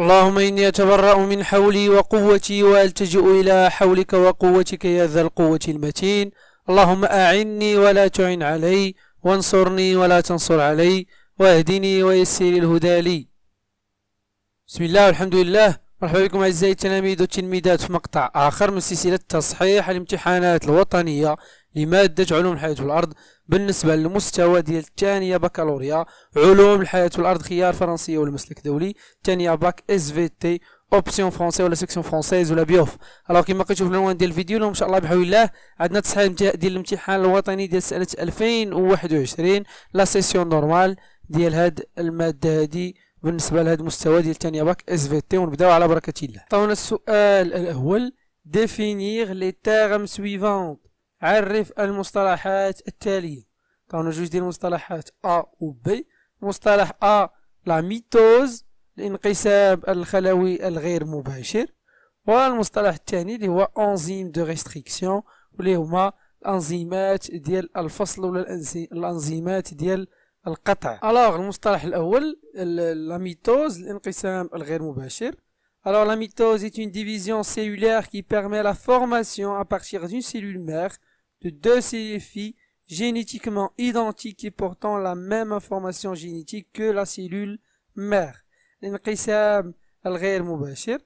اللهم إني أتبرأ من حولي وقوتي وألتجئ إلى حولك وقوتك يا ذا القوة المتين اللهم أعني ولا تعن علي وانصرني ولا تنصر علي واهدني ويسر الهدى لي بسم الله والحمد لله مرحبا بكم أعزائي التلاميذ والتلميذات في مقطع آخر من سلسلة تصحيح الامتحانات الوطنية لمادة علوم الحياة والأرض بالنسبة للمستوى ديال الثانية بكالوريا علوم الحياة والأرض خيار فرنسية ولا مسلك دولي الثانية باك اس في تي اوبسيون فرونسي ولا سيكسيون فرونسيز ولا بيوف الوغ كيما كتشوف العنوان ديال الفيديو اليوم ان شاء الله بحول الله عندنا تصحيح ديال الامتحان الوطني ديال سنة 2021 لا سيسيون نورمال ديال هاد المادة هادي بالنسبة لهاد المستوى ديال الثانية باك اس في تي ونبداو على بركة الله عطاونا السؤال الأول ديفينيغ لي تيرم سويفونت عرف المصطلحات التالية كانوا جوج ديال المصطلحات أ و بي مصطلح أ لا ميتوز الانقسام الخلوي الغير مباشر والمصطلح الثاني اللي هو انزيم دو ريستريكسيون واللي هما الانزيمات ديال الفصل ولا الانزيمات ديال القطع الوغ المصطلح الاول لاميتوز الانقسام الغير مباشر الوغ لاميتوز mitose اون ديفيزيون سيلولير كي بيرمي لا فورماسيون ا بارتير دون سيلول مير de deux cellules filles génétiquement identiques et portant la même information génétique que la cellule mère. الانقسام الغير مباشر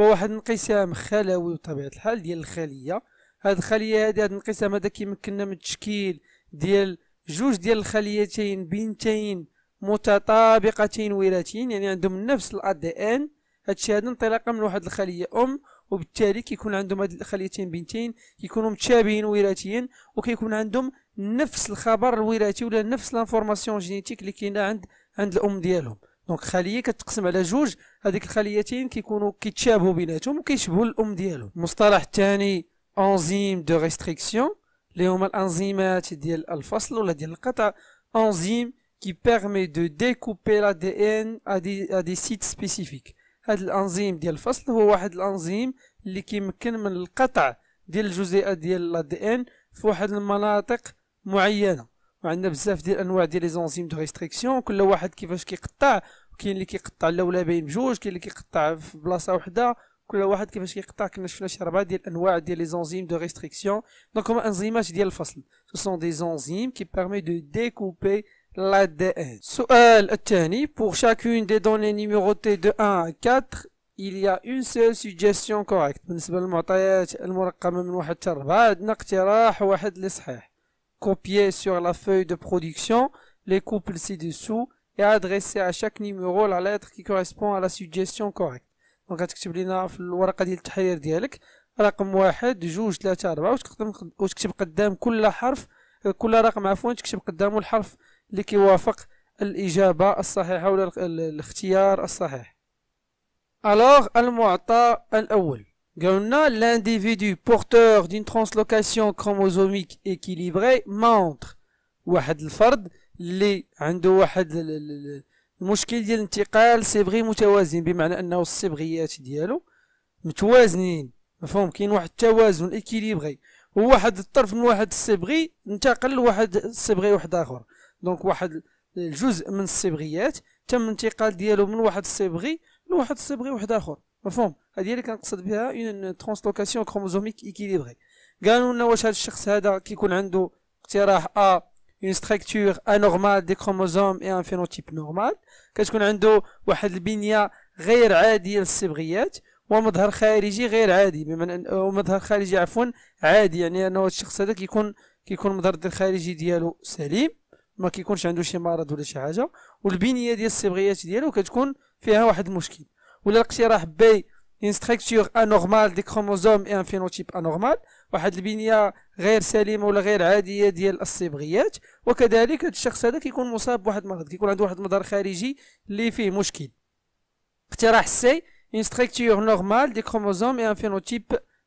هو واحد الانقسام خلوي بطبيعة الحال ديال الخلية هاد الخلية هادي هاد الانقسام هذا كيمكننا من التشكيل ديال جوج ديال الخليتين بنتين متطابقتين وراثيين يعني عندهم نفس الأ دي إن هادشي هذا انطلاقا من واحد الخلية أم وبالتالي كيكون عندهم هاد الخليتين بنتين كيكونوا متشابهين وراثيا وكيكون عندهم نفس الخبر الوراثي ولا نفس لانفورماسيون جينيتيك اللي كاينه عند عند الام ديالهم دونك خليه كتقسم على جوج هذيك الخليتين كيكونوا كيتشابهوا بيناتهم وكيشبهوا الام ديالهم المصطلح الثاني انزيم دو ريستريكسيون اللي هما الانزيمات ديال الفصل ولا ديال القطع انزيم qui permet de découper l'ADN à des, à des sites spécifiques. هاد الانزيم ديال الفصل هو واحد الانزيم اللي كيمكن من القطع ديال الجزيئه ديال لا دي ان في واحد المناطق معينه وعندنا بزاف ديال الانواع ديال لي زونزيم دو ريستريكسيون كل واحد كيفاش كيقطع كاين اللي كيقطع الاولى بجوج كاين اللي كيقطع في بلاصه وحده كل واحد كيفاش كيقطع كنا شفنا شي ربعه ديال الانواع ديال لي زونزيم دو ريستريكسيون دونك هما انزيمات ديال الفصل سو سون دي زونزيم كي بيرمي دو ديكوبي l'ADN. DN. سؤال الثاني pour chacune des données numérotées de 1 à 4 il y a une seule suggestion correcte بالنسبة للمعطيات المرقمة من واحد حتى ربعة عندنا اقتراح واحد اللي صحيح copier sur la feuille de production les couples ci-dessous et adresser à chaque numéro la lettre qui correspond à la suggestion correcte دونك غتكتب لينا في الورقة ديال التحرير ديالك رقم واحد جوج ثلاثة أربعة وتكتب قدام كل حرف كل رقم عفوا تكتب قدامه الحرف اللي كيوافق الإجابة الصحيحة ولا الاختيار الصحيح Alors, المعطى الأول قلنا l'individu porteur d'une translocation chromosomique équilibrée montre واحد الفرد اللي عنده واحد المشكل ديال الانتقال صبغي متوازن بمعنى انه الصبغيات ديالو متوازنين مفهوم كاين واحد التوازن هو وواحد الطرف من واحد الصبغي انتقل لواحد الصبغي واحد اخر دونك واحد الجزء من الصبغيات تم انتقال ديالو من واحد الصبغي لواحد الصبغي واحد اخر مفهوم هذه اللي كنقصد بها اون ترانسلوكاسيون كروموزوميك ايكيليبري قالوا لنا واش هذا الشخص هذا كيكون عنده اقتراح ا اون ستركتور انورمال دي كروموزوم اي ان فينوتيب نورمال كتكون عنده واحد البنيه غير عاديه للصبغيات ومظهر خارجي غير عادي بمعنى ومظهر خارجي عفوا عادي يعني انه الشخص هذا كيكون كيكون المظهر الخارجي ديالو سليم ما كيكونش عنده شي مرض ولا شي حاجه والبنيه ديال الصبغيات ديالو كتكون فيها واحد المشكل ولا الاقتراح باي ان ستركتور انورمال دي كروموزوم اي ان فينوتيب انورمال واحد البنيه غير سليمه ولا غير عاديه ديال الصبغيات وكذلك هذا الشخص هذا كيكون مصاب بواحد المرض كيكون عنده واحد المظهر خارجي اللي فيه مشكل اقتراح سي ان ستركتور نورمال دي كروموزوم اي ان فينوتيب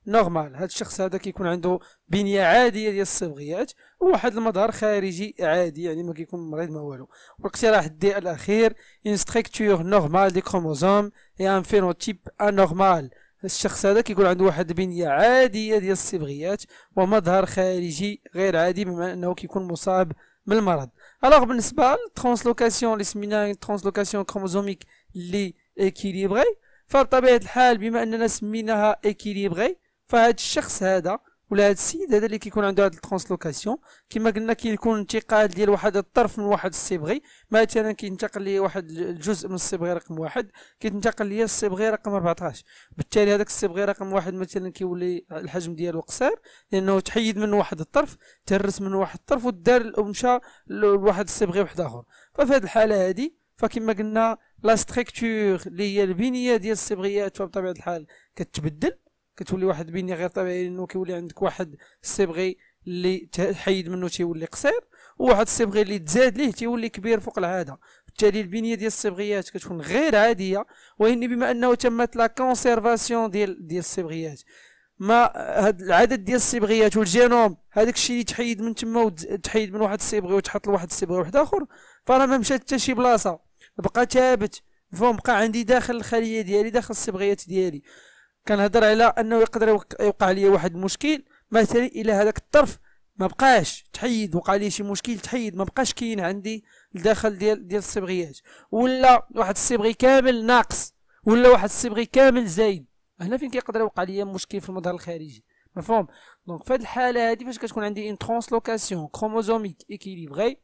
نورمال هذا الشخص هذا كيكون عنده بنيه عاديه ديال الصبغيات وواحد المظهر خارجي عادي يعني ما كيكون مريض ما والو والاقتراح دي الاخير ان ستركتور نورمال دي كروموزوم اي ان فينوتيب انورمال الشخص هذا كيكون عنده واحد البنيه عاديه ديال الصبغيات ومظهر خارجي غير عادي بما انه كيكون مصاب من المرض الوغ بالنسبه للترانسلوكاسيون اللي سميناها ترانسلوكاسيون كروموزوميك اللي اكيليبغي فبطبيعه الحال بما اننا سميناها اكيليبغي فهاد الشخص هذا ولا هذا السيد هذا اللي كيكون عنده هذه الترانسلوكاسيون كما قلنا كيكون انتقال ديال واحد الطرف من واحد الصبغي مثلا كينتقل لي واحد الجزء من الصبغي رقم واحد كيتنتقل ليا الصبغي رقم 14 بالتالي هذاك الصبغي رقم واحد مثلا كيولي الحجم ديالو قصير لانه تحيد من واحد الطرف تهرس من واحد الطرف ودار ومشى لواحد الصبغي واحد اخر ففي هذه الحاله هذه فكما قلنا لا ستركتور اللي هي البنيه ديال الصبغيات فبطبيعه الحال كتبدل كتولي واحد بيني غير طبيعي لانه كيولي عندك واحد الصبغي اللي تحيد منه تيولي قصير وواحد الصبغي اللي تزاد ليه تيولي كبير فوق العاده بالتالي البنيه ديال الصبغيات كتكون غير عاديه وان بما انه تمت لا كونسيرفاسيون ديال ديال الصبغيات ما هاد العدد ديال الصبغيات والجينوم هذاك الشيء اللي تحيد من تما وتحيد من واحد الصبغي وتحط لواحد الصبغي واحد اخر فراه ما مشات حتى شي بلاصه بقى ثابت فهم بقى عندي داخل الخليه ديالي داخل الصبغيات ديالي كنهضر على انه يقدر يوقع لي واحد المشكل مثلا الى هذاك الطرف ما بقاش تحيد وقع لي شي مشكل تحيد ما بقاش كاين عندي الداخل ديال ديال الصبغيات ولا واحد الصبغي كامل ناقص ولا واحد الصبغي كامل زايد هنا فين كيقدر يوقع لي مشكل في المظهر الخارجي مفهوم دونك في هذه الحاله هذه فاش كتكون عندي ان ترانسلوكاسيون كروموزوميك ايكيليبري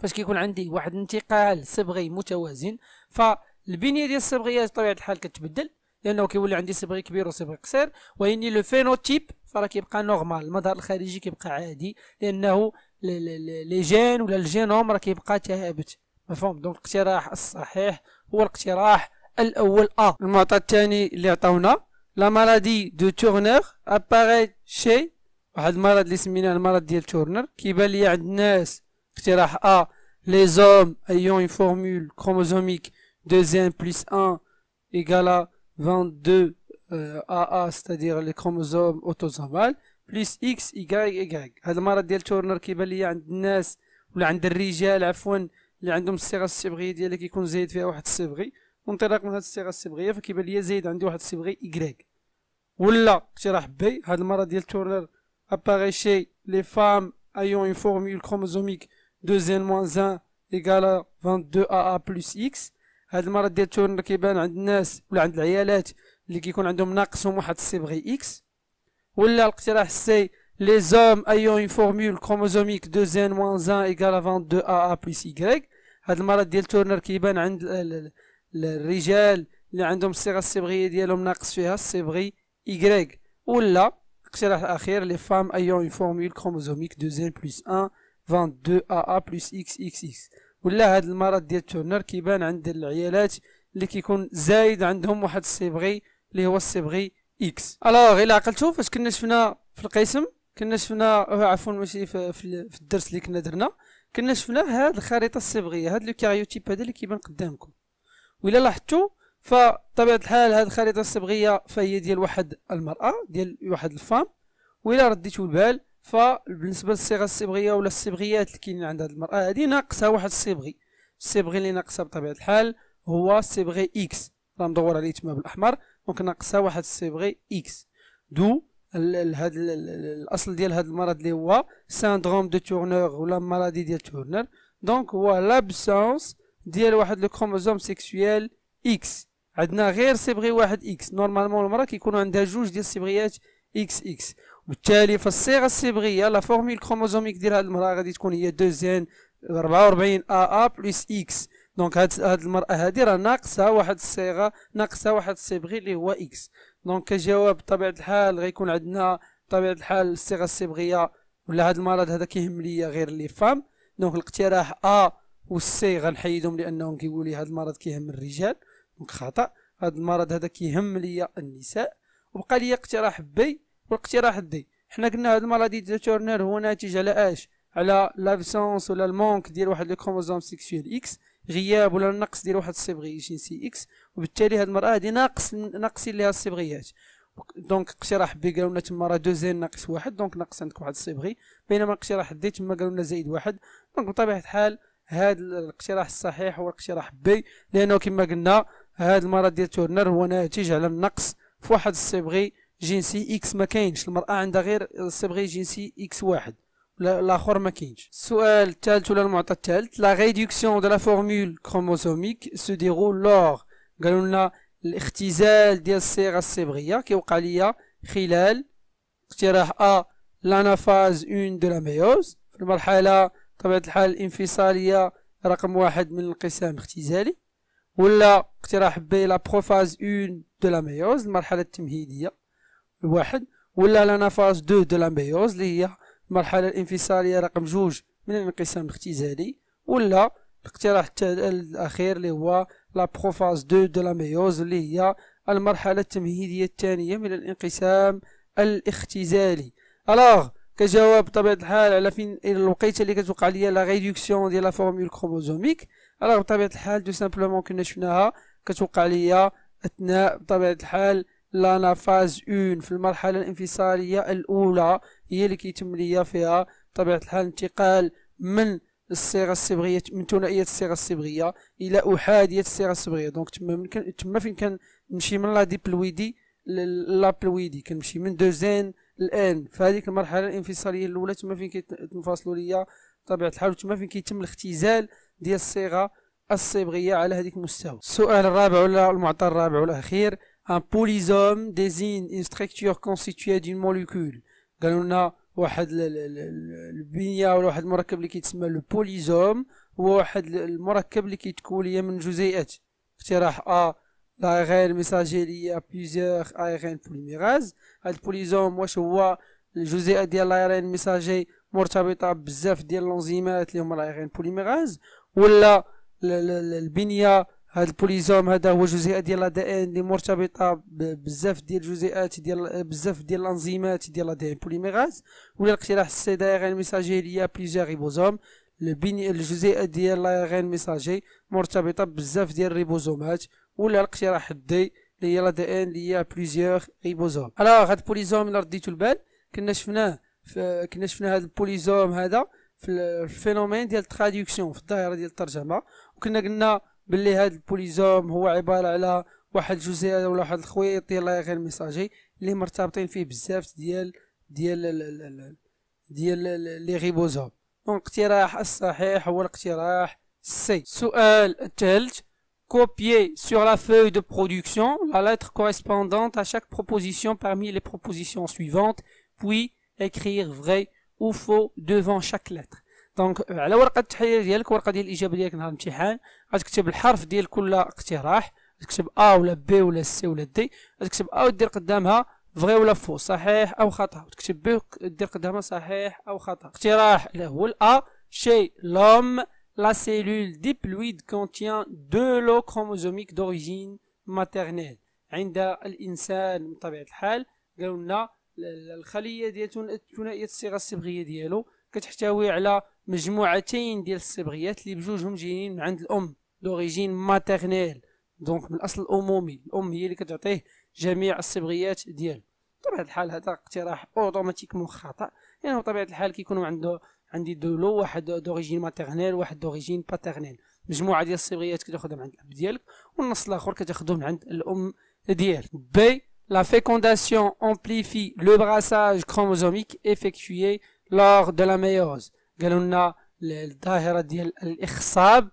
فاش كيكون عندي واحد الانتقال صبغي متوازن فالبنيه ديال الصبغيات بطبيعه الحال كتبدل لانه كيولي عندي صبغي كبير وصبغي قصير ويني لو فينوتيب فراه كيبقى نورمال المظهر الخارجي كيبقى عادي لانه لي جين ولا الجينوم راه كيبقى ثابت مفهوم دونك الاقتراح الصحيح هو الاقتراح الاول ا المعطى الثاني اللي عطاونا لا مالادي دو تورنر اباري شي واحد المرض اللي سميناه المرض ديال تورنر كيبان ليا عند الناس اقتراح ا لي زوم ايون اون فورمول كروموزوميك 2 بلس 1 ايكالا 22 آه AA c'est-à-dire les chromosomes autosomales بلس اكس ايكغيك ايكغيك هذا المرض ديال تورنر كيبان ليا عند الناس ولا عند الرجال عفوا اللي عندهم الصيغه الصبغيه ديالها كيكون زايد فيها واحد الصبغي وانطلاقا من هذه الصيغه الصبغيه فكيبان ليا زايد عندي واحد الصبغي ايكغيك ولا اقتراح بي هذا المرض ديال تورنر apparaît chez les femmes ayant une formule chromosomique 2n-1 égale 22 22aa plus x هاد المرض ديال تورن كيبان عند الناس ولا عند العيالات اللي كيكون عندهم ناقصهم واحد السيبغي اكس ولا الاقتراح السي لي زوم ايون اون فورمول كروموزوميك 2 ان موان 1 ايكال 22 ا ا بلس ايغريك هاد المرض ديال تورنر كيبان عند الرجال اللي عندهم الصيغه الصبغيه ديالهم ناقص فيها الصبغي ايغريك ولا الاقتراح الاخير لي فام ايون اون فورمول كروموزوميك 2 ان بلس 1 22 ا ا بلس اكس اكس اكس ولا هذا المرض ديال تورنر كيبان عند العيالات اللي كيكون زايد عندهم واحد الصبغي اللي هو الصبغي اكس الوغ الا عقلتو فاش كنا شفنا في القسم كنا شفنا أه، عفوا ماشي في, الدرس اللي كنا درنا كنا شفنا هاد الخريطه الصبغيه هاد لو كاريوتيب هذا اللي كيبان قدامكم والا لاحظتوا فطبيعه الحال هاد الخريطه الصبغيه فهي ديال واحد المراه ديال واحد الفام والا رديتو البال فبالنسبه للصيغه الصبغيه ولا الصبغيات اللي كاينين عند هاد المراه هادي ناقصها واحد الصبغي الصبغي اللي ناقصها بطبيعه الحال هو صبغي اكس راه مدور عليه تما بالاحمر دونك ناقصها واحد الصبغي اكس دو هاد الاصل ديال هاد المرض اللي هو سيندروم دو تورنور ولا مرضي ديال تورنر دونك هو لابسونس ديال واحد لو كروموزوم سيكسويال اكس عندنا غير صبغي واحد اكس نورمالمون المراه كيكونوا عندها جوج ديال الصبغيات اكس اكس بالتالي فالصيغه الصبغيه لا فورميل كروموزوميك ديال هاد المراه غادي تكون هي 2 44 ا ا بلس اكس دونك هاد هاد المراه هادي راه ناقصه واحد الصيغه ناقصه واحد الصبغي اللي هو اكس دونك كجواب بطبيعه الحال غيكون عندنا بطبيعه الحال الصيغه الصبغيه ولا هاد المرض هذا كيهم ليا غير لي فام دونك الاقتراح ا والسي غنحيدهم لانهم كيقولوا لي هاد المرض كيهم الرجال دونك خطا هاد المرض هذا كيهم ليا النساء وبقى لي اقتراح بي والاقتراح دي حنا قلنا هاد المالادي تورنر هو ناتج على اش على لابسونس ولا المونك ديال واحد لي كروموزوم سيكسيول اكس غياب ولا النقص ديال واحد الصبغي جنسي اكس وبالتالي هاد المراه هادي ناقص ناقصين ليها الصبغيات دونك اقتراح بي قالوا لنا تما راه دوزين ناقص واحد دونك ناقص عندك واحد الصبغي بينما اقتراح دي تما قالوا لنا زائد واحد دونك بطبيعه الحال هاد الاقتراح الصحيح هو الاقتراح بي لانه كما قلنا هاد المرض ديال تورنر هو ناتج على النقص في واحد الصبغي جنسي اكس ما كاينش المراه عندها غير الصبغي جنسي اكس واحد الاخر ما كاينش السؤال الثالث ولا المعطى الثالث لا ريدكسيون دو لا فورمول كروموسوميك سو ديرول لور قالوا لنا الاختزال ديال الصيغه الصبغيه كيوقع ليا خلال اقتراح ا لانافاز اون دو لا ميوز في المرحله طبيعه الحال الانفصاليه رقم واحد من الانقسام الاختزالي ولا اقتراح بي لا بروفاز اون دو لا ميوز المرحله التمهيديه واحد ولا لنا فاز دو دو لامبيوز اللي هي المرحلة الانفصالية رقم جوج من الانقسام الاختزالي ولا الاقتراح الأخير اللي هو لا بروفاز دو دو لامبيوز اللي هي المرحلة التمهيدية الثانية من الانقسام الاختزالي الوغ كجواب بطبيعة الحال على فين الوقيته اللي كتوقع ليا لا ريدكسيون ديال لا فورمول كروموزوميك الوغ بطبيعة الحال دو سامبلومون كنا شفناها كتوقع ليا اثناء بطبيعة الحال لانا فاز اون في المرحلة الانفصالية الأولى هي اللي كيتم ليا فيها بطبيعة الحال انتقال من الصيغه الصبغيه من ثنائيه الصيغه الصبغيه الى احاديه الصيغه الصبغيه دونك تما ممكن تما فين كنمشي من لا ديبلويدي لا بلويدي كنمشي من دوزين الان في هذيك المرحله الانفصاليه الاولى تما فين كيتنفصلوا ليا بطبيعه الحال تما فين كيتم الاختزال ديال الصيغه الصبغيه على هذيك المستوى السؤال الرابع ولا المعطى الرابع والاخير Un polysome désigne une structure constituée d'une molécule. قالوا لنا واحد البنيه ولا واحد المركب اللي كيتسمى لو هو واحد المركب اللي كيتكون ليا من جزيئات اقتراح ا لا غير ميساجي ليا بليزيوغ ايرين بوليميراز هاد البوليزوم واش هو الجزيئه ديال لايرين ميساجي مرتبطه بزاف ديال لونزيمات اللي هما لايرين بوليميراز ولا البنيه هاد البوليزوم هذا هو جزيئه ديال لا دي ان اللي مرتبطه بزاف ديال الجزيئات ديال بزاف ديال الانزيمات ديال لا دي ان بوليميراز ولا الاقتراح السي دي ار ان ميساجي اللي هي بليزيغ ريبوزوم الجزيئه ديال لا ار ان ميساجي مرتبطه بزاف ديال الريبوزومات ولا الاقتراح الدي اللي هي لا دي ان اللي هي بليزيغ ريبوزوم الوغ هاد البوليزوم الا رديتو البال كنا شفناه كنا شفنا هاد البوليزوم هذا في الفينومين ديال التراديكسيون في الظاهره ديال الترجمه وكنا قلنا باللي هاد البوليزوم هو عباره على واحد الجزيره ولا واحد الخويط يلا غير ميساجي اللي مرتبطين فيه بزاف ديال ديال ديال, ديال لي ريبوزوم دونك الاقتراح الصحيح هو الاقتراح سي السؤال الثالث copier sur la feuille de production la lettre correspondante à chaque proposition parmi les propositions suivantes, puis écrire vrai ou faux devant chaque lettre. دونك على ورقه التحيه ديالك ورقه ديال الاجابه ديالك نهار الامتحان غتكتب الحرف ديال كل اقتراح تكتب ا ولا بي ولا سي ولا دي تكتب ا ودير قدامها فغي ولا فو صحيح او خطا وتكتب بي ودير قدامها صحيح او خطا اقتراح لا هو الا شي لوم لا سيلول ديبلويد كونتيان دو لو كروموزوميك دوريجين ماتيرنيل عند الانسان من طبيعه الحال قالوا لنا الخليه ديالتو ثنائيه الصيغه الصبغيه ديالو كتحتوي على مجموعتين ديال الصبغيات اللي بجوجهم جايين من عند الام دوريجين ماتيرنيل دونك من الاصل الامومي الام هي اللي كتعطيه جميع الصبغيات ديالو بطبيعه الحال هذا اقتراح اوتوماتيكمون خطا لانه يعني بطبيعه الحال كيكونوا عنده عندي دولو واحد دوريجين ماتيرنيل واحد دوريجين باتيرنيل مجموعه ديال الصبغيات كتاخذهم عند الاب ديالك والنص الاخر كتاخذه من عند الام ديالك بي لا فيكونداسيون امبليفي لو براساج كروموزوميك effectué لور دو لا ميوز قالوا لنا الظاهره ديال الاخصاب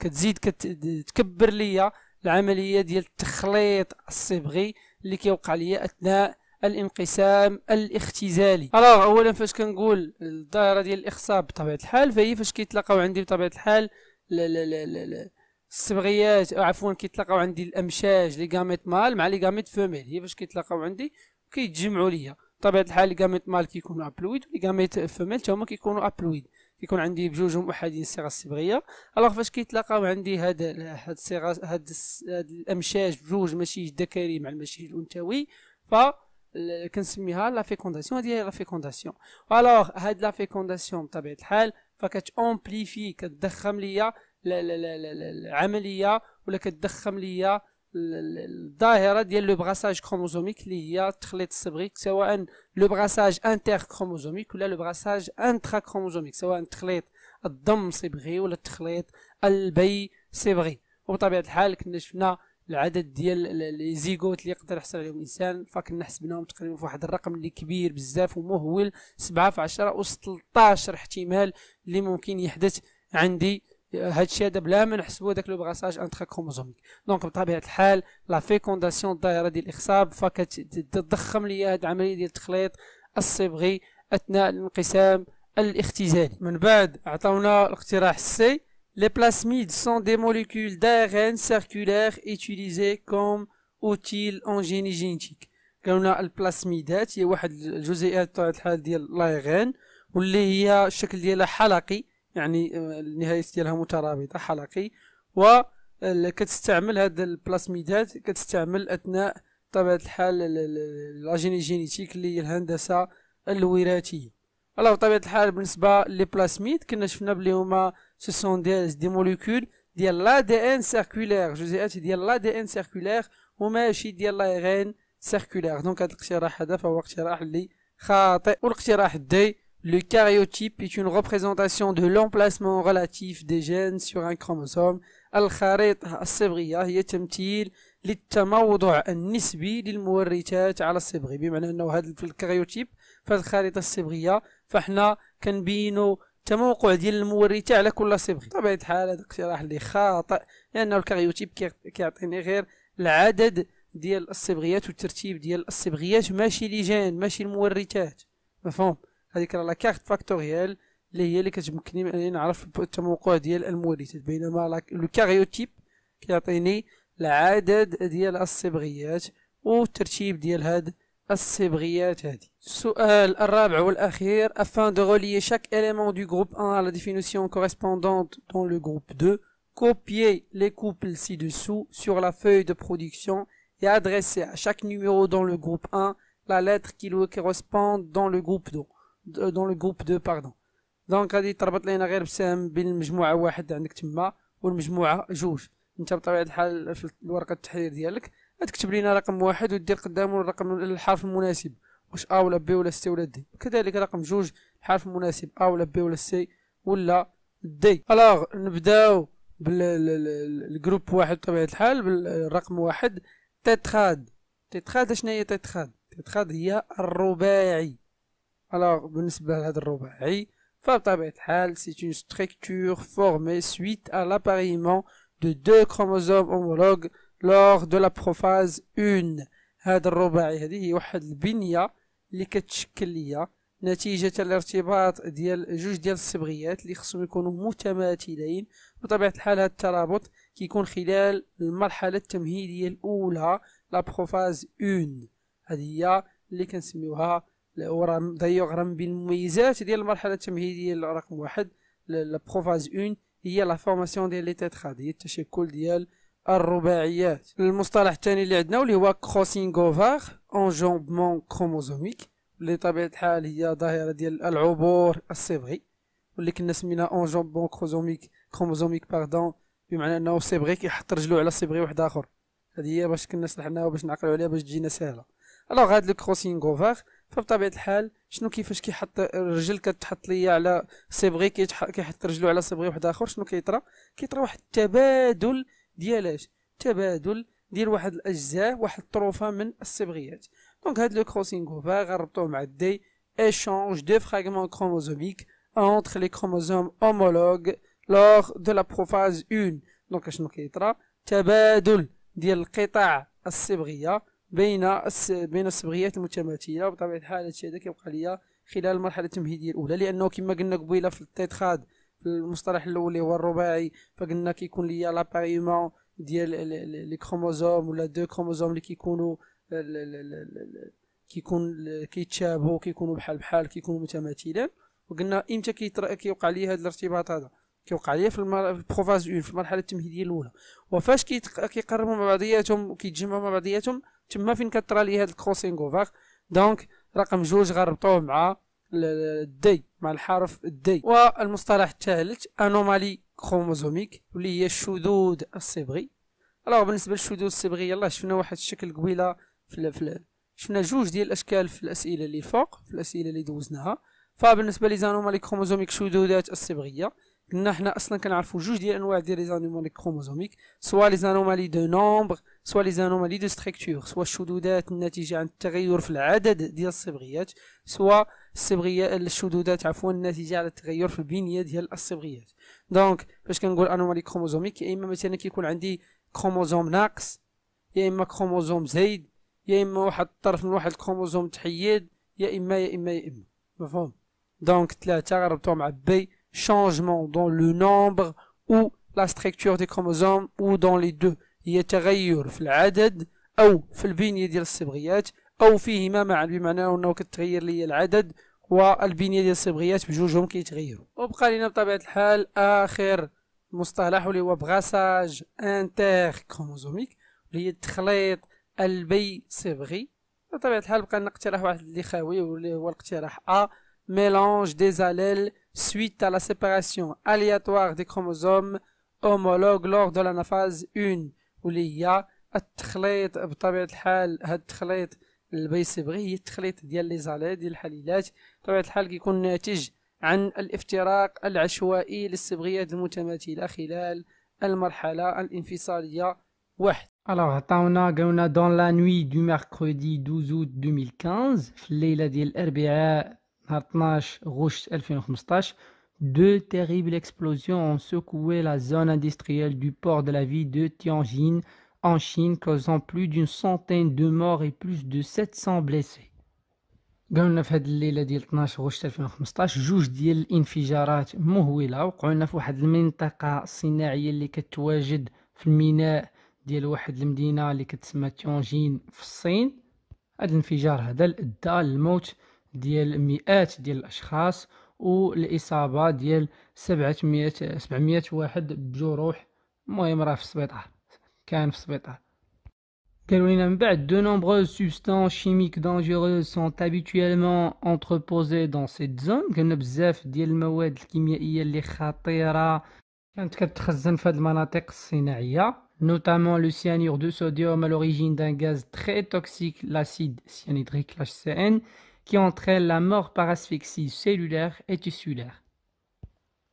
كتزيد كتكبر ليا العمليه ديال التخليط الصبغي اللي كيوقع ليا اثناء الانقسام الاختزالي الوغ اولا فاش كنقول الظاهره ديال الاخصاب بطبيعه الحال فهي فاش كيتلاقاو عندي بطبيعه الحال لا لا لا لا لا الصبغيات عفوا كيتلاقاو عندي الامشاج ليغاميت مال مع ليغاميت فوميل هي فاش كيتلاقاو عندي كيتجمعوا ليا بطبيعه الحال الجاميت مال كيكونوا ابلويد والجاميت فيميل تا هما كيكونوا ابلويد كيكون عندي بجوجهم احادين الصيغه الصبغيه الوغ فاش كيتلاقاو عندي هاد هاد الصيغه هاد, هاد الامشاج بجوج ماشي ذكري مع المشيج الانثوي ف كنسميها لا فيكونداسيون هادي هي لا فيكونداسيون الوغ هاد لا فيكونداسيون بطبيعه الحال فكتامبليفي كتضخم ليا العمليه ولا كتضخم ليا الظاهره ديال لو براساج كروموزوميك اللي هي التخليط الصبغي سواء لو براساج انتر كروموزوميك ولا لو براساج انترا كروموزوميك سواء التخليط الضم صبغي ولا التخليط البي صبغي وبطبيعه الحال كنا شفنا العدد ديال لي زيغوت اللي يقدر يحصل عليهم الانسان فكنا حسبناهم تقريبا في واحد الرقم اللي كبير بزاف ومهول 7 في 10 و 13 احتمال اللي ممكن يحدث عندي هادشي هذا بلا ما نحسبوا داك لو بغاساج انتر كروموزوميك دونك بطبيعه الحال لا فيكونداسيون الدائره ديال الاخصاب فكتضخم ليا هاد العمليه ديال التخليط الصبغي اثناء الانقسام الاختزالي من بعد عطاونا الاقتراح السي Les plasmides sont des molécules d'ARN circulaires utilisées comme outils en génie génétique. قالنا البلاسميدات هي واحد الجزيئات بطبيعه الحال ديال الاي ان واللي هي الشكل ديالها حلقي يعني آه، النهاية ديالها مترابطه حلقي و كتستعمل هاد البلاسميدات كتستعمل اثناء طبيعه الحال لاجيني جينيتيك اللي هي الهندسه الوراثيه الو بطبيعه الحال بالنسبه لي بلاسميد كنا شفنا بلي هما سو سون دي دي موليكول ديال لا دي ان سيركولير جزيئات ديال لا دي ان سيركولير وماشي ديال لا ايغين سيركولير دونك هاد الاقتراح هذا فهو اقتراح اللي خاطئ والاقتراح دي Le karyotype est une représentation de l'emplacement relatif des gènes sur un chromosome. الخريطة الصبغية هي تمثيل للتموضع النسبي للمورثات على الصبغي بمعنى انه هذا في الكاريوتيب في الخريطة الصبغية فاحنا كنبينو تموقع ديال المورثة على كل صبغي بطبيعة الحال هذا اقتراح اللي خاطئ لانه الكاريوتيب كيعطيني غير العدد ديال الصبغيات والترتيب ديال الصبغيات ماشي لي جين ماشي المورثات مفهوم هذيك راه لا كارت فاكتوريال اللي هي اللي كتمكنني من انني نعرف التموقع ديال المولدات بينما لو كاريوتيب كيعطيني العدد ديال الصبغيات والترتيب ديال هاد الصبغيات هذه السؤال الرابع والاخير afin de relier chaque élément du groupe 1 à la définition correspondante dans le groupe 2 copiez les couples ci-dessous sur la feuille de production et adressez à chaque numéro dans le groupe 1 la lettre qui lui correspond dans le groupe 2 دون لو جروب دو باردون دونك غادي تربط لينا غير بسهم بين المجموعه واحد عندك تما والمجموعه جوج انت بطبيعه الحال في الورقه التحرير ديالك تكتب لينا رقم واحد ودير قدامه الرقم الحرف المناسب واش ا ولا بي ولا سي ولا دي كذلك رقم جوج الحرف المناسب ا ولا بي ولا سي ولا دي الوغ نبداو بالجروب واحد بطبيعه الحال بالرقم واحد تيتخاد تيتخاد شنو هي تيتخاد تتخاد هي الرباعي الوغ بالنسبة لهذا الرباعي فبطبيعة الحال سي اون ستركتور فورمي سويت ا لاباريمون دو دو كروموزوم اومولوغ لوغ دو la prophase اون هذا الرباعي هذه هي واحد البنية اللي كتشكل ليا نتيجة الارتباط ديال جوج ديال الصبغيات اللي خصهم يكونوا متماثلين بطبيعة الحال هذا الترابط كيكون خلال المرحلة التمهيدية الأولى لا بروفاز اون هذه هي اللي كنسميوها وراه دايوغ راه من بين المميزات ديال المرحله التمهيديه رقم واحد لابروفاز اون هي لا فورماسيون ديال لي تيتخاد هي التشكل ديال الرباعيات المصطلح الثاني اللي عندنا واللي هو كروسينغ اوفر انجومبمون كروموزوميك اللي طبيعه الحال هي ظاهره ديال العبور الصبغي واللي كنا سمينا انجومبمون كروموزوميك كروموزوميك باردون بمعنى انه الصبغي كيحط رجلو على صبغي واحد اخر هذه هي باش كنا شرحناها باش نعقلوا عليها باش تجينا ساهله الوغ هاد لو كروسينغ اوفر فبطبيعه الحال شنو كيفاش كيحط الرجل كتحط ليا على صبغي كيحط رجلو على صبغي واحد اخر شنو كيطرى كيطرى واحد التبادل ديال اش تبادل ديال واحد الاجزاء واحد الطروفه من الصبغيات دونك هاد لو كروسينغ اوفر غنربطوه مع دي ايشونج دو فراغمون كروموزوميك entre لي كروموزوم homologues لوغ دو لا بروفاز 1 دونك شنو كيطرى تبادل ديال القطع الصبغيه بين بين الصبغيات المتماثله وبطبيعه الحال هادشي هذا كيبقى ليا خلال المرحله التمهيديه الاولى لانه كما قلنا قبيله في التيتخاد في المصطلح الاولي هو الرباعي فقلنا كيكون ليا لاباريمون ديال لي كروموزوم ولا دو كروموزوم اللي كيكونوا كيكون كيتشابهوا كيكونوا بحال بحال كيكونوا متماثلين وقلنا امتى كيوقع لي هذا الارتباط هذا كيوقع ليا في البروفاز اون في المرحله التمهيديه الاولى وفاش كيقربوا مع بعضياتهم وكيتجمعوا مع بعضياتهم تما فين كطرا لي هاد الكروسينغ اوفر دونك رقم جوج غنربطوه مع الدي مع الحرف الدي والمصطلح الثالث انومالي كروموزوميك واللي هي الشذوذ الصبغي الوغ بالنسبه للشذوذ الصبغي يلاه شفنا واحد الشكل قبيله في, الفل... شفنا جوج ديال الاشكال في الاسئله اللي فوق في الاسئله اللي دوزناها فبالنسبه لي زانومالي كروموزوميك شذوذات الصبغيه قلنا حنا اصلا كنعرفوا جوج ديال انواع ديال زانومالي كروموزوميك سوا زانومالي دو نومبر سواء لي زانومالي دو ستركتور سواء الشذوذات الناتجه عن التغير في العدد ديال الصبغيات سواء الصبغيه الشذوذات عفوا الناتجه على التغير في البنيه ديال الصبغيات دونك فاش كنقول انومالي كروموزوميك يا اما مثلا كيكون عندي كروموزوم ناقص يا اما كروموزوم زايد يا اما واحد الطرف من واحد الكروموزوم تحيد يا اما يا اما يا اما مفهوم دونك ثلاثه غربتوهم مع بي changement دون لو nombre او لا structure دي كروموزوم او دون لي دو هي تغير في العدد أو في البنية ديال الصبغيات أو فيهما معا بمعنى أنه كتغير لي العدد والبنية ديال الصبغيات بجوجهم كيتغيروا وبقى لنا بطبيعة الحال آخر مصطلح اللي هو بغاساج انتر كروموزوميك اللي هي التخليط البي صبغي بطبيعة الحال بقى لنا اقتراح واحد اللي خاوي واللي هو الاقتراح أ mélange des سويت suite à سيباراسيون الياتوار دي كروموزوم chromosomes homologues lors de l'anaphase 1 واللي التخليط بطبيعه الحال هاد التخليط اللي بيصبغي هي التخليط ديال لي زالي ديال الحليلات بطبيعه الحال كيكون ناتج عن الافتراق العشوائي للصبغيات المتماثله خلال المرحله الانفصاليه واحد الوغ عطاونا قالولنا دون لا نوي دو ميركودي 12 اوت 2015 في الليله ديال الاربعاء نهار 12 غشت 2015 Deux terribles explosions ont secoué la zone industrielle du port de la ville de Tianjin en Chine, causant plus d'une centaine de morts et plus de 700 blessés. قالنا في هاد الليله ديال 12 غشت 2015 جوج ديال الانفجارات مهوله وقعوا في واحد المنطقه صناعيه اللي كتواجد في الميناء ديال واحد المدينه اللي كتسمى تيونجين في الصين هاد الانفجار هذا ادى للموت ديال مئات ديال الاشخاص والاصابه ديال 700 700 واحد بجروح المهم راه في السبيطار كان في السبيطار قالوا لنا من بعد de nombreuses substances chimiques dangereuses sont habituellement entreposées dans cette zone قالنا بزاف ديال المواد الكيميائيه اللي خطيره كانت كتخزن في هذه المناطق الصناعيه notamment le cyanure de sodium à l'origine d'un gaz très toxique l'acide cyanhydrique l'HCN qui entraîne la mort par asphyxie cellulaire et tissulaire.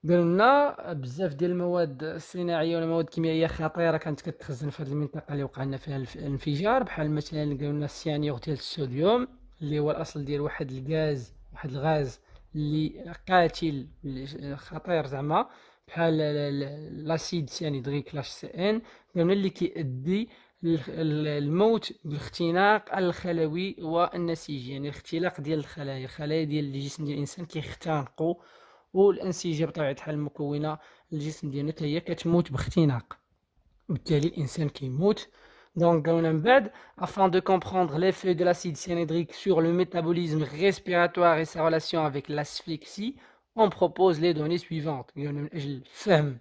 قالولنا بزاف ديال المواد الصناعيه والمواد الكيميائيه خطيره كانت كتخزن في هذه المنطقه اللي وقعنا فيها الانفجار بحال مثلا لنا السيانيور ديال الصوديوم اللي هو الاصل ديال واحد الغاز واحد الغاز اللي قاتل خطير زعما بحال لاسيد سيانيدريك لاش سي ان لنا اللي كيؤدي الموت بالاختناق الخلوي والنسيجي يعني الاختلاق ديال الخلايا الخلايا ديال الجسم ديال الانسان كيختنقوا والانسجه بطبيعه الحال المكونه الجسم ديالنا حتى هي كتموت باختناق بالتالي الانسان كيموت دونك من بعد afin de comprendre l'effet de l'acide cyanhydrique sur le métabolisme respiratoire et sa relation avec l'asphyxie on propose les données suivantes من اجل فهم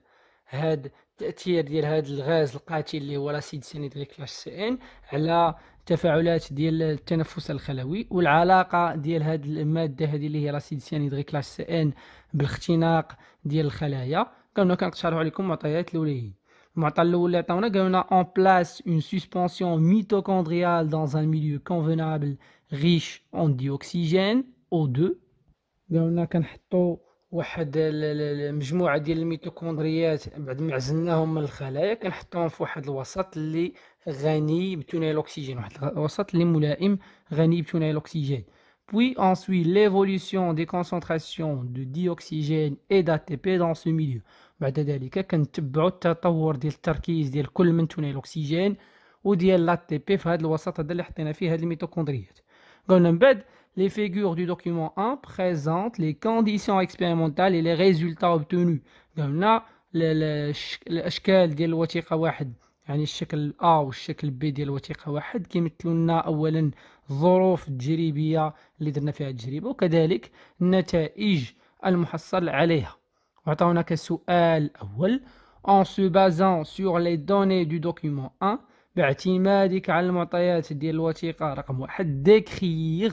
هاد التاثير ديال هذا الغاز القاتل اللي هو لاسيد سينيدريك كلاش سي ان على تفاعلات ديال التنفس الخلوي والعلاقه ديال هذه الماده هذه اللي هي لاسيد سينيدريك كلاش سي ان بالاختناق ديال الخلايا كنا كنقترحوا عليكم معطيات الاولين المعطى الاول اللي عطاونا قالنا اون بلاس اون سسبونسيون ميتوكوندريال دون ان ميليو كونفينابل ريش اون ديوكسيجين او 2 قالنا كنحطوا واحد مجموعه ديال الميتوكوندريات بعد ما عزلناهم من الخلايا كنحطوهم في واحد الوسط اللي غني بثنائي الاكسجين واحد الوسط اللي ملائم غني بثنائي الاكسجين puis ensuite l'évolution des concentrations de dioxygène et d'ATP dans ce milieu بعد ذلك كنتبعوا التطور ديال التركيز ديال كل من ثنائي الاكسجين وديال لاتي بي في هذا الوسط هذا اللي حطينا فيه هاد الميتوكوندريات قلنا من بعد les figures du document 1 présentent les conditions expérimentales et les résultats obtenus Donc, les échelles de الوثيقه 1, يعني الشكل A الشكل B ديال الوثيقه واحد كيمثلوا لنا اولا ظروف تجريبية اللي درنا فيها التجربه وكذلك النتائج المحصل عليها وعطاونا كسؤال اول en se basant sur les données du document 1 باعتمادك على المعطيات ديال الوثيقه رقم واحد décrire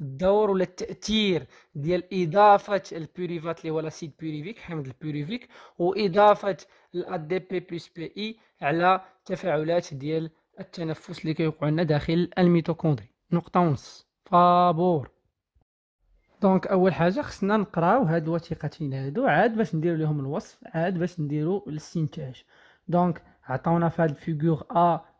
الدور ولا التاثير ديال اضافه البيريفات اللي هو لاسيد بيوريفيك حمض البيوريفيك واضافه الادي بي بلس بي اي على تفاعلات ديال التنفس اللي كيوقع لنا داخل الميتوكوندري نقطه ونص فابور دونك اول حاجه خصنا نقراو هاد الوثيقتين هادو عاد باش نديرو لهم الوصف عاد باش نديرو الاستنتاج دونك عطاونا في هاد الفيغور ا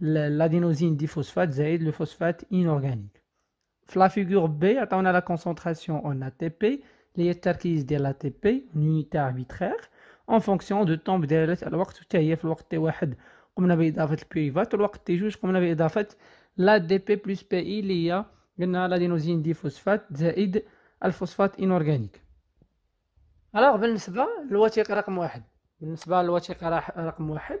l'adénosine diphosphate زائد لو فوسفات inorganique في لا فيغور بي عطاونا لا كونسونطراسيون اون ا تي بي اللي هي التركيز ديال لا تي بي اونيتي اربيترير اون فونكسيون دو طومب ديال الوقت حتى هي في الوقت تي واحد قمنا باضافه البيريفات والوقت تي جوج قمنا باضافه لا دي بي بلس بي اي اللي هي قلنا لادينوزين فوسفات زائد الفوسفات انورغانيك الوغ بالنسبه للوثيقه رقم واحد بالنسبه للوثيقه رقم واحد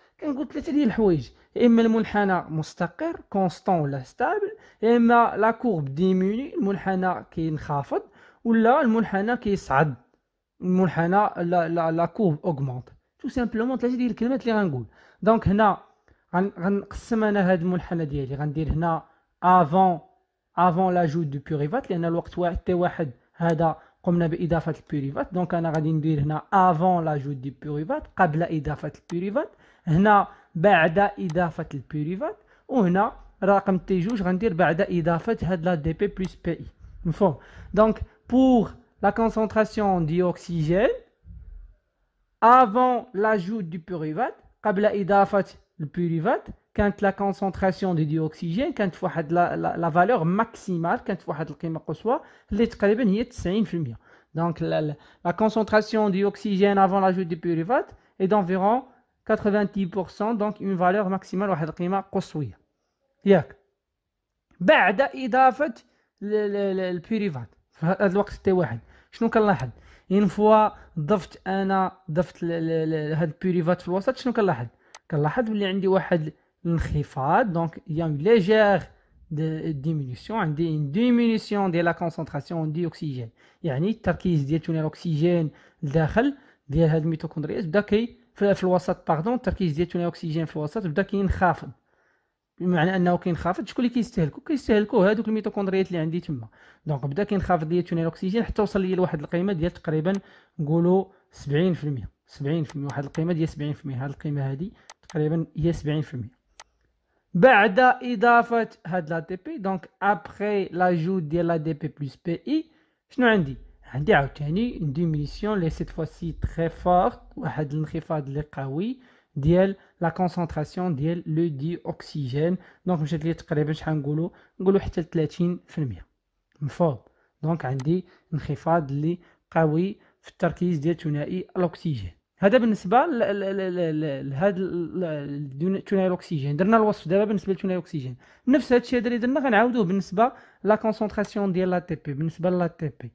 كنقول ثلاثه ديال الحوايج يا اما المنحنى مستقر كونستون ولا ستابل يا اما لا كورب ديموني المنحنى كينخفض ولا المنحنى كيصعد المنحنى لا لا لا كورب اوغمونت تو سامبلومون ثلاثه ديال الكلمات اللي غنقول دونك هنا غنقسم انا هاد المنحنى ديالي غندير هنا افون افون لاجوت دو بيريفات لان الوقت واحد تي واحد هذا قمنا باضافه البيريفات دونك انا غادي ندير هنا افون لاجوت دو بيريفات قبل اضافه البيريفات هنا بعد اضافه البيريفات وهنا رقم تي جوج غندير بعد اضافه هاد لا دي بي بلس بي اي مفهوم دونك بور la دي أوكسيجين أفون l'ajout دو pyruvate قبل إضافة البيريفات كانت لا كونسونطراسيون دي ديوكسيجين كانت في واحد لا فالور ماكسيمال كانت في واحد القيمه قصوى اللي تقريبا هي 90% دونك لا دي أوكسيجين افون لاجو دو بيريفات اي دونفيرون 90% دونك اون فالور ماكسيمال واحد القيمه قصويه ياك بعد اضافه البيريفات في هذا الوقت تي واحد شنو كنلاحظ ان فوا ضفت انا ضفت هاد البيريفات في الوسط شنو كنلاحظ كنلاحظ بلي عندي واحد الانخفاض دونك يا اون دي ديمينيسيون عندي اون ديمينيسيون ديال لا كونسونطراسيون دي اكسجين يعني التركيز ديال ثنائي الاكسجين لداخل ديال هاد الميتوكوندرياس بدا كي في الوسط باردون التركيز ديال ثاني اكسجين في الوسط بدا كينخفض بمعنى انه كينخفض شكون اللي كيستهلكو كيستهلكو هادوك الميتوكوندريات اللي عندي تما دونك بدا كينخفض ديال ثاني الاكسجين حتى وصل ليا لواحد القيمه ديال تقريبا نقولوا 70% 70% واحد القيمه ديال 70% هاد القيمه هادي تقريبا هي 70% بعد اضافه هاد لا دي بي دونك ابخي لاجو ديال لا دي بي بلس بي اي شنو عندي عندي عاوتاني ديميسيون لي سيت فوسي تري فورت واحد الانخفاض اللي قوي ديال لا كونسونطراسيون ديال لو دي اوكسجين دونك مشات لي تقريبا شحال نقولوا نقولوا حتى 30% من فوق دونك عندي انخفاض اللي قوي في التركيز ديال ثنائي الاكسجين هذا بالنسبه لهذا ثنائي الاكسجين درنا الوصف دابا بالنسبه لثنائي الاكسجين نفس هذا الشيء اللي درنا غنعاودوه بالنسبه لا كونسونطراسيون ديال لا تي بي بالنسبه لا تي بي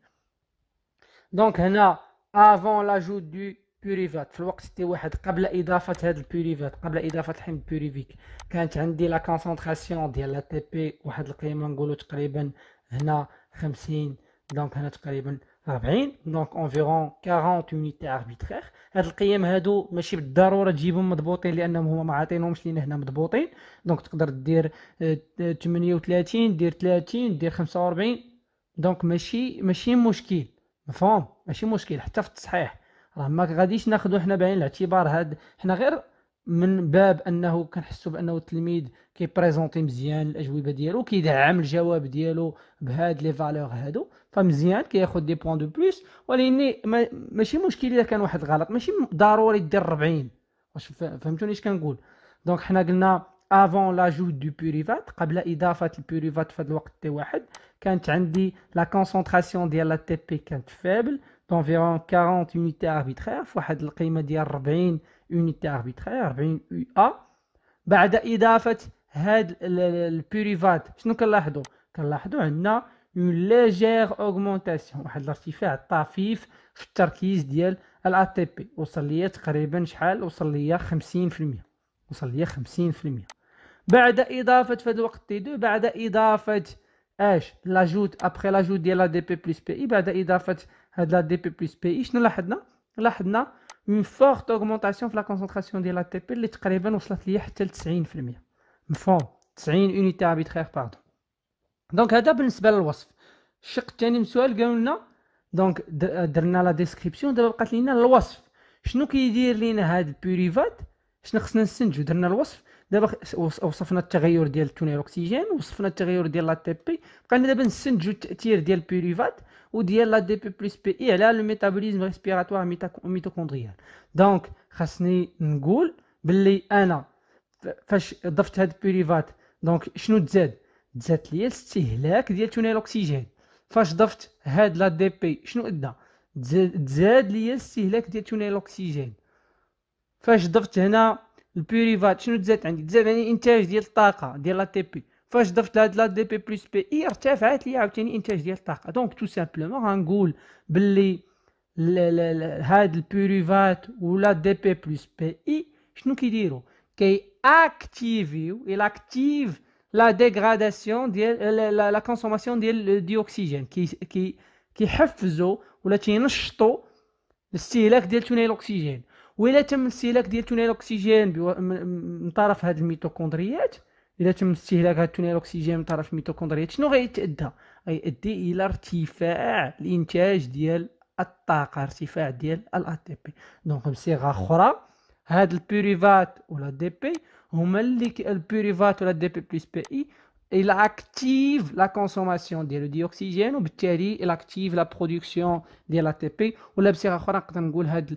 دونك هنا افون لاجوت دو بوريفات في الوقت تي واحد قبل اضافه هذا البوريفات قبل اضافه الحمض بوريفيك كانت عندي لا كونسونطراسيون ديال لا تي بي واحد القيمه نقولوا تقريبا هنا 50 دونك هنا تقريبا 40 دونك اونفيرون 40 يونيت اربيترير هاد القيم هادو ماشي بالضروره تجيبهم مضبوطين لانهم هما ما عاطينهمش لينا هنا مضبوطين دونك تقدر آه، دير 38 دير 30 دير 45 دونك ماشي ماشي مشكل مفهوم ماشي مشكل حتى في التصحيح راه ما غاديش ناخذو حنا بعين الاعتبار هاد حنا غير من باب انه كنحسوا بانه التلميذ كيبريزونتي مزيان الاجوبه ديالو كيدعم الجواب ديالو بهاد لي فالور هادو فمزيان كياخذ دي بوان دو بلوس ولكن ماشي مشكل اذا كان واحد غلط ماشي ضروري دير 40 واش فهمتوني اش كنقول دونك حنا قلنا افون لاجوت دو بيريفات قبل اضافه البيريفات في هذا الوقت تي واحد كانت عندي لا كونسونطراسيون ديال لا تي بي كانت فابل دونفيرون 40 يونيتي اربيترير فواحد القيمه ديال 40 يونيتي اربيترير 40 يو ا بعد اضافه هاد البيريفات شنو كنلاحظوا كنلاحظوا عندنا اون ليجير اوغمونتاسيون واحد الارتفاع طفيف في التركيز ديال الا تي بي وصل ليا تقريبا شحال وصل ليا 50% وصل ليا 50% بعد اضافه في هذا الوقت تي دو بعد اضافه اش لاجوت ابخي لاجوت ديال لا دي بي بلس بي اي بعد اضافه هاد لا دي بي بلس بي اي شنو لاحظنا لاحظنا اون فورت اوغمونطاسيون في لا كونسونطراسيون ديال لا تي بي اللي تقريبا وصلت ليا حتى ل 90% مفهوم 90 اونيتي اربيترير باردون دونك هذا بالنسبه للوصف الشق الثاني من السؤال قالوا لنا دونك درنا لا ديسكريبسيون دابا بقات لينا الوصف شنو كيدير لينا هاد بوريفات شنو خصنا نستنتجو درنا الوصف دابا وصفنا التغير ديال التونيروكسيجين وصفنا التغير ديال لا تي بي بقى لنا دابا نسنجو التاثير ديال بيريفات وديال لا دي بي بلس بي اي على لو ميتابوليزم ريسبيراتوار ميتوكوندريال دونك خاصني نقول باللي انا فاش ضفت هاد بيريفات دونك شنو تزاد تزاد ليا الاستهلاك ديال تونيل اكسجين فاش ضفت هاد لا دي بي شنو ادى تزاد ليا الاستهلاك ديال تونيل اكسجين فاش ضفت هنا البيوريفات شنو تزاد عندي تزاد عندي انتاج ديال الطاقه ديال لا تي بي فاش ضفت لهاد لا دي بي بلس بي اي ارتفعت لي عاوتاني انتاج ديال الطاقه دونك تو سامبلومون غنقول باللي هاد البيوريفات ولا دي بي بلس بي اي شنو كيديروا كي اكتيفيو الى اكتيف لا ديغراداسيون ديال لا كونسوماسيون ديال الديوكسيجين كي كي كيحفزوا ولا تينشطوا الاستهلاك ديال ثنائي الاكسجين ولا تم استهلاك ديال تونيل الاكسجين بو... من طرف هاد الميتوكوندريات الا تم استهلاك هاد تونيل الاكسجين من طرف الميتوكوندريات شنو غيتادى غيؤدي الى ارتفاع الانتاج ديال الطاقه ارتفاع ديال الا تي بي دونك بصيغه اخرى هاد البيريفات ولا دي بي هما اللي البيريفات ولا دي بي بلس بي اي il active la consommation ديال الديوكسيجين وبالتالي il active la production ديال ATP ولا بصيغه اخرى نقدر نقول هاد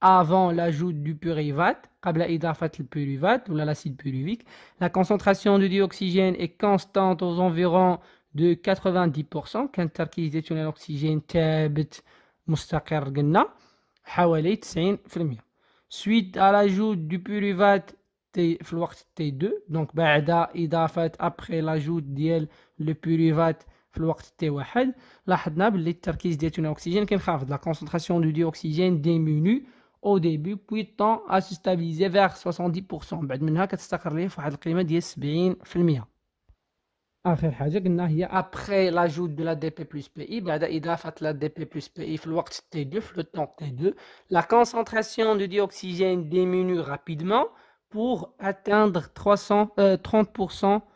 avant l'ajout du purivate, purivate ou l'acide pulvique, la concentration du dioxygène est constante aux environs de 90% quand تركيزية الأكسجين ثابت مستقر قلنا حوالي 90% suite à l'ajout du purivate في الوقت T2 donc بعد إضافة après l'ajout ديال le purivate في الوقت T1 لاحظنا باللي التركيز ديال ثاني كينخفض la concentration du dioxygène diminue au début puis tend à se stabiliser vers 70% بعد منها كتستقر ليه فواحد القيمه ديال 70% اخر حاجه قلنا هي ابري لاجوت دو لا دي بي بلس بي اي بعد اضافه لا دي بي بلس بي اي في الوقت تي 2 في لو طون تي 2 لا كونسونطراسيون دو ديوكسيجين ديمينو رابيدمون pour atteindre 300 euh, 30%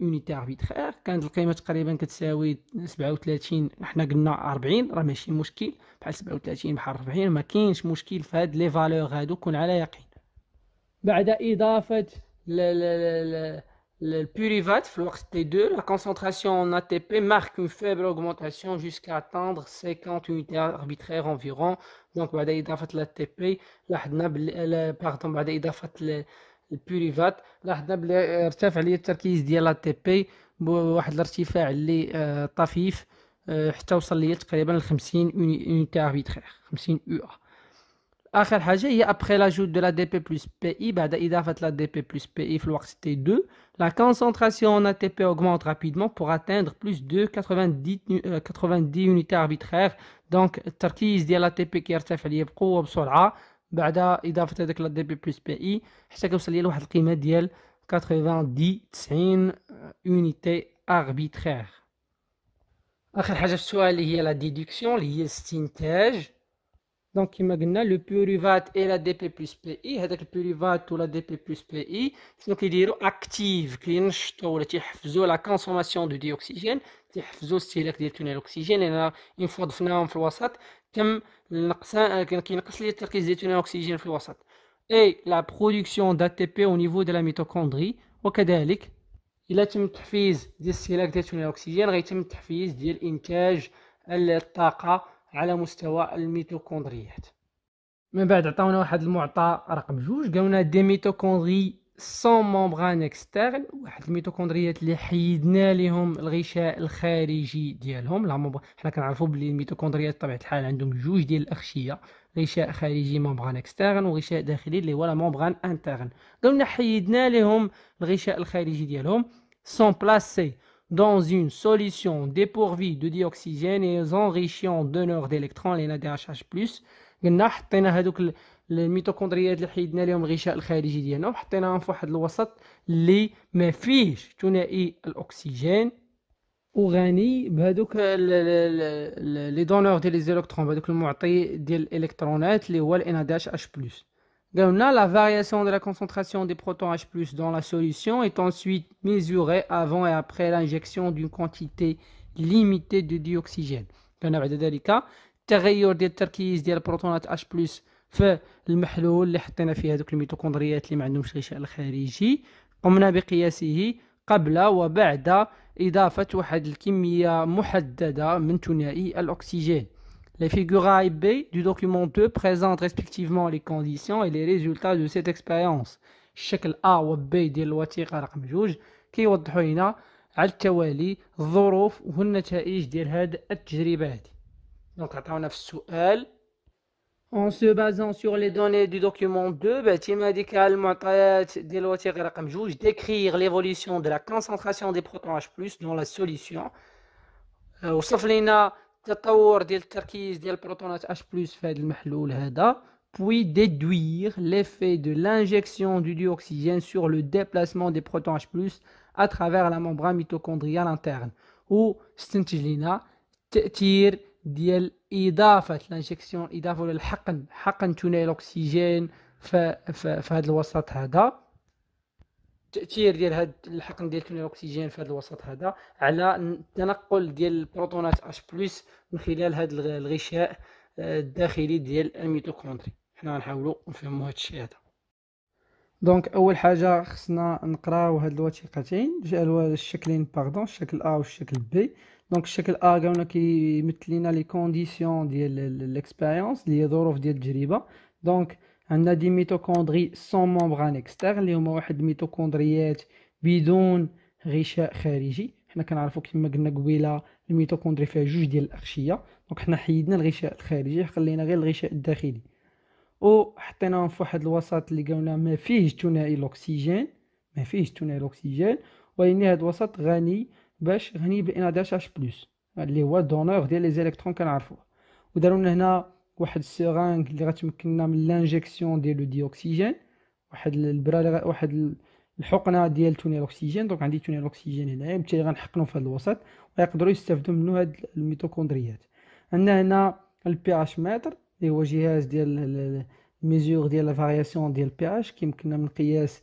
يونيتي اربيترير كانت القيمه تقريبا كتساوي سبعة 37 حنا قلنا اربعين راه ماشي مشكل بحال سبعة 37 بحال ربعين ما كاينش مشكل في هاد لي فالور هادو كون على يقين بعد اضافه البوريفات في الوقت تي 2 لا كونسنتراسيون ان ATP marque une faible augmentation jusqu'à atteindre 50 unités arbitraires environ دونك بعد اضافه لا تي بي لاحظنا بلي باردون بعد اضافه البيوريفات لاحظنا بلي ارتفع لي التركيز ديال تي بي بواحد الارتفاع اللي آه طفيف آه، حتى وصل لي تقريبا ل 50 اونيتي اربيترير 50 يو اخر حاجه هي ابخي لاجو دو لا دي بي بلس بي اي بعد اضافه لا دي بي بلس بي اي في الوقت تي 2 لا كونسنتراسيون ان تي بي اوغمونت رابيدمون بور اتيندر بلس دو 90 90 اونيتي اربيترير دونك التركيز ديال لا تي بي كيرتفع ليا بقوه بسرعه بعد اضافه هذاك لا دي بي بلس بي اي حتى كيوصل ليا لواحد القيمه ديال 80 دي 90 يونيتي اربيترير اخر حاجه في السؤال اللي هي لا ديدكسيون اللي هي الاستنتاج دونك كما قلنا لو بيوريفات اي لا دي بي بلس بي اي هذاك البيوريفات ولا دي بي بلس بي اي شنو كيديروا اكتيف كينشطوا ولا تيحفزوا لا كونسوماسيون دو ديوكسيجين تيحفزوا استهلاك ديال ثاني الاكسجين لان اون فوا ضفناهم في الوسط كم نقصان كينقص لي ديال زيتون الاكسجين في الوسط اي لا برودكسيون بي او نيفو دو لا ميتوكوندري وكذلك الا تم التحفيز ديال استهلاك زيتون الاكسجين غيتم التحفيز ديال انتاج الطاقه على مستوى الميتوكوندريات من بعد عطاونا واحد المعطى رقم جوج قالونا دي ميتوكوندري سون ممبران اكسترن واحد الميتوكوندريات اللي حيدنا لهم الغشاء الخارجي ديالهم لا ممبر... حنا كنعرفوا بلي الميتوكوندريات بطبيعه الحال عندهم جوج ديال الاغشيه غشاء خارجي ممبران اكسترن وغشاء داخلي اللي هو لا ممبران انترن قلنا حيدنا لهم الغشاء الخارجي ديالهم سون بلاسي dans une solution dépourvue de dioxygène et en donneurs d'électrons les NADHH+. قلنا حطينا هذوك الميتوكوندريات اللي حيدنا لهم الغشاء الخارجي ديالنا وحطيناهم في واحد الوسط اللي ما فيهش ثنائي الاكسجين وغني بهذوك لي دونور ديال لي زيلكترون بهذوك المعطي ديال الالكترونات اللي هو ال NADH+. قالنا la variation de la دي des اش H+ دون لا solution est ensuite mesurée افون et après l'injection دون كونتيتي ليميتي دو ديوكسيجين قالنا بعد ذلك التغير ديال التركيز ديال اش H+ فالمحلول اللي حطينا فيه هذوك الميتوكوندريات اللي ما عندهمش غشاء الخارجي قمنا بقياسه قبل وبعد إضافة واحد الكمية محددة من ثنائي الأكسجين Les figures A et B du document 2 présentent respectivement les conditions et les résultats de cette expérience. الشكل A و B ديال الوثيقة رقم جوج كيوضحوا لنا على التوالي الظروف والنتائج ديال هاد التجربة هادي دونك عطاونا في السؤال En se basant sur les données du document 2, décrire l'évolution de la concentration des protons H+, dans la solution. Euh, H+ puis déduire l'effet de l'injection du dioxygène sur le déplacement des protons H+ à travers la membrane mitochondriale interne ou استنتج tire ديال اضافه لانجيكسيون اضافه ولا الحقن حقن ثنائي الاكسجين في في هذا الوسط هذا التاثير ديال هذا الحقن ديال ثنائي الاكسجين في هذا الوسط هذا على التنقل ديال البروتونات اش بلس من خلال هذا الغشاء آه، الداخلي ديال الميتوكوندري حنا غنحاولوا نفهموا هذا الشيء هذا دونك اول حاجه خصنا نقراو هاد الوثيقتين الشكلين باردون الشكل ا والشكل بي دونك الشكل ا قالوا لنا يمثل لنا لي كونديسيون ديال ليكسبيريونس اللي هي ظروف ديال التجربه دونك عندنا دي ميتوكوندري سون ممبران اكستيرن اللي هما واحد الميتوكوندريات بدون غشاء خارجي حنا كنعرفوا كما قلنا قبيله الميتوكوندري فيها جوج ديال الاغشيه دونك حنا حيدنا الغشاء الخارجي خلينا غير الغشاء الداخلي وحطيناهم في واحد الوسط اللي قالنا ما فيهش ثنائي الاكسجين ما فيهش ثنائي الاكسجين ولان هذا الوسط غني باش غني ان داش اش بلس اللي هو دونور ديال لي زيليكترون كنعرفوه وداروا لنا هنا واحد السيرانغ اللي غتمكننا من لانجيكسيون ديال لو ديوكسيجين واحد البرالة واحد الحقنه ديال تونيل الاكسجين دونك عندي تونيل اكسجين هنايا بالتالي غنحقنو في هذا الوسط ويقدروا يستافدوا منه هاد الميتوكوندريات عندنا هنا البي اش متر اللي هو جهاز ديال ميزور ديال لا فارياسيون ديال البي اش كيمكننا من قياس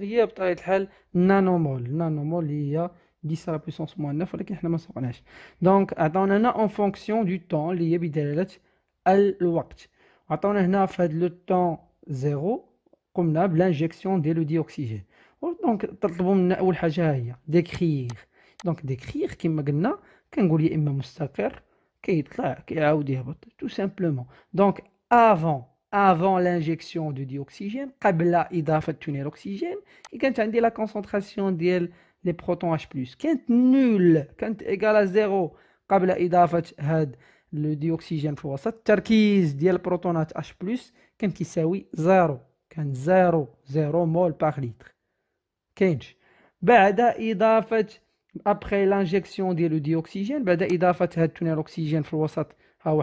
هي بطبيعه الحال نانو مول نانو مول هي 10 على بويسونس موان 9 ولكن حنا ما سوقناش دونك عطاونا هنا اون فونكسيون دو طون اللي هي بدلاله الوقت عطاونا هنا في هاد لو طون زيرو قمنا بلانجيكسيون ديال لو ديوكسيجين دونك طلبوا منا اول حاجه هي ديكريغ دونك ديكريغ كيما قلنا كنقول يا اما مستقر كيطلع كيعاود يهبط تو سامبلومون دونك افون avant l'injection du dioxygène, qabla idafa tunnel l'oxygène et quand on la concentration des protons H, quand nul, quand égal à zéro, had le dioxygène, pour ça, des H, quand qui zéro, quand zéro, zéro mol par litre. après l'injection du dioxygène, had tunnel d'oxygène, pour ça, ha ah ou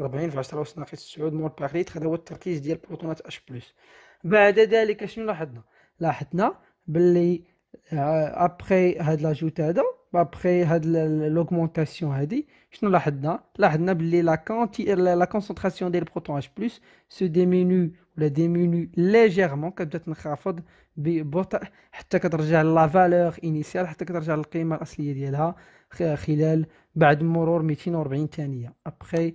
40 في 10 أس ناقص 9 مول باغ ليتر هذا هو التركيز ديال بروتونات اش بلس بعد ذلك شنو لاحظنا لاحظنا باللي ابخي آه، هاد لاجوت هذا ابخي هاد لوغمونتاسيون هادي شنو لاحظنا لاحظنا باللي لا كونتي لا كونسنتراسيون ديال بروتون اش بلس سو ديمينو ولا ديمينو ليجيرمون كتبدا تنخفض ببطء حتى كترجع لا فالور انيسيال حتى كترجع للقيمه الاصليه ديالها خلال بعد مرور 240 ثانيه ابخي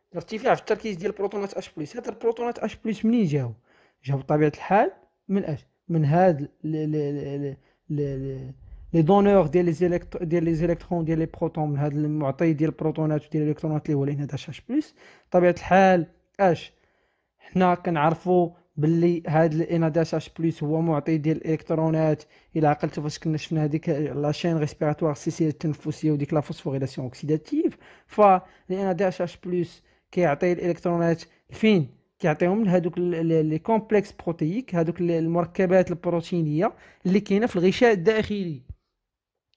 الارتفاع في التركيز ديال بروتونات اش بلس هاد البروتونات اش بلس منين جاو جاو بطبيعه الحال من اش من هاد لي دونور ديال لي زيلكتر ديال لي زيلكترون ديال لي بروتون من هاد المعطي ديال البروتونات وديال الالكترونات اللي هو لان هذا اش بلس بطبيعه الحال اش حنا كنعرفوا باللي هاد داش اش بلس هو معطي ديال الالكترونات الى عقلتو فاش كنا شفنا هذيك لاشين ريسبيراتوار السلسله التنفسيه وديك لا فوسفوريلاسيون اوكسيداتيف داش اش بلس كيعطي الالكترونات فين كيعطيهم لهذوك لي كومبلكس بروتيك هذوك المركبات البروتينيه اللي كاينه في الغشاء الداخلي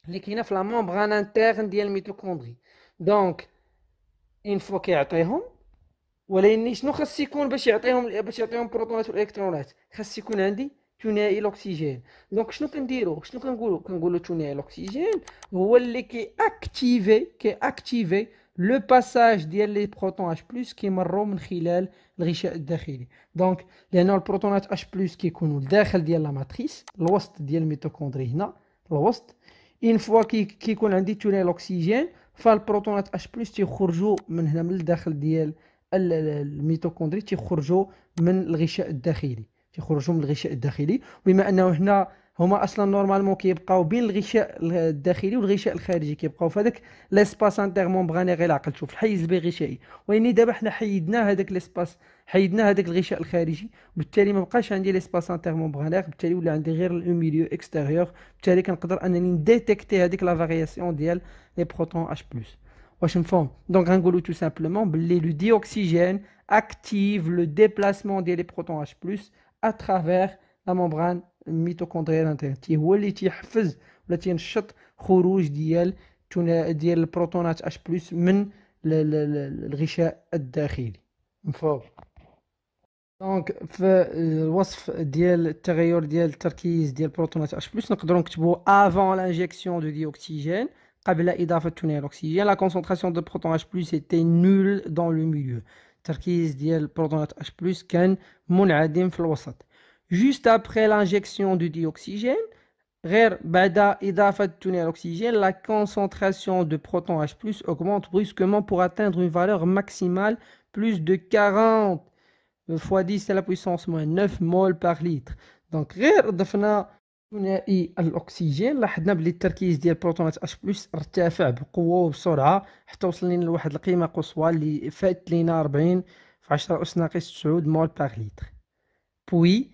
اللي كاينه في لا مومبران انترن ديال الميتوكوندري دونك اون فوا كيعطيهم ولكن شنو خاص يكون باش يعطيهم باش يعطيهم بروتونات والالكترونات خاص يكون عندي ثنائي الاكسجين دونك شنو كنديرو شنو كنقولو كنقولو ثنائي الاكسجين هو اللي كي اكتيفي كي اكتيفي لو باساج ديال لي بروتون اش كيمروا من خلال الغشاء الداخلي دونك لان البروتونات اش كيكونوا لداخل ديال لا ماتريس الوسط ديال الميتوكوندري هنا الوسط اين فوا كي كيكون عندي تونيل اكسجين فالبروتونات اش تيخرجوا من هنا من الداخل ديال الميتوكوندري تيخرجوا من الغشاء الداخلي تيخرجوا من الغشاء الداخلي بما انه هنا هما اصلا نورمالمون كيبقاو بين الغشاء الداخلي والغشاء الخارجي كيبقاو في هذاك ليسباس انتيرمون بغاني غير العقل تشوف الحيز الغشائي ويعني دابا حنا حيدنا هذاك ليسباس حيدنا هذاك الغشاء الخارجي بالتالي ما بقاش عندي ليسباس انتيرمون بغاني بالتالي ولا عندي غير الميليو اكستيريور بالتالي كنقدر انني نديتيكتي هذيك لا فارياسيون ديال لي بروتون اش بلس واش نفهم دونك غنقولو تو سامبلومون بلي لو ديوكسيجين اكتيف لو ديبلاسمون ديال لي بروتون اش بلس اترافير لا ممبران الميتوكوندريال تي هو اللي تيحفز ولا تينشط خروج ديال ديال البروتونات اش بلس من الغشاء الداخلي من دونك في الوصف ديال التغير ديال التركيز ديال بروتونات اش بلس نقدروا نكتبوا افون لانجيكسيون دو ديوكسيجين قبل اضافه ثنائي الاكسجين لا كونسونطراسيون دو بروتون اش بلس ايتي نول دون لو ميليو التركيز ديال بروتونات اش بلس كان منعدم في الوسط juste après l'injection du dioxygène, la concentration de proton H+, augmente brusquement pour atteindre une valeur maximale plus de 40 fois 10 à la puissance moins 9 mol par litre. Donc, ثنائي الاكسجين لاحظنا بلي التركيز ديال بروتونات اش بلس ارتفع بقوه وبسرعه حتى وصل لنا لواحد القيمه قصوى اللي فات لينا 40 في 10 اس ناقص 9 mol par litre بوي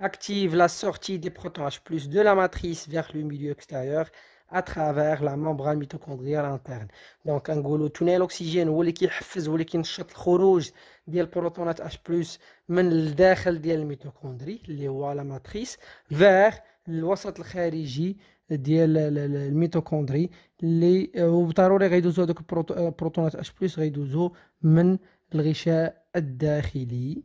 active la sortie des protons H+, de la matrice vers le milieu extérieur à travers la membrane mitochondriale interne. Donc, un تونيل oxygène هو اللي كيحفز هو rouge des protons H+ من الداخل ديال الميتوكوندري اللي هو لا ماتريس الوسط الخارجي ديال الميتوكوندري اللي وبالضروري غيدوزو هذوك البروتونات H+ غيدوزو من الغشاء الداخلي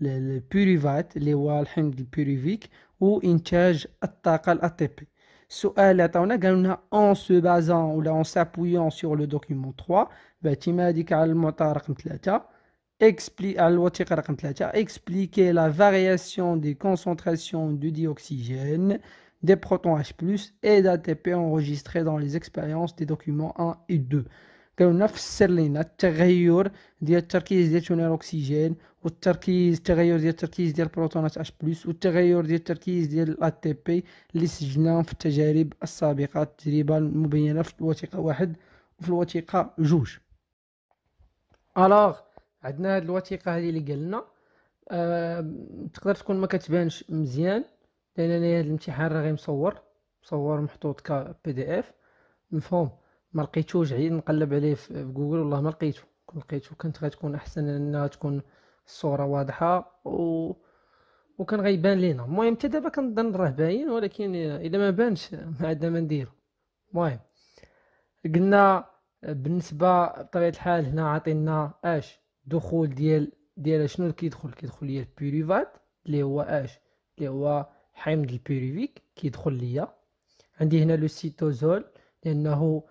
Les ou les الحمض البيريفيك وانتاج ou الاي la l'ATP. عطاونا قالوا لنا en se بازون ou اون sur le 3 expliquer la variation des concentrations de dioxygène des protons H+ et d'ATP enregistrées dans les expériences des documents 1 et 2 كانوا نفس السر لينا التغير ديال التركيز ديال ثنائي الاكسجين والتركيز التغير ديال التركيز ديال بروتونات اش بلس والتغير ديال التركيز ديال الا تي بي اللي سجلناهم في التجارب السابقه التجربه المبينه في الوثيقه واحد وفي الوثيقه جوج الوغ عندنا هاد الوثيقه هذه اللي قالنا أه تقدر تكون ما كتبانش مزيان لان هذا هاد الامتحان راه غير مصور مصور محطوط ك بي دي اف مفهوم ما لقيتوش عيد نقلب عليه في جوجل والله ما لقيتو كون لقيتو كانت غتكون احسن لانها تكون الصوره واضحه و وكان غيبان لينا المهم حتى دابا كنظن راه باين ولكن اذا ما بانش ما عندنا ما نديرو المهم قلنا بالنسبه بطبيعه الحال هنا عطينا اش دخول ديال ديال شنو اللي كيدخل كيدخل ليا البيريفات اللي هو اش اللي هو حمض البيريفيك كيدخل ليا عندي هنا لو سيتوزول لانه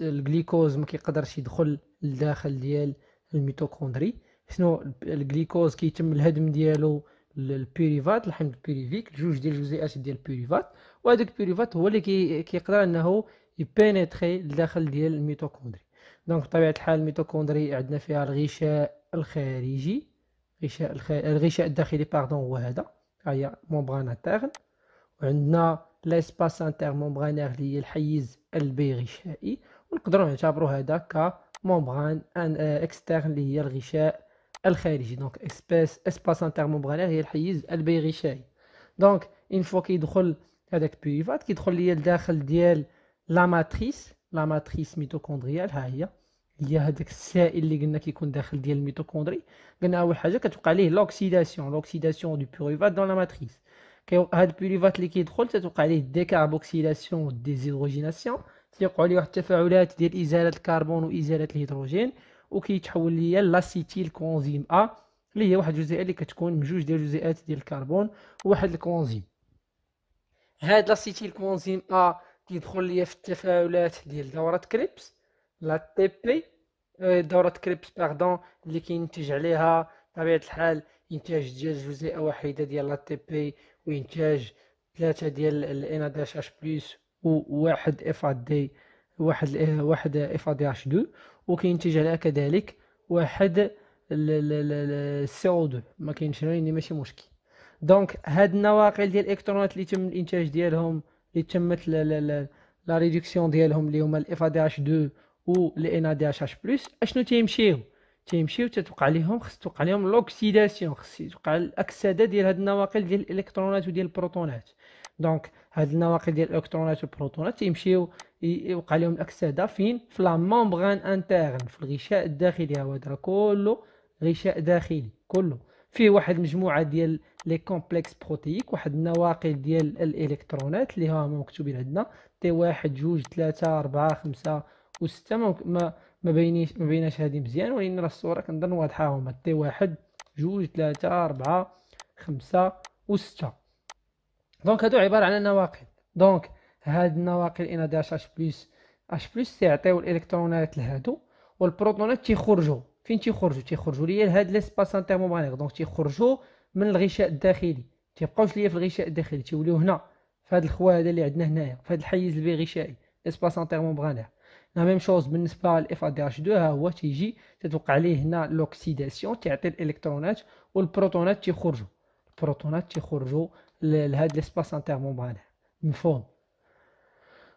الجليكوز ما كيقدرش يدخل لداخل ديال الميتوكوندري شنو الجليكوز كيتم الهدم ديالو البيريفات الحمض البيريفيك جوج ديال الجزيئات ديال البيريفات وهذاك البيريفات هو اللي كيقدر انه يبينيتري لداخل ديال الميتوكوندري دونك بطبيعه الحال الميتوكوندري عندنا فيها الغشاء الخارجي غشاء الخ... الغشاء الداخلي باردون هو هذا هي مومبران انترن وعندنا لاسباس انترمومبرانير اللي هي الحيز البي غشائي ونقدروا نعتبروا هذا مومبران ان اكسترن آه، اللي هي الغشاء الخارجي دونك اسباس اسباس مومبرانير هي الحيز البي غشائي دونك اين فوا كيدخل هذاك بيفات كيدخل ليا الداخل ديال لا ماتريس لا ماتريس ميتوكوندريال ها هي هي هذاك السائل اللي قلنا كيكون داخل ديال الميتوكوندري قلنا اول حاجه كتوقع ليه لوكسيداسيون لوكسيداسيون دو بيروفات دون لا ماتريس هاد البوليفات اللي كيدخل تتوقع ليه الديكاربوكسيلاسيون والديزيدروجيناسيون تيوقعوا ليه واحد التفاعلات ديال ازاله الكربون وازاله الهيدروجين وكيتحول ليا لاسيتيل كونزيم ا اللي هي واحد الجزيئه اللي كتكون من جوج ديال الجزيئات ديال الكربون وواحد الكونزيم هاد لاسيتيل كونزيم ا كيدخل ليا في التفاعلات ديال دوره كريبس لا تي بي آه، دوره كريبس باردون اللي كينتج عليها بطبيعه الحال انتاج ديال جزيئه واحده ديال لا تي بي وانتاج ثلاثة ديال ال داش اش بلس وواحد اف دي واحد واحد اف دي اش دو وكينتج عليها كذلك واحد السي او دو ما كاينش يعني ماشي مشكل دونك هاد النواقل ديال الالكترونات اللي تم الانتاج ديالهم اللي تمت لا ريدكسيون ديالهم اللي هما الاف دي اش 2 و الان دي اش اش بلس اشنو تيمشيو تيمشيو تتوقع لهم خص توقع لهم لوكسيداسيون خص توقع الاكسده ديال هاد النواقل ديال الالكترونات وديال البروتونات دونك هاد النواقل ديال الالكترونات والبروتونات تيمشيو يوقع لهم الاكسده فين في لا مومبران انترن في الغشاء الداخلي هو هذا كله غشاء داخلي كله فيه واحد المجموعه ديال لي كومبلكس بروتيك واحد النواقل ديال الالكترونات اللي هما مكتوبين عندنا تي واحد جوج ثلاثة أربعة خمسة وستة ما ما بينيش ما بيناش هذه مزيان ولكن راه الصوره كنظن واضحه هما تي واحد جوج ثلاثة أربعة خمسة وستة دونك هادو عبارة على نواقل دونك هاد النواقل ان دي اش اش بلس اش بلس تيعطيو الالكترونات لهادو والبروتونات تيخرجو فين تيخرجو تيخرجو ليا لهاد ليسباس انترمومانيك دونك تيخرجو من الغشاء الداخلي تيبقاوش ليا في الغشاء الداخلي تيوليو هنا في هاد الخوا هذا اللي عندنا هنايا في هاد الحيز البي غشائي ليسباس انترمومانيك لا ميم شوز بالنسبه للاف ا دي اتش 2 ها هو تيجي تتوقع عليه هنا لوكسيداسيون تيعطي الالكترونات والبروتونات تيخرجوا البروتونات تيخرجوا لهاد ليسباس مومبران مفهوم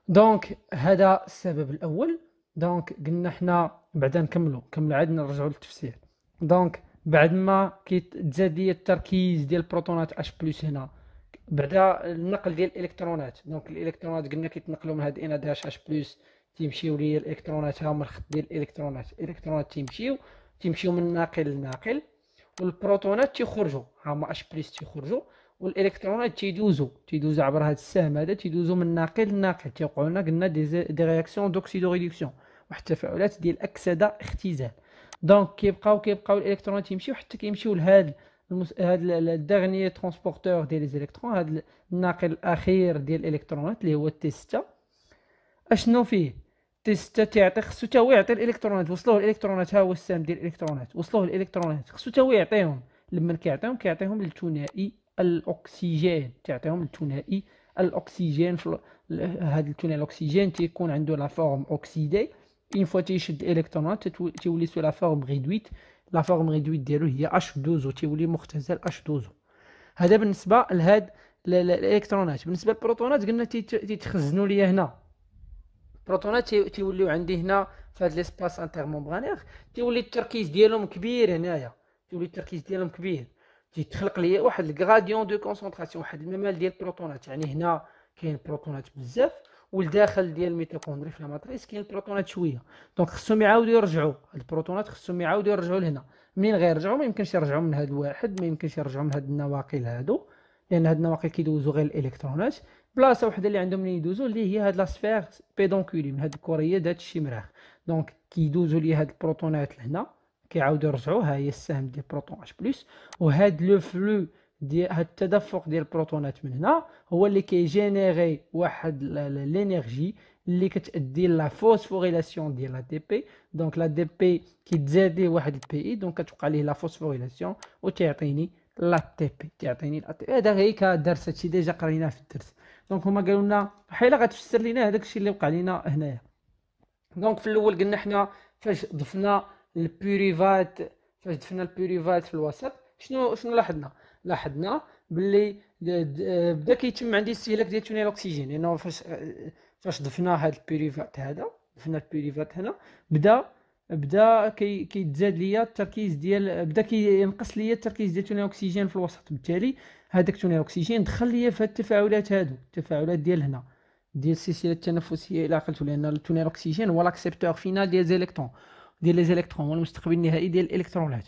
دونك هذا السبب الاول دونك قلنا حنا بعدا نكملو نكملو عاد نرجعو للتفسير دونك بعد ما كيتزاد ليا التركيز ديال البروتونات اش بلس هنا بعدا النقل ديال الالكترونات دونك الالكترونات قلنا كيتنقلوا من هاد ان داش اش بلس تيمشيو ليا الالكترونات هما الخط ديال الالكترونات الالكترونات تيمشيو تيمشيو من ناقل لناقل والبروتونات تيخرجوا هما اش بليس تيخرجوا والالكترونات تيدوزو تيدوزو عبر هذا السهم هذا تيدوزو من ناقل لناقل تيوقعوا لنا قلنا دي, غياكسيون رياكسيون دوكسيدو ريدكسيون واحد التفاعلات ديال اكسده اختزال دونك كيبقاو كيبقاو الالكترونات تيمشيو حتى كيمشيو لهاد المس... هاد الدغني ترونسبورتور ديال الالكترون هاد الناقل الاخير ديال الالكترونات اللي هو تي 6 اشنو فيه تستطيع طيب، خصو تا هو يعطي الالكترونات وصلوه الالكترونات ها هو السهم ديال الالكترونات وصلوه الالكترونات خصو تا هو يعطيهم لما كيعطيهم كيعطيهم للثنائي الاكسجين تعطيهم للثنائي الاكسجين في هذا الثنائي الاكسجين تيكون عنده لا فورم اوكسيدي اون فوا تيشد الالكترونات تيولي سو لا فورم ريدويت لا فورم ريدويت ديالو هي اش دوزو تيولي مختزل اش دوزو هذا بالنسبه لهاد الالكترونات بالنسبه للبروتونات قلنا تيتخزنوا ليا هنا البروتونات تيوليو عندي هنا في هاد ليسباس مومبرانيغ تيولي التركيز ديالهم كبير هنايا تيولي التركيز ديالهم كبير تيتخلق ليا واحد الغراديون دو كونسونطراسيون واحد الممال ديال البروتونات يعني هنا كاين بروتونات بزاف والداخل ديال الميتوكوندري في الماتريس كاين بروتونات شويه دونك خصهم يعاودوا يرجعوا البروتونات خصهم يعاودوا يرجعوا لهنا منين غيرجعوا ما يمكنش يرجعوا من هذا الواحد ما يمكنش يرجعوا من هاد النواقل هادو لان هاد النواقل كيدوزوا غير الالكترونات بلاصه وحده اللي عندهم اللي يدوزو اللي هي هاد لاسفير بيدونكولي من هاد الكوريه دات الشمراخ دونك كيدوزو لي هاد البروتونات لهنا كيعاودو يرجعو ها هي السهم ديال بروتون اش بلس وهاد لو فلو ديال هاد التدفق ديال البروتونات من هنا هو اللي كيجينيري واحد لينيرجي اللي كتادي لا فوسفوريلاسيون ديال لا دي بي دونك لا دي بي كيتزاد ليه واحد البي اي e، دونك كتوقع ليه لا فوسفوريلاسيون وتعطيني لا تي بي تعطيني لا تي بي هذا غير كدرس هادشي ديجا قريناه في الدرس دونك هما قالوا لنا حيلا غتفسر لينا هذاك الشيء اللي وقع لينا هنايا دونك في الاول قلنا حنا فاش ضفنا البوريفات فاش ضفنا البوريفات في الوسط شنو شنو لاحظنا لاحظنا باللي بدا كيتم عندي استهلاك ديال ثاني الاكسجين لانه يعني فاش فاش ضفنا هاد البوريفات هذا ضفنا البوريفات هنا بدا بدا كيتزاد ليا التركيز ديال بدا كينقص ليا التركيز ديال ثاني اكسجين في الوسط بالتالي هذاك ثاني اكسجين دخل ليا في هاد التفاعلات هادو التفاعلات ديال هنا ديال السلسله التنفسيه الى عقلتو لان ثاني اكسجين هو لاكسبتور فينال ديال زيليكترون ديال لي زيلكترون هو المستقبل النهائي ديال الالكترونات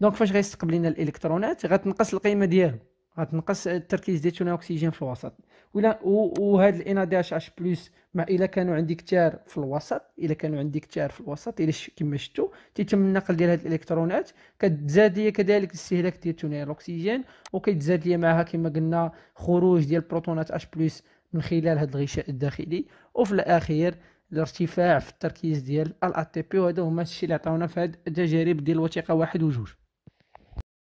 دونك فاش غيستقبل لنا الالكترونات غتنقص القيمه ديالو غتنقص التركيز ديال ثاني اكسجين في الوسط ولا وهاد الان دي اش اش بلس مع الا كانوا عندي كتار في الوسط الا كانوا عندي كتار في الوسط الا كما شفتوا تيتم النقل ديال هاد الالكترونات كتزاد ليا كذلك الاستهلاك ديال ثنائي الاكسجين وكيتزاد ليا معها كما قلنا خروج ديال البروتونات اش بلس من خلال هاد الغشاء الداخلي وفي الاخير الارتفاع في التركيز ديال الاتي تي بي وهذا هما الشيء اللي عطاونا في هاد التجارب ديال الوثيقه واحد وجوج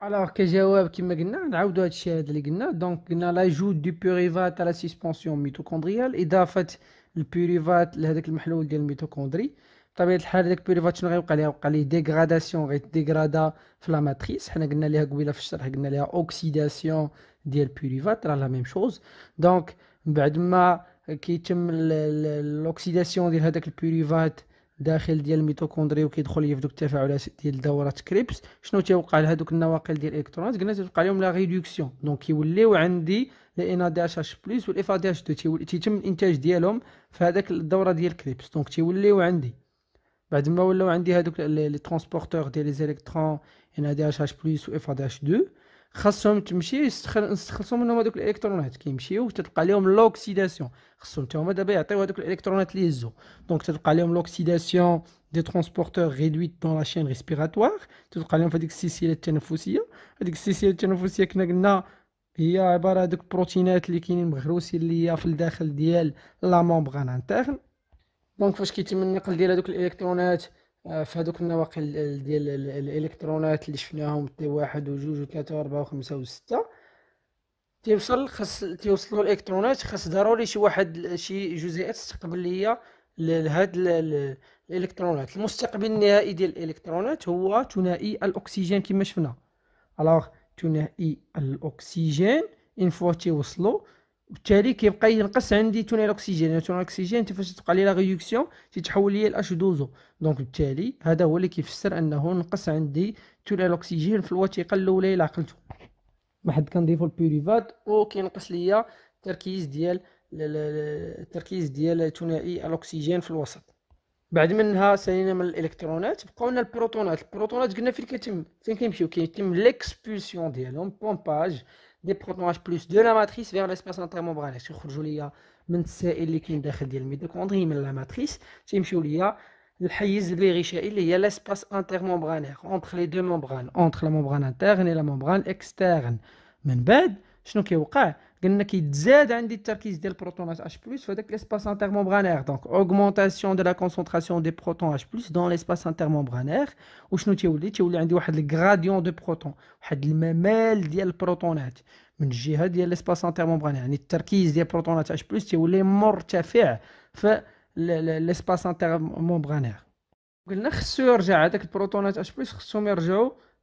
الوغ كجواب كيما قلنا نعاودو هادشي هذا اللي قلنا دونك قلنا لاجو دو بيوريفات على سيسبونسيون ميتوكوندريال اضافه البيوريفات لهداك المحلول ديال الميتوكوندري بطبيعه الحال داك البيوريفات شنو غيوقع ليه وقع ليه ديغراداسيون غيتديغرادا في لا ماتريس حنا قلنا ليها قبيله في الشرح قلنا ليها اوكسيداسيون ديال البيوريفات راه لا ميم شوز دونك بعد ما كيتم لوكسيداسيون ديال هداك البيوريفات داخل ديال الميتوكوندري وكيدخل في دوك التفاعلات ديال دوره كريبس شنو تيوقع لهذوك النواقل ديال الالكترونات قلنا تتوقع لهم لا ريدكسيون دونك كيوليو عندي لا ان دي اش اش بلس والاف دي اش دو تيتم الانتاج ديالهم في هذاك الدوره ديال كريبس دونك تيوليو عندي بعد ما ولاو عندي هذوك لي ترونسبورتور ديال لي الكترون ان دي اش اش بلس واف دي اش دو خاصهم تمشي يستخلصوا منهم هذوك الالكترونات كيمشيو تتبقى لهم لوكسيداسيون خاصهم حتى هما دابا يعطيو هذوك الالكترونات اللي يهزو دونك تتبقى لهم لوكسيداسيون دي ترونسبورتور ريدويت دون لا شين ريسبيراتوار تتبقى لهم في هذيك السلسله التنفسيه هذيك السلسله التنفسيه كنا قلنا هي عباره هذوك البروتينات اللي كاينين مغروسين اللي هي في الداخل ديال لا مومبغان انترن دونك فاش كيتم النقل ديال هذوك الالكترونات آه، في هذوك النواقل ديال الالكترونات اللي شفناهم تي واحد وجوج وثلاثة وأربعة وخمسة وستة تيوصل خاص تيوصلو الالكترونات خاص ضروري شي واحد شي جزيئات ليا لهاد الالكترونات المستقبل النهائي ديال الالكترونات هو ثنائي الاكسجين كما شفنا الوغ ثنائي الاكسجين ان فوا تيوصلو وبالتالي كيبقى ينقص عندي ثاني الاكسجين ثاني الاكسجين فاش تبقى لي لا ريوكسيون تيتحول لي الاش دوزو دونك بالتالي هذا هو اللي كيفسر انه نقص عندي ثاني الاكسجين في الوثيقه الاولى الا عقلته ما حد ديفول بيريفات وكينقص ليا التركيز ديال التركيز ديال ثنائي الاكسجين في الوسط بعد منها سالينا من الالكترونات بقاو لنا البروتونات البروتونات قلنا فين كيتم فين كيمشيو كيتم ليكسبولسيون ديالهم بومباج دي بروتوناج بلوس دو لا ماتريس فيغ لاسباس انترمومبرالير تيخرجوا ليا من السائل اللي كاين داخل ديال الميتوكوندري من لا ماتريس تيمشيو ليا الحيز البيغشائي اللي هي لاسباس انترمومبرالير اونتر لي دو ممبران اونتر لا ممبران انترن اي لا ممبران اكسترن من بعد شنو كيوقع قلنا كيتزاد عندي التركيز ديال البروتونات اش بلس في هذاك ليسباس انترمومبرانير دونك اوغمونطاسيون دو لا كونسونطراسيون دي بروتون اش بلس دون ليسباس انترمومبرانير وشنو تيولي تيولي عندي واحد الغراديون دو بروتون واحد الممال ديال البروتونات من الجهه ديال ليسباس انترمومبرانير يعني التركيز ديال بروتونات اش بلس تيولي مرتفع في ليسباس انترمومبرانير قلنا خصو يرجع هذاك البروتونات اش بلس خصهم يرجعوا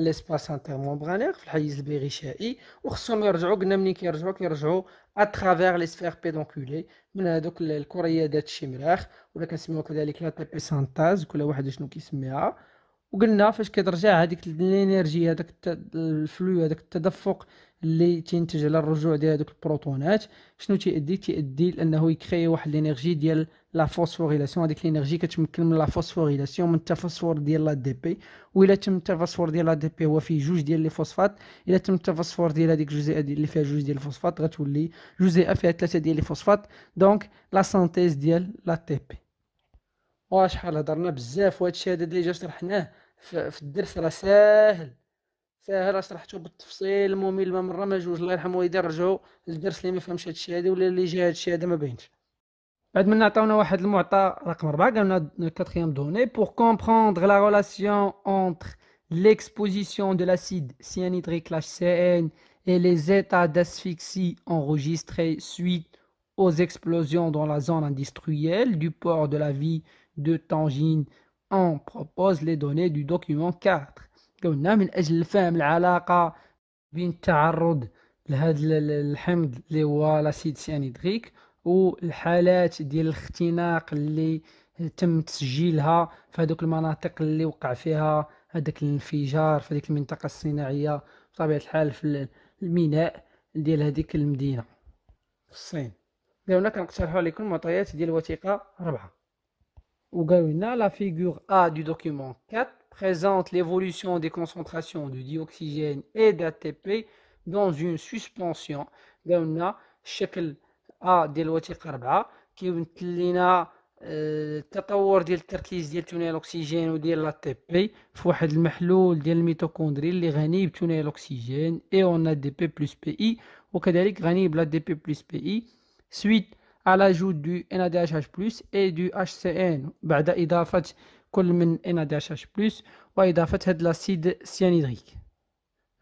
ليسباس انترمومبرانير في الحيز البغشائي وخصهم يرجعوا قلنا منين كيرجعوا كيرجعوا اترافير لي سفير بيدونكولي من هذوك الكريادات الشمراخ ولا كنسميوها كذلك لا تي سانتاز كل واحد شنو كيسميها وقلنا فاش كترجع هذيك الانرجي هذاك الفلو هذاك التدفق اللي تنتج على الرجوع ديال هذوك البروتونات شنو تيؤدي تيؤدي لانه يكري واحد الانرجي ديال لا فوسفوريلاسيون هذيك الانرجي كتمكن من لا فوسفوريلاسيون من التفسفور ديال لا دي بي الا تم التفسفور ديال لا دي بي هو فيه جوج ديال لي فوسفات إلا تم التفسفور ديال هذيك الجزيئة دي اللي فيها جوج ديال الفوسفات غتولي جزيئة فيها ثلاثة ديال لي فوسفات دونك لا سانتيز ديال لا تي بي شحال هضرنا بزاف الشيء هذا اللي جا شرحناه في الدرس راه ساهل ساهل شرحته بالتفصيل ممل ما مره ما جوج الله يرحمه يدير رجعوا للدرس اللي ما فهمش الشيء هذا ولا اللي جا الشيء هذا ما بينش بعد من عطاونا واحد المعطى رقم 4 قالنا quatrième donnée pour comprendre la relation entre l'exposition de l'acide cyanhydrique HCN et les états d'asphyxie enregistrés suite aux explosions dans la zone industrielle du port de la ville de Tangine on propose les données du document 4 قلنا من اجل فهم العلاقه بين التعرض لهذا الحمض اللي هو l'acide cyanhydrique. والحالات ديال الاختناق اللي تم تسجيلها في هذوك المناطق اللي وقع فيها هذاك الانفجار في هذيك المنطقه الصناعيه بطبيعه الحال في الميناء ديال هذيك المدينه في الصين هنا كنقترحوا عليكم المعطيات ديال الوثيقه ربعه وقالوا لنا لا فيغور ا دو دوكيومون 4 présente l'évolution des concentrations de dioxygène et d'ATP dans une suspension قالوا لنا الشكل ا آه، ديال الوثيقه 4 كيمثل لنا التطور ديال التركيز ديال ثنائي الاكسجين وديال لا تي بي في واحد المحلول ديال الميتوكوندري اللي غني بثنائي الاكسجين اي اون دي بي بلس بي اي وكذلك غني بلا دي بي بلس بي اي سويت على جود دو NADHH+ اي دو سي ان بعد اضافه كل من ان دي NADHH+ واضافه هاد لاسيد سيانيدريك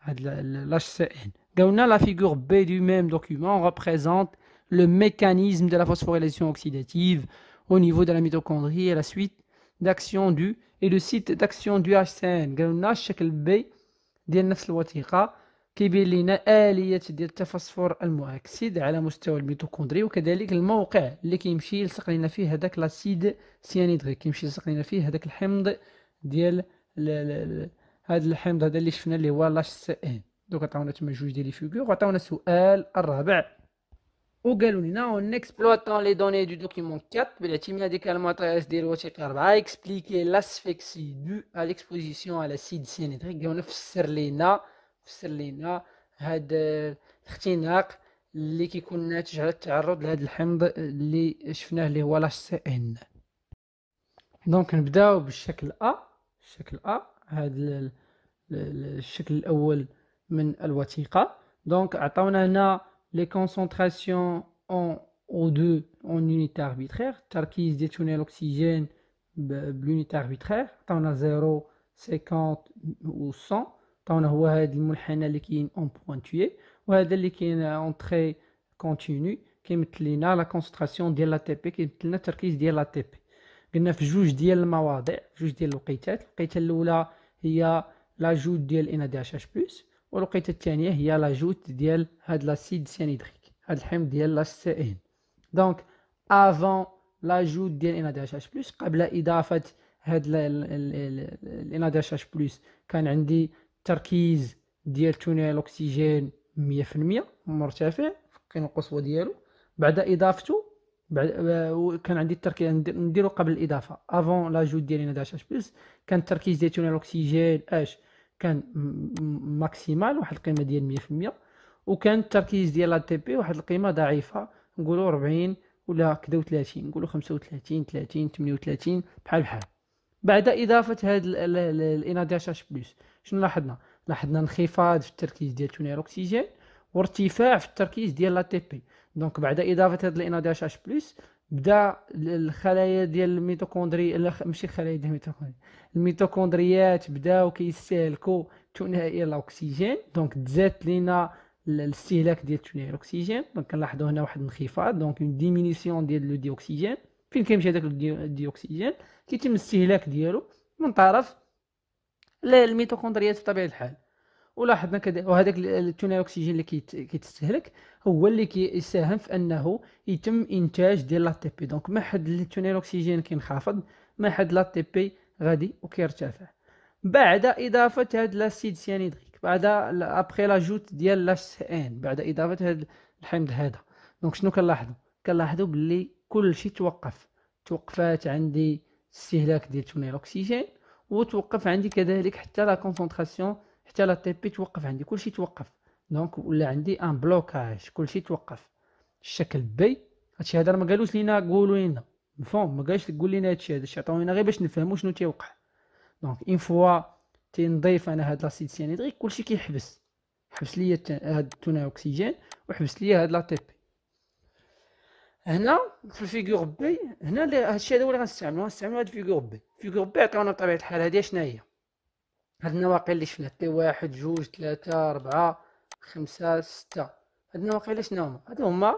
هاد سي ان قلنا لا فيغور بي دو ميم دوكيومون ريبريزونت le mécanisme de la phosphorylation oxydative au niveau de la mitochondrie et la suite d'action du et le site d'action du HCN الشكل بي ديال نفس الوثيقة كيبين لنا آلية ديال التفسفر المؤكسد على مستوى الميتوكوندري وكذلك الموقع اللي كيمشي يلصق لنا فيه هذاك لاسيد سيانيدغي كيمشي يلصق لنا فيه هذاك الحمض ديال هذا الحمض هذا اللي شفنا اللي هو لاش سي ان دوك عطاونا تما جوج ديال لي فيغور وعطاونا السؤال الرابع وقالوا لنا اون لي دوني دو دوكيمون 4 بالاعتماد هذيك الماتريس ديال الوثيقة 4 اكسبليكي لاسفيكسي دو ا ليكسبوزيسيون على سيد سينيتريك قالوا فسر لينا فسر لينا هاد الاختناق اللي كيكون ناتج على التعرض لهذا الحمض اللي شفناه اللي هو لاش سي ان دونك نبداو بالشكل ا الشكل ا هاد الشكل الاول من الوثيقه دونك عطاونا هنا les concentrations en O2 en unité arbitraire, Tarkis détourne l'oxygène en bah, l'unité arbitraire, on 0, 50 ou 100, on a Wahed Mulhena qui est en pointué, Wahed qui est en très continu, qui est la concentration de l'ATP, qui est la Tarkis de l'ATP. Il y a juge de l'Mawade, juge de l'Oqitet, l'Oqitet l'Oula, il y a l'ajout de l'NADHH. والوقيته الثانيه هي لاجوت ديال هاد لاسيد سيانيدريك هاد الحمض ديال لاش سي ان دونك افون لاجوت ديال ان دي اش اش بلس قبل اضافه هاد ان دي اش اش بلس كان عندي تركيز ديال ثنائي الاكسجين 100% مرتفع في القيمه القصوى ديالو بعد اضافته بعد آه، كان عندي التركيز نديرو قبل الاضافه افون لاجوت ديال ان دي اش اش بلس كان التركيز ديال ثنائي الاكسجين اش كان ماكسيمال واحد القيمه ديال 100% وكان التركيز ديال لا تي بي واحد القيمه ضعيفه نقولوا 40 ولا كذا و30 نقولوا 35 30 38 بحال بحال بعد اضافه هاد الان دي اش بلس شنو لاحظنا لاحظنا انخفاض في التركيز ديال ثنائي الأكسجين وارتفاع في التركيز ديال لا تي بي دونك بعد اضافه هاد الان دي اش بلس بدا الخلايا ديال الميتوكوندري ماشي الخلايا ديال الميتوكوندري الميتوكوندريات بداو كيستهلكوا ثنائي الاكسجين دونك تزاد لينا الاستهلاك ديال ثنائي الاكسجين دونك كنلاحظوا هنا واحد الانخفاض دونك اون ديمينيسيون ديال لو ديوكسيجين فين كيمشي هذاك الديوكسيجين كيتم الاستهلاك ديالو من طرف الميتوكوندريات بطبيعه الحال ولاحظنا وهذاك الثاني الاكسجين اللي كيتستهلك هو اللي كيساهم في انه يتم انتاج ديال لاطي بي دونك ما حد الثاني الاكسجين كينخفض ما حد لاطي بي غادي وكيرتفع بعد اضافه هاد لاسيد سيانيدريك بعد ابخي لاجوت ديال لاش ان بعد اضافه هاد الحمض هذا دونك شنو كنلاحظوا كنلاحظوا كل كلشي توقف توقفات عندي استهلاك ديال ثاني الاكسجين وتوقف عندي كذلك حتى لا كونسونطراسيون حتى لا تي طيب بي توقف عندي كلشي توقف دونك ولا عندي ان بلوكاج كلشي توقف الشكل بي هادشي هذا ما قالوش لينا قولوا لينا مفهوم ما قالش تقول لينا هادشي هذا عطاو عطاونا غير باش نفهموا شنو تيوقع دونك اون فوا تنضيف انا هاد لاسيد سيانيد كلشي كيحبس حبس ليا هاد الثنائي اكسجين وحبس ليا هاد لا تي بي هنا في الفيغور بي هنا هادشي هذا هو اللي غنستعملو غنستعملو هاد الفيغور بي الفيغور بي عطاونا بطبيعه الحال هادي شناهي هاد النواقل اللي شفنا تي واحد جوج ثلاثة أربعة خمسة ستة هاد النواقل اللي هما هادو هما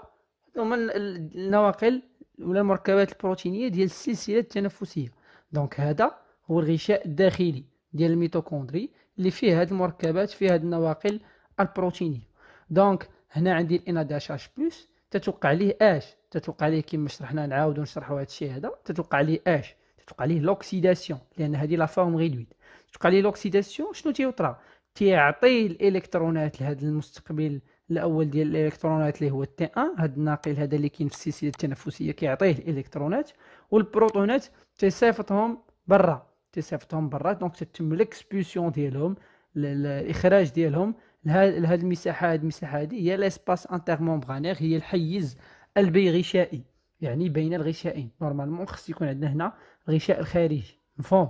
هادو هما النواقل ولا المركبات البروتينية ديال السلسلة التنفسية دونك هذا هو الغشاء الداخلي ديال الميتوكوندري اللي فيه هاد المركبات فيه هاد النواقل البروتينية دونك هنا عندي ال اش إيه بلس تتوقع ليه اش تتوقع ليه كيما شرحنا نعاودو نشرحو هادشي هذا تتوقع ليه اش تتوقع ليه لوكسيداسيون لان هادي لا فورم ريدويت تبقى لي لوكسيداسيون شنو تيوطرا تيعطي الالكترونات لهذا المستقبل الاول ديال الالكترونات اللي هو تي ان هذا الناقل هذا اللي كاين في السلسله التنفسيه كيعطيه الالكترونات والبروتونات تيصيفطهم برا تيصيفطهم برا دونك تتم ليكسبوسيون ديالهم الاخراج ديالهم لهذه المساحه هذه المساحه هذه هي لاسباس انترمومبرانير هي الحيز البيغشائي يعني بين الغشائين نورمالمون خص يكون عندنا هنا الغشاء الخارجي مفهوم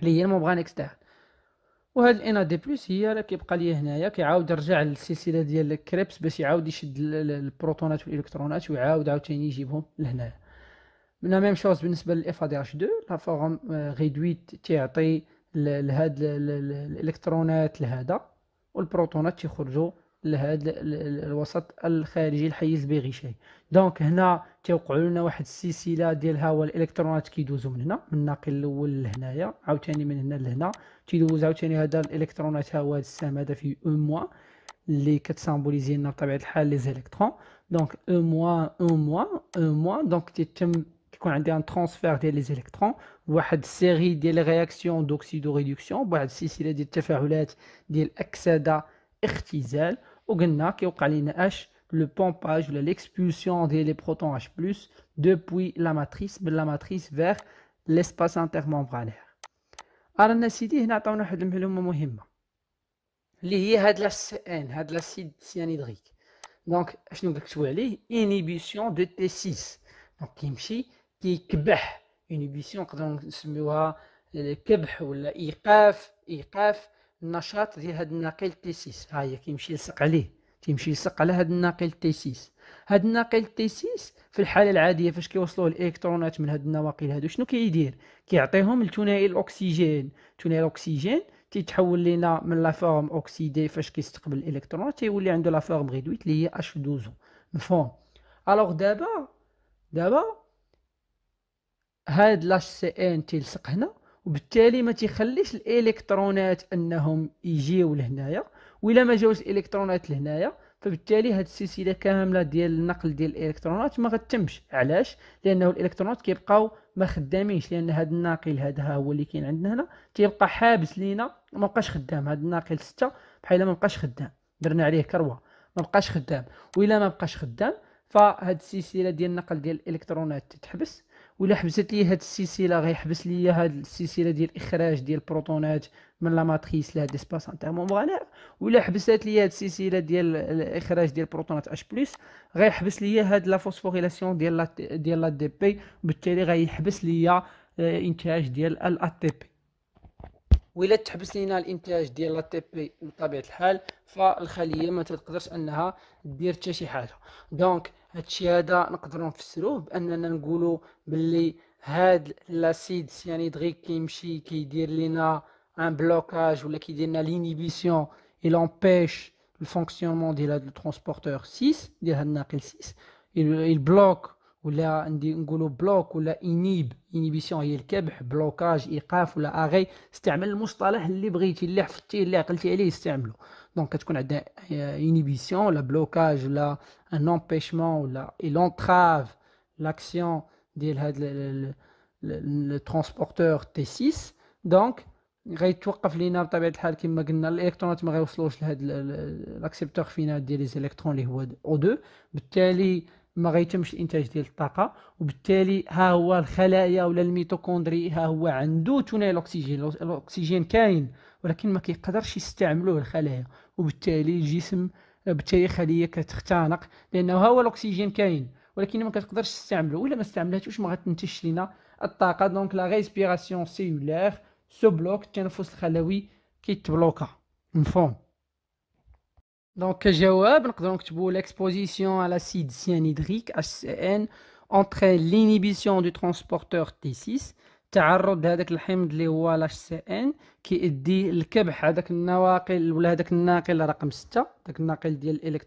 اللي هي الممبرانكس تاعها وهاد الان دي بلس هي راه كيبقى ليا هنايا كيعاود يرجع للسلسله ديال الكريبس باش يعاود يشد البروتونات والالكترونات ويعاود عاوتاني يجيبهم لهنايا من ميم شوز بالنسبه للاف دي اش 2 لا فورم ريدويت تيعطي لهاد الالكترونات لهذا والبروتونات تيخرجوا لهذا الوسط الخارجي الحيز بغشاء دونك هنا تيوقعوا لنا واحد السلسله ديال الهواء الالكترونات كيدوزوا من هنا من الناقل الاول لهنايا عاوتاني من هنا لهنا تيدوز عاوتاني هذا الالكترونات ها هو السهم هذا في او موا اللي كتسامبوليزي لنا بطبيعه الحال لي زيليكترون دونك او موا او موا او موا دونك تيتم كيكون عندي ان ترونسفير ديال لي زيليكترون واحد سيري ديال رياكسيون دوكسيدو ريدكسيون بواحد السلسله ديال التفاعلات ديال اكسده اختزال وقلنا كيوقع لينا اش le pompage, l'expulsion des les protons H+, depuis la matrice, de la matrice vers l'espace intermembranaire. Alors, on a dit ici, on a dit élément chose importante. C'est l'acide cyanhydrique. Donc, je nous dis que inhibition de T6. Donc, qui est qui inhibition, donc, euh, ah, c'est le ou ولا ايقاف ايقاف النشاط ديال هذا النقل t 6 ها هي كيمشي عليه تيمشي يلصق على هذا الناقل تي 6 هذا الناقل تي 6 في الحاله العاديه فاش كيوصلوا الالكترونات من هاد النواقل هادو شنو كيدير كيعطيهم الثنائي الاكسجين ثنائي الاكسجين تيتحول لينا من لا فورم اوكسيدي فاش كيستقبل الالكترون تيولي عنده لا فورم غيدويت اللي هي اش 12 مفهوم الوغ دابا دابا هاد لاش سي ان تيلصق هنا وبالتالي ما تيخليش الالكترونات انهم يجيو لهنايا وإلا ما جاوش الإلكترونات لهنايا فبالتالي هاد السلسله كامله ديال النقل ديال الالكترونات ما غتمش علاش لانه الالكترونات كيبقاو ما خدامينش لان هاد الناقل هذا هو اللي كاين عندنا هنا تيبقى حابس لينا ما بقاش خدام هاد الناقل 6 بحال ما بقاش خدام درنا عليه كروه ما بقاش خدام وإلا ما بقاش خدام فهاد السلسله ديال النقل ديال الالكترونات تتحبس ولا حبست لي هاد السلسله غيحبس لي هاد السلسله ديال الاخراج ديال البروتونات من لا ماتريس لا ديسباس انترمومورانير ولا حبسات ليا هاد السلسله ديال الاخراج ديال بروتونات اش بلس غيحبس ليا هاد لا فوسفوريلاسيون ديال لا ديال لا دي بي وبالتالي غيحبس ليا آه، انتاج ديال ال تي بي ولا تحبس لينا الانتاج ديال لا تي بي بطبيعه الحال فالخليه ما تقدرش انها دير حتى شي حاجه دونك هادشي هذا نقدروا نفسروه باننا نقولوا باللي هاد لاسيد سيانيدغيك كيمشي كيدير لينا un blocage ou l'inhibition et empêche le fonctionnement de la transporteur 6 de et 6 il, bloque ou la bloque ou la inhibe inhibition هي الكبح blocage ايقاف ولا arrêt استعمل المصطلح اللي بغيتي اللي حفظتيه اللي عقلتي عليه ce qu'on a une euh, inhibition le blocage là un empêchement ou là il entrave l'action ديال transporteur T6 donc غيتوقف لينا بطبيعه الحال كما قلنا الالكترونات ما غيوصلوش لهاد لاكسيبتور فينال ديال لي اللي هو او 2 بالتالي ما غيتمش الانتاج ديال الطاقه وبالتالي ها هو الخلايا ولا الميتوكوندري ها هو عنده ثنائي الاكسجين الاكسجين كاين ولكن ما كيقدرش يستعملوه الخلايا وبالتالي الجسم بالتالي خليه كتختنق لانه ها هو الاكسجين كاين ولكن ما كتقدرش تستعمله ولا ما استعملتوش ما غتنتجش لينا الطاقه دونك لا ريسبيراسيون سيلولير ce bloc التنفس الخلوي كيتبلوكا مفهوم دونك جواب نقدروا نكتبوا l'exposition à l'acide cyanhydrique HCN entraîne l'inhibition du transporteur T6 تعرض هذاك الحمض اللي هو هذاك ولا هذاك الناقل رقم 6 داك الناقل ديال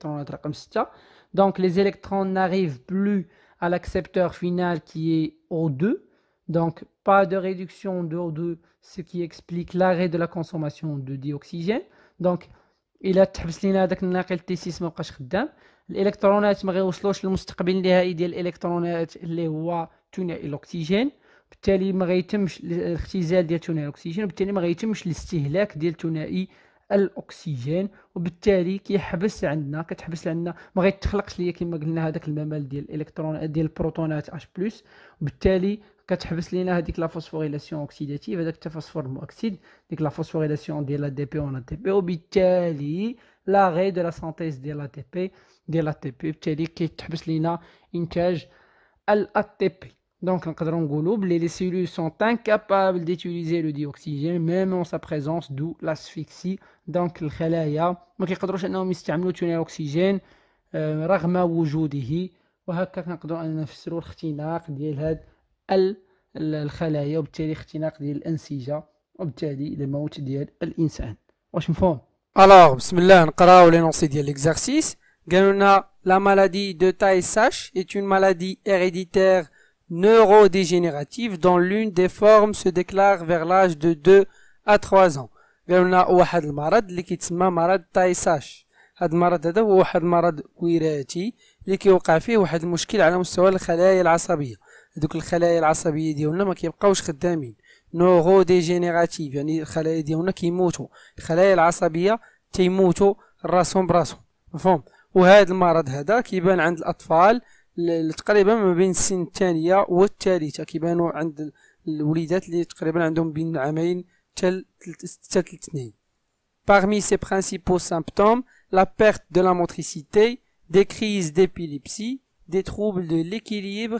6 donc les électrons n'arrivent plus à l'accepteur final qui est O2 Donc, pas de réduction de O2, ce qui explique l'arrêt de la consommation de dioxygène. Donc, il تحبس لينا هذاك الناقل تي 6 ما بقاش خدام الالكترونات ما غيوصلوش للمستقبل النهائي ديال الالكترونات اللي هو ثنائي الاكسجين بالتالي ما غيتمش الاختزال ديال ثنائي الاكسجين وبالتالي ما غيتمش الاستهلاك ديال ثنائي الاكسجين وبالتالي كيحبس عندنا كتحبس عندنا ما غيتخلقش ليا كما قلنا هذاك الممل ديال الالكترون ديال البروتونات اش بلس وبالتالي La phosphorylation oxidative, la phosphorylation de l'ADP en ATP, la phosphorylation de la synthèse de la de la synthèse de l'ATP Donc, nous dire que les cellules sont incapables d'utiliser le même en sa présence, les cellules sont incapables d'utiliser le dioxygène, même en sa présence, d'où l'asphyxie. Donc, الخلايا وبالتالي اختناق ديال الانسجه وبالتالي الموت ديال الانسان واش مفهوم الوغ بسم الله نقراو لي نونسي ديال ليكزارسيس قالوا لنا لا مالادي دو تاي ساش est مالادي maladie نورو neurodégénérative دون لون دي فورم سو ديكلار vers لاج دو 2 ا 3 ans قالوا لنا واحد المرض اللي كيتسمى مرض تاي ساش هذا المرض هذا هو واحد المرض وراثي اللي كيوقع فيه واحد المشكل على مستوى الخلايا العصبيه دوك الخلايا العصبيه ديالنا ما كيبقاوش خدامين نورو ديجينيراتيف يعني الخلايا ديالنا كيموتوا الخلايا العصبيه تيموتوا راسهم براسهم مفهوم وهذا المرض هذا كيبان عند الاطفال تقريبا ما بين السن الثانيه والثالثه كيبانوا عند الوليدات اللي تقريبا عندهم بين عامين حتى ثلاث سنين Parmi ses principaux symptômes, la perte de la motricité, des crises d'épilepsie, des troubles de l'équilibre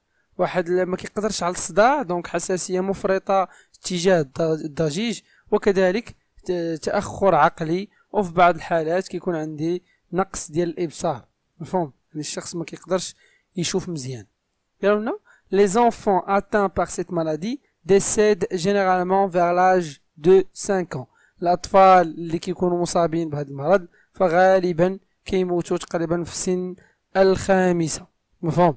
واحد ما كيقدرش على الصداع دونك حساسيه مفرطه تجاه الضجيج وكذلك تاخر عقلي وفي بعض الحالات كيكون عندي نقص ديال الابصار مفهوم يعني الشخص ما كيقدرش يشوف مزيان قالوا لي زونفون اتان بار سيت مالادي ديسيد جينيرالمون فيغ لاج دو 5 ans الاطفال اللي كيكونوا مصابين بهذا المرض فغالبا كيموتوا تقريبا في سن الخامسه مفهوم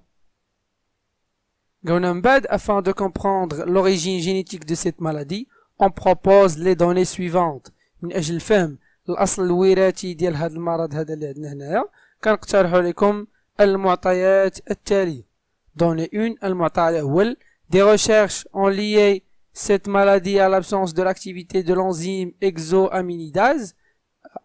afin de comprendre l'origine génétique de cette maladie, on propose les données suivantes. des recherches ont lié cette maladie à l'absence de l'activité de l'enzyme exoaminidase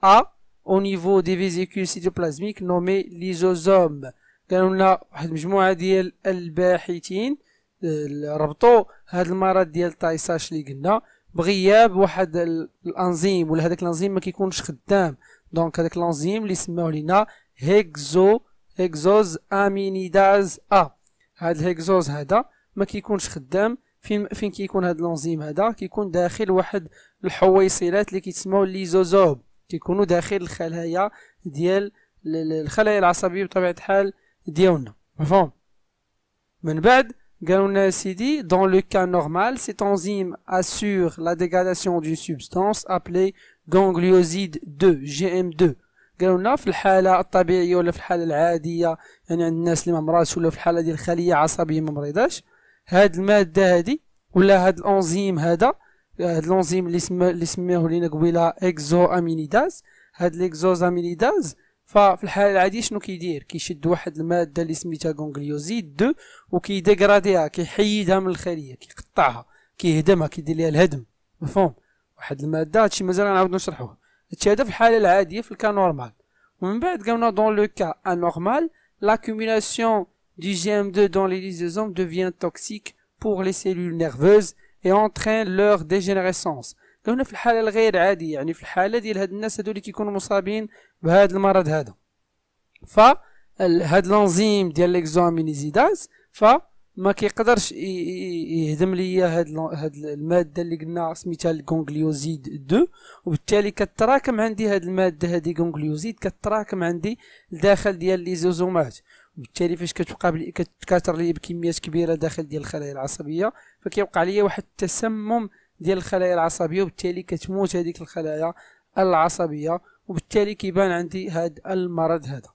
A au niveau des vésicules cytoplasmiques nommées lysosomes. كانوا لنا واحد المجموعه ديال الباحثين آه، ربطوا هاد المرض ديال تايساش اللي قلنا بغياب واحد الانزيم ولا هذاك الانزيم ما كيكونش خدام دونك هذاك الانزيم اللي سموه لينا هيكزو هيكزوز امينيداز ا هاد الهيكزوز هذا ما كيكونش خدام فين فين كيكون هاد الانزيم هذا كيكون داخل واحد الحويصلات اللي كيتسموا ليزوزوب كيكونوا داخل الخلايا ديال الخلايا العصبيه بطبيعه الحال ديالنا مفهوم من بعد قالوا لنا سيدي دون لو كان نورمال cette enzyme اسور لا ديغاداسيون d'une سوبستانس ابلي ganglioside 2 ام 2 قالوا لنا في الحاله الطبيعيه ولا في الحاله العاديه يعني عند الناس اللي ما مرضش ولا في الحاله ديال الخليه عصبيه ما مريضاش هاد الماده هادي ولا هاد الانزيم هذا هاد الانزيم اللي سماه اللي سميه لينا قبيله اكزو امينيداز هاد الاكزوز امينيداز ففي الحاله العاديه شنو كيدير كيشد واحد الماده اللي سميتها غونغليوزيد 2 وكيديغراديها كيحيدها من الخليه كيقطعها كيهدمها كيدير ليها الهدم مفهوم واحد الماده هادشي مازال غنعاود نشرحوه هادشي هذا في الحاله العاديه في الكا نورمال ومن بعد قالنا دون لو كا انورمال لاكوميلاسيون دي جي ام 2 دون لي ليزوزوم دوفيان توكسيك pour les cellules nerveuses et entraîne leur dégénérescence هنا في الحاله الغير عاديه يعني في الحاله ديال هاد الناس هادو اللي كيكونوا مصابين بهذا المرض هذا ف هاد الانزيم ديال ليكزوامينيزيداز ف ما كيقدرش يهدم ليا هاد هاد الماده اللي قلنا سميتها الكونغليوزيد 2 وبالتالي كتراكم عندي هاد الماده هادي كونغليوزيد كتراكم عندي الداخل ديال لي زوزومات وبالتالي فاش كتبقى كتكاثر ليا بكميات كبيره داخل ديال الخلايا العصبيه فكيوقع ليا واحد التسمم ديال الخلايا العصبيه وبالتالي كتموت هذيك الخلايا العصبيه وبالتالي كيبان عندي هاد المرض هذا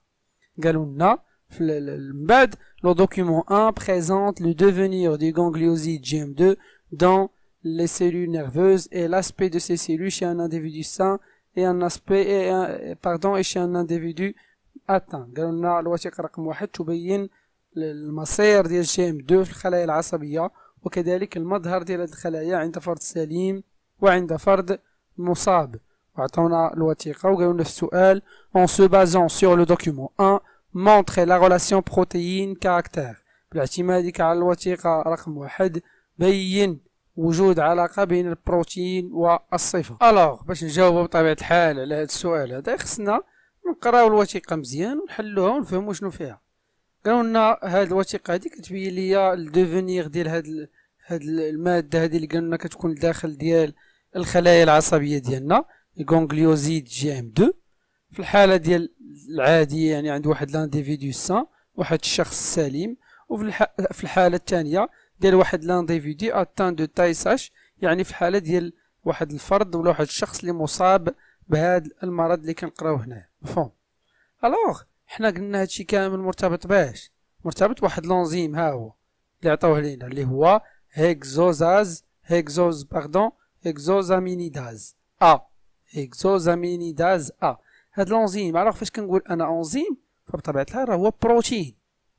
قالوا لنا من بعد لو دوكيومون 1 بريزونت لو دوفونير دي غانغليوزيد جي ام 2 دون لي سيلول نيرفوز اي لاسبي دو سي سيلول شي ان انديفيدو سان اي ان اسبي اي باردون اي شي ان انديفيدو اتان قالوا لنا الوثيقه رقم واحد تبين المصير ديال جي ام 2 في الخلايا العصبيه وكذلك المظهر ديال هاد الخلايا عند فرد سليم وعند فرد مصاب وعطونا الوثيقة وقالوا لنا السؤال اون سو بازون سور لو دوكيومون 1 مونتري لا غولاسيون بروتيين كاركتير بالاعتماد على الوثيقة رقم واحد بين وجود علاقة بين البروتين والصفة الوغ باش نجاوبو بطبيعة الحال على هاد السؤال هذا خصنا نقراو الوثيقة مزيان ونحلوها ونفهمو شنو فيها قالولنا هاد الوثيقه هادي كتبين ليا الدوفونيغ ديال هاد هاد الماده هادي اللي قالولنا كتكون داخل ديال الخلايا العصبيه ديالنا الغونغليوزيد جي ام 2 في الحاله ديال العاديه يعني عند واحد لانديفيدو سان واحد الشخص سليم وفي في الحاله الثانيه ديال واحد لانديفيدو اتان دو تاي ساش يعني في الحاله ديال واحد الفرد ولا واحد الشخص اللي مصاب بهذا المرض اللي كنقراو هنا مفهوم الوغ حنا قلنا هادشي كامل مرتبط باش مرتبط بواحد لونزيم ها هو اللي عطاوه لينا اللي هو هيكزوزاز هيكزوز باردون هيكزوزامينيداز ا آه. هيكزوزامينيداز ا آه. هاد لونزيم عرف فاش كنقول انا انزيم فبطبيعه الحال راه هو بروتين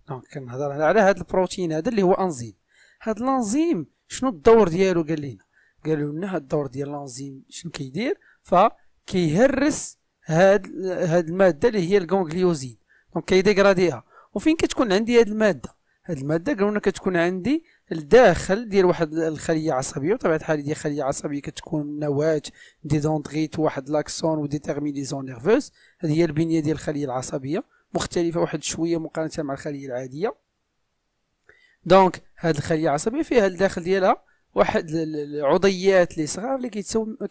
دونك كنهضر على هاد البروتين هذا اللي هو انزيم هاد لونزيم شنو الدور ديالو قال لينا قالوا لنا هاد الدور ديال لونزيم شنو كيدير فكيهرس هاد هاد الماده اللي هي الكونغليوزين دونك كيديغراديها وفين كتكون عندي هاد الماده هاد الماده لنا كتكون عندي الداخل ديال واحد الخليه عصبيه وطبيعه الحال ديال خليه عصبيه كتكون نواه دي دونتغيت واحد لاكسون وديتيرمينيزون نيرفوز هذه هي البنيه ديال الخليه العصبيه مختلفه واحد شويه مقارنه مع الخليه العاديه دونك هاد الخليه العصبيه فيها الداخل ديالها واحد العضيات لي صغار لي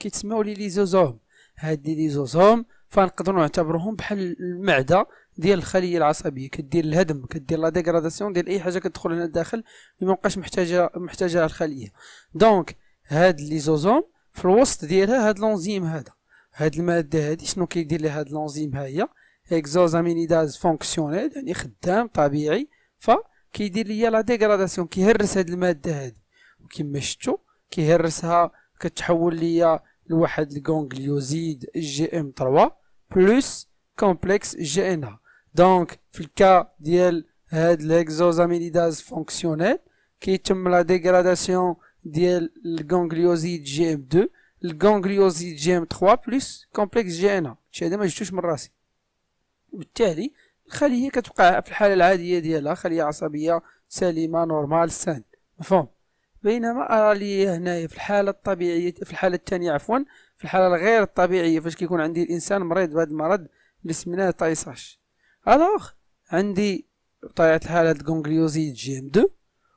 كيتسموا لي ليزوزوم هاد لي ليزوزوم فنقدروا نعتبروهم بحال المعده ديال الخليه العصبيه كدير الهدم كدير لا ديغراداسيون ديال اي حاجه كتدخل هنا الداخل اللي مابقاش محتاجه محتاجه الخليه دونك هاد لي زوزوم في الوسط ديالها هاد لونزيم هذا هاد الماده هادي شنو كيدير لها هاد لونزيم ها هي اكزوزامينيداز فونكسيونيل يعني خدام طبيعي ف كيدير ليا لا ديغراداسيون كيهرس هاد الماده هادي وكما شفتو كيهرسها كتحول ليا لواحد الكونغليوزيد جي ام 3 بلس كومبلكس جي ان ا دونك في الكا ديال هاد ليكزوزاميليداز فونكسيونيل كيتم لا ديغراداسيون ديال الكونغليوزيد جي ام 2 الكونغليوزيد جي ام 3 بلس كومبلكس جي ان هادشي هذا ما جبتوش من راسي وبالتالي الخليه كتوقع في الحاله العاديه ديالها خليه عصبيه سليمه نورمال سان مفهوم بينما ارى لي هنايا في الحاله الطبيعيه في الحاله الثانيه عفوا في الحاله الغير الطبيعيه فاش كيكون عندي الانسان مريض بهذا المرض اللي سميناه طايساش الوغ عندي بطبيعة الحال هاد الكونغليوزيد جي ام 2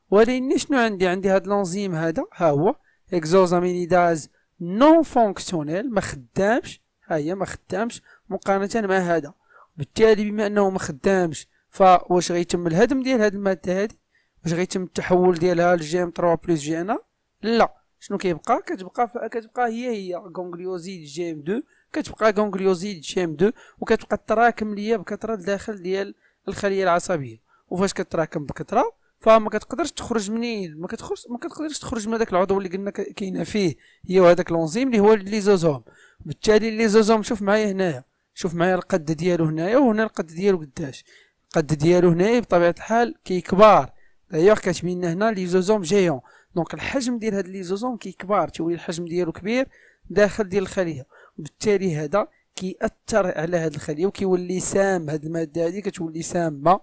ولكن شنو عندي عندي هاد لونزيم هذا ها هو اكزوزامينيداز نون فونكسيونيل ما خدامش ها هي ما خدامش مقارنة مع هذا بالتالي بما انه ما خدامش فواش غيتم الهدم ديال هاد المادة هادي واش غيتم التحول ديالها لجي ام 3 بلس جي ان لا شنو كيبقى كتبقى كتبقى هي هي كونغليوزيد جي ام 2 كتبقى غونغليوزيد جي ام 2 وكتبقى تراكم ليا بكثره داخل ديال الخليه العصبيه وفاش كتراكم بكثره فما كتقدرش تخرج منين ما كتخرج ما كتقدرش تخرج من داك العضو اللي قلنا كاينه فيه هي وهذاك لونزيم اللي هو الليزوزوم بالتالي الليزوزوم شوف معايا هنايا شوف معايا القد ديالو هنايا وهنا القد ديالو قداش القد ديالو هنايا بطبيعه الحال كيكبر دايوغ كتبين لنا هنا ليزوزوم جيون دونك الحجم ديال هاد ليزوزوم كيكبر تولي الحجم ديالو كبير داخل ديال الخليه بالتالي هذا كيأثر على هاد الخلية وكيولي سام هاد المادة هادي كتولي سامة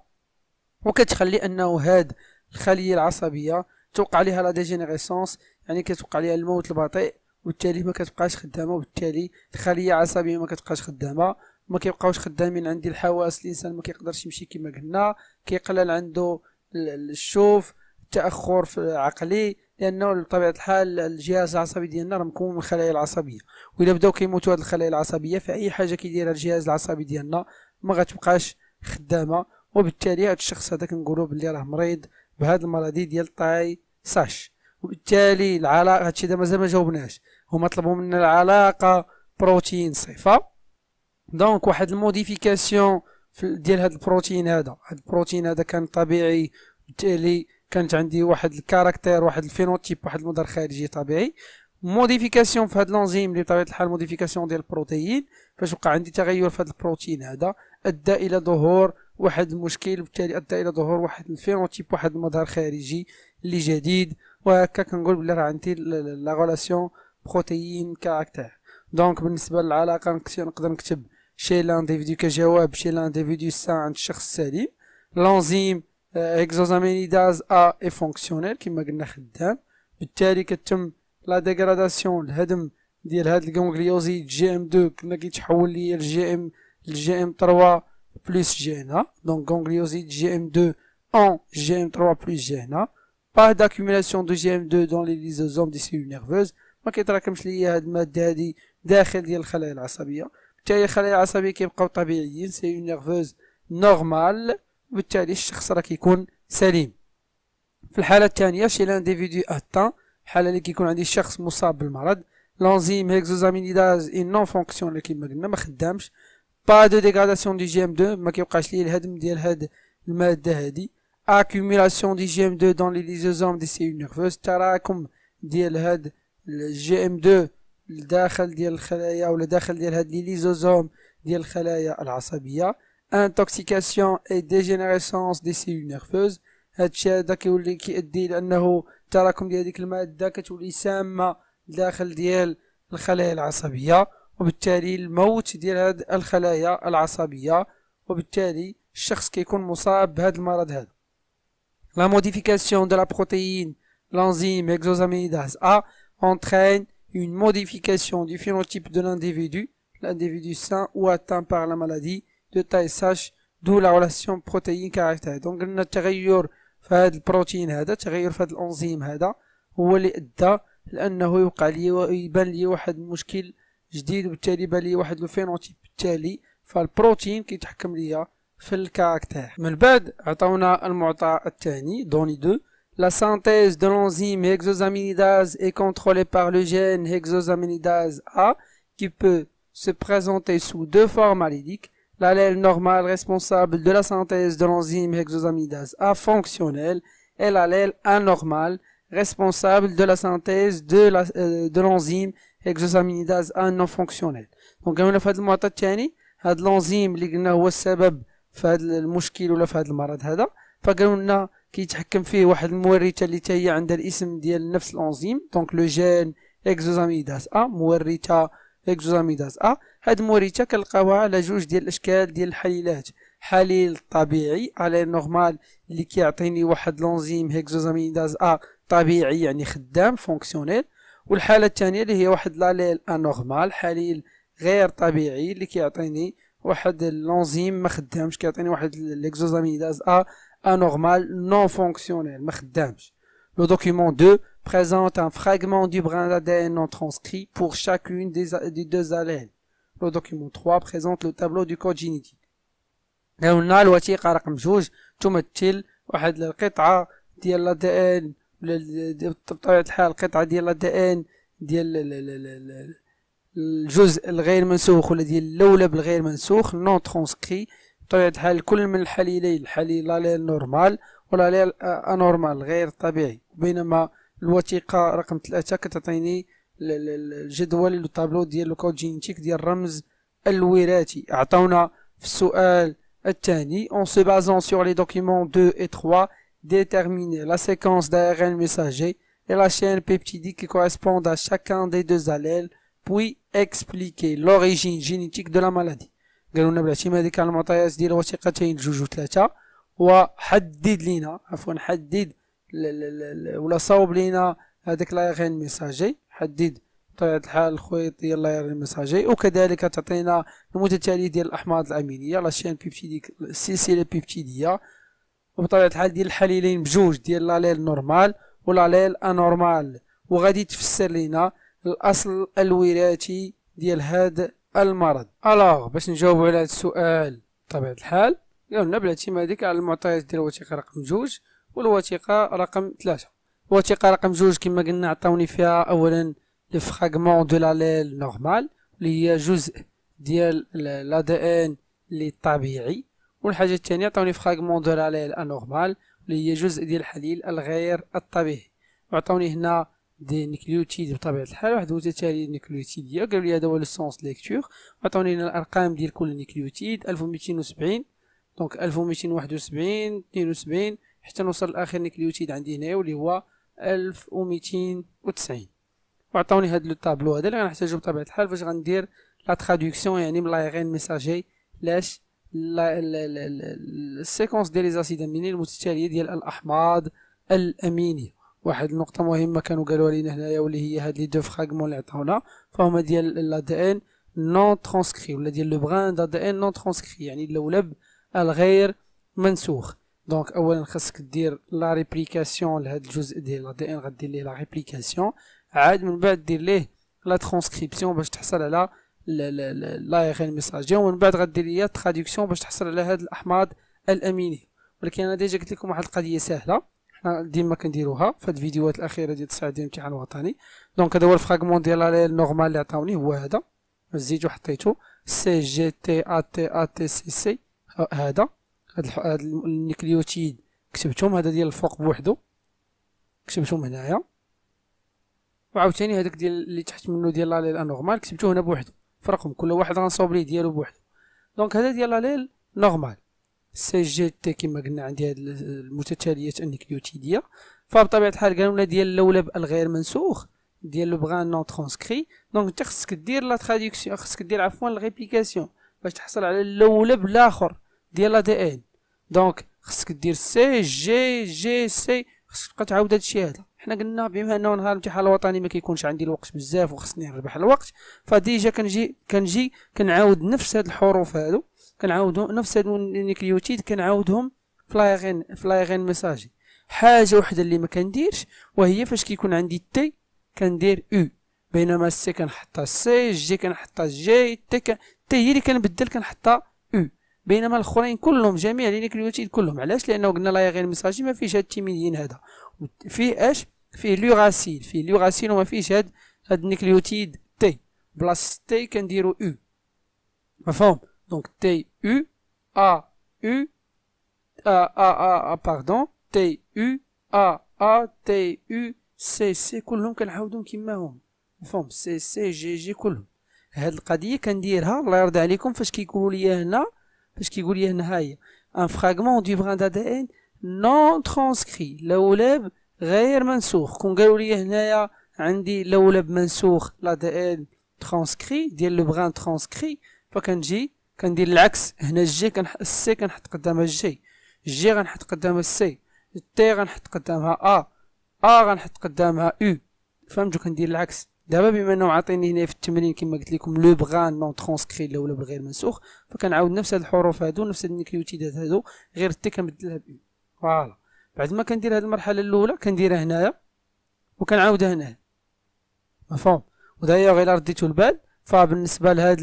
وكتخلي أنه هاد الخلية العصبية توقع عليها لا ديجينيريسونس يعني كتوقع عليها الموت البطيء وبالتالي ما كتبقاش خدامه وبالتالي الخليه العصبيه ما كتبقاش خدامه ما كيبقاوش خدامين عندي الحواس الانسان ما كيقدرش يمشي كما قلنا كيقلل عنده الشوف تأخر في عقلي لانه بطبيعه الحال الجهاز العصبي ديالنا راه مكون من الخلايا العصبيه والا بداو كيموتوا هاد الخلايا العصبيه فاي حاجه كيديرها الجهاز العصبي ديالنا ما غتبقاش خدامه وبالتالي هاد الشخص هذا كنقولوا بلي راه مريض بهاد المرضي ديال طاي ساش وبالتالي العلاقه هادشي دابا مازال ما جاوبناش هما طلبوا منا العلاقه بروتين صفه دونك واحد الموديفيكاسيون ديال هاد البروتين هذا هاد البروتين هذا كان طبيعي بالتالي كانت عندي واحد الكاركتير واحد الفينوتيب واحد المظهر خارجي طبيعي موديفيكاسيون في هاد لونزيم اللي بطبيعه الحال موديفيكاسيون ديال البروتيين فاش وقع عندي تغير في هاد البروتين هذا ادى الى ظهور واحد المشكل وبالتالي ادى الى ظهور واحد الفينوتيب واحد المظهر خارجي اللي جديد وهكا كنقول بلي راه عندي لا غولاسيون بروتيين كاركتير دونك بالنسبه للعلاقه نقدر نكتب شي لانديفيدو كجواب شي لانديفيدو سا عند الشخص السليم لونزيم هيكزوزامينيداز ا اي فونكسيونيل كما قلنا خدام بالتالي كتم لا ديغراداسيون الهدم ديال هاد الكونغليوزيد جي ام 2 كنا كيتحول ليا لجي ام لجي ام 3 بلس جي هنا دونك كونغليوزيد جي ام 2 en GM3 هنا GNA pas دو جي ام 2 دون لي ليزوزوم دي cellules nerveuses ما كيتراكمش ليا هاد الماده هادي داخل ديال الخلايا العصبيه حتى الخلايا العصبيه كيبقاو طبيعيين سيل نيرفوز نورمال وبالتالي الشخص راه كيكون سليم في الحالة الثانية شي لانديفيدو اتا حاله اللي كيكون عندي شخص مصاب بالمرض لانزيم هيكزوزامينيداز اي نون اللي كيما قلنا ما خدامش با دو ديغراداسيون دي جي ام 2 ما كيبقاش ليه الهدم ديال هاد المادة هادي دي جي ام 2 دون لي ليزوزوم دي سيل نيرفوز تراكم ديال هاد الجي ام 2 لداخل ديال الخلايا ولا داخل ديال هاد لي ليزوزوم ديال الخلايا العصبيه intoxication et dégénérescence des cellules nerveuses La modification de la protéine, l'enzyme exosamidase A entraîne une modification du phénotype de l'individu, l'individu sain ou atteint par la maladie, دو تاي ساش دو لاولاسيون بروتيين كاركتير دونك قلنا التغير في هذا البروتين هذا التغير في هذا الانزيم هذا هو اللي ادى لانه يوقع لي ويبان لي واحد المشكل جديد وبالتالي بان لي واحد لو فينوتيب بالتالي فالبروتين كيتحكم ليا في الكاركتير من بعد عطاونا المعطى الثاني دوني دو La synthèse de l'enzyme hexosaminidase est contrôlée par le gène hexosaminidase A qui peut se présenter sous deux formes alléliques L'allèle normale responsable de la synthèse de l'enzyme hexosamidase A fonctionnelle et l'allèle anormale responsable de la synthèse de l'enzyme euh, hexosaminidase A non fonctionnelle. Donc on a fait le المعطى الثاني هاد لونزيم اللي قلنا هو السبب في هاد المشكل ولا في هاد المرض هذا فقالوا لنا كيتحكم فيه واحد المورثه اللي هي عندها الاسم ديال نفس لونزيم دونك لو جين اكزوزاميداز ا مورثه اكزوزاميداز هاد موريتا كنلقاوها على جوج ديال الاشكال ديال الحليلات حليل طبيعي على نورمال اللي كيعطيني واحد لونزيم هيكزوزاميداز ا طبيعي يعني خدام فونكسيونيل والحاله الثانيه اللي هي واحد لاليل انورمال حليل غير طبيعي اللي كيعطيني واحد لونزيم ما خدامش كيعطيني واحد ليكزوزامينيداز ا انورمال نون فونكسيونيل ما خدامش لو دوكيمون 2 présente un fragment du brin d'ADN non transcrit pour chacune des deux allèles. Le document 3 présente le tableau du code génétique. Là, on هنا الوثيقة رقم جوج تمثل واحد القطعة ديال لا دي ان بطبيعة الحال القطعة ديال لا دي ان ديال الجزء الغير منسوخ ولا ديال اللولب الغير منسوخ نون ترونسكري بطبيعة الحال كل من الحليلين الحليل الاليل نورمال والاليل انورمال غير طبيعي بينما الوثيقة رقم ثلاثة كتعطيني الجدول الطابلو ديال الكود جينيتيك ديال الرمز الوراثي عطاونا في السؤال الثاني en se basant sur les documents 2 et 3 déterminer la séquence d'ARN messager et la chaîne peptidique qui correspondent à chacun des deux allèles puis expliquer l'origine génétique de la maladie قالوا لنا بلاتي ما هذيك المعطيات ديال وثيقتين جوج وثلاثه وحدد لينا عفوا حدد ولا صاوب لينا هذاك لا غين ميساجي حدد بطبيعه الحال الخيط يلا لاير المساجي وكذلك تعطينا المتتالي ديال الاحماض الامينيه لا شين بيبتيديك السلسله البيبتيديه وبطبيعه الحال ديال الحليلين بجوج ديال لاليل نورمال ولاليل انورمال وغادي تفسر لنا الاصل الوراثي ديال هاد المرض الوغ باش نجاوب على هاد السؤال بطبيعه الحال قالنا بالاعتماد على المعطيات ديال الوثيقه رقم جوج والوثيقه رقم ثلاثة الوثيقه رقم جوج كما قلنا عطاوني فيها اولا لي فراغمون دو لاليل نورمال اللي هي جزء ديال لا دي ان اللي طبيعي والحاجه الثانيه عطاوني فراغمون دو لاليل انورمال اللي هي جزء ديال الحليل الغير الطبيعي وعطاوني هنا دي نيكليوتيد بطبيعه الحال واحد نيكليوتيد هي قالوا لي هذا هو لو سونس ليكتور عطاوني هنا الارقام ديال كل نيكليوتيد 1270 دونك 1271 72 حتى نوصل لاخر نيكليوتيد عندي هنايا واللي هو 1290 وعطاوني هاد لو طابلو هذا اللي غنحتاجو بطبيعه الحال فاش غندير لا تراديكسيون يعني من ميساجي لاش السيكونس ديال ليزاسيد امينين المتتاليه ديال الاحماض الامينيه واحد النقطه مهمه كانوا قالوها لينا هنايا واللي هي هاد لي دو فراغمون اللي عطاونا فهما ديال لا دي ان نون ترانسكري ولا ديال لو بران دي ان نون ترانسكري يعني اللولب الغير منسوخ دونك اولا خاصك دير لا ريبليكاسيون لهذا الجزء ديال لا دي ان غدير ليه لا ريبليكاسيون عاد من بعد دير ليه لا ترانسكريبسيون باش تحصل على لا غير ميساجي ومن بعد غدير ليا تراديكسيون باش تحصل على هاد الاحماض الاميني ولكن انا ديجا قلت لكم واحد القضيه سهله حنا ديما كنديروها في هاد الفيديوهات الاخيره ديال الساعه ديال الامتحان الوطني دونك هذا هو الفراغمون ديال لا نورمال اللي عطاوني هو هذا زيدو حطيتو سي جي تي ا تي ا تي سي سي هذا هاد, الح... هاد النيكليوتيد كتبتهم هذا ديال الفوق بوحدو كتبتهم هنايا وعاوتاني هذاك ديال اللي تحت منه ديال لاليل انورمال كتبته هنا بوحدو فرقهم كل واحد غنصوب ليه ديالو بوحدو دونك هذا ديال لاليل نورمال سي جي تي كما قلنا عندي هاد المتتاليات النيكليوتيديه فبطبيعه الحال لنا ديال اللولب الغير منسوخ ديال لو بغان نون ترانسكري دونك انت خصك دير لا تراديكسيون خصك دير عفوا الريبليكاسيون باش تحصل على اللولب الاخر ديال لا دي ان دونك خصك دير سي جي جي سي خصك تبقى تعاود هادشي هذا حنا قلنا بما انه نهار الامتحان الوطني ما كيكونش عندي الوقت بزاف وخصني نربح الوقت فديجا كنجي كنجي كنعاود نفس هاد الحروف هادو كنعاودهم نفس هاد النيكليوتيد كنعاودهم فلايغين فلايغين ميساجي حاجه وحده اللي ما كنديرش وهي فاش كيكون عندي تي كندير او بينما السي كنحطها سي جي كنحطها جي تي تي هي اللي كنبدل كنحطها بينما الاخرين كلهم جميع نيكليوتيد كلهم علاش لانه قلنا لا غير ميساجي ما فيهش هاد التيميدين هذا فيه اش فيه لوغاسيل فيه لوغاسيل وما فيهش هاد هاد النيكليوتيد تي بلاص تي كنديرو او مفهوم دونك تي او ا او ا ا ا باردون تي او ا ا تي او سي سي كلهم كنعاودهم كيما هم مفهوم سي سي جي جي كلهم هاد القضيه كنديرها الله يرضي عليكم فاش كيقولوا لي هنا باش كيقول لي هنا ان فراغمون دو بران دي دي ان نون ترانسكري لولاب غير منسوخ كون قالوا لي هنايا عندي لولاب منسوخ لا دي ان ترانسكري ديال لو بران ترانسكري فكنجي كندير العكس هنا الجي كنح السي كنحط قدامها الجي جي غنحط قدامها السي تي غنحط قدامها ا ا غنحط قدامها او فهمتو كندير العكس دابا بما انهم عاطيني هنا في التمرين كما قلت لكم لو بغان نون ترانسكري الاولى بالغير منسوخ فكنعاود نفس هاد الحروف هادو نفس هاد النيكليوتيدات هادو غير تي كنبدلها ب فوالا بعد ما كندير هاد المرحله الاولى كنديرها هنايا وكنعاودها هنا مفهوم ودايوغ الى رديتو البال فبالنسبه لهاد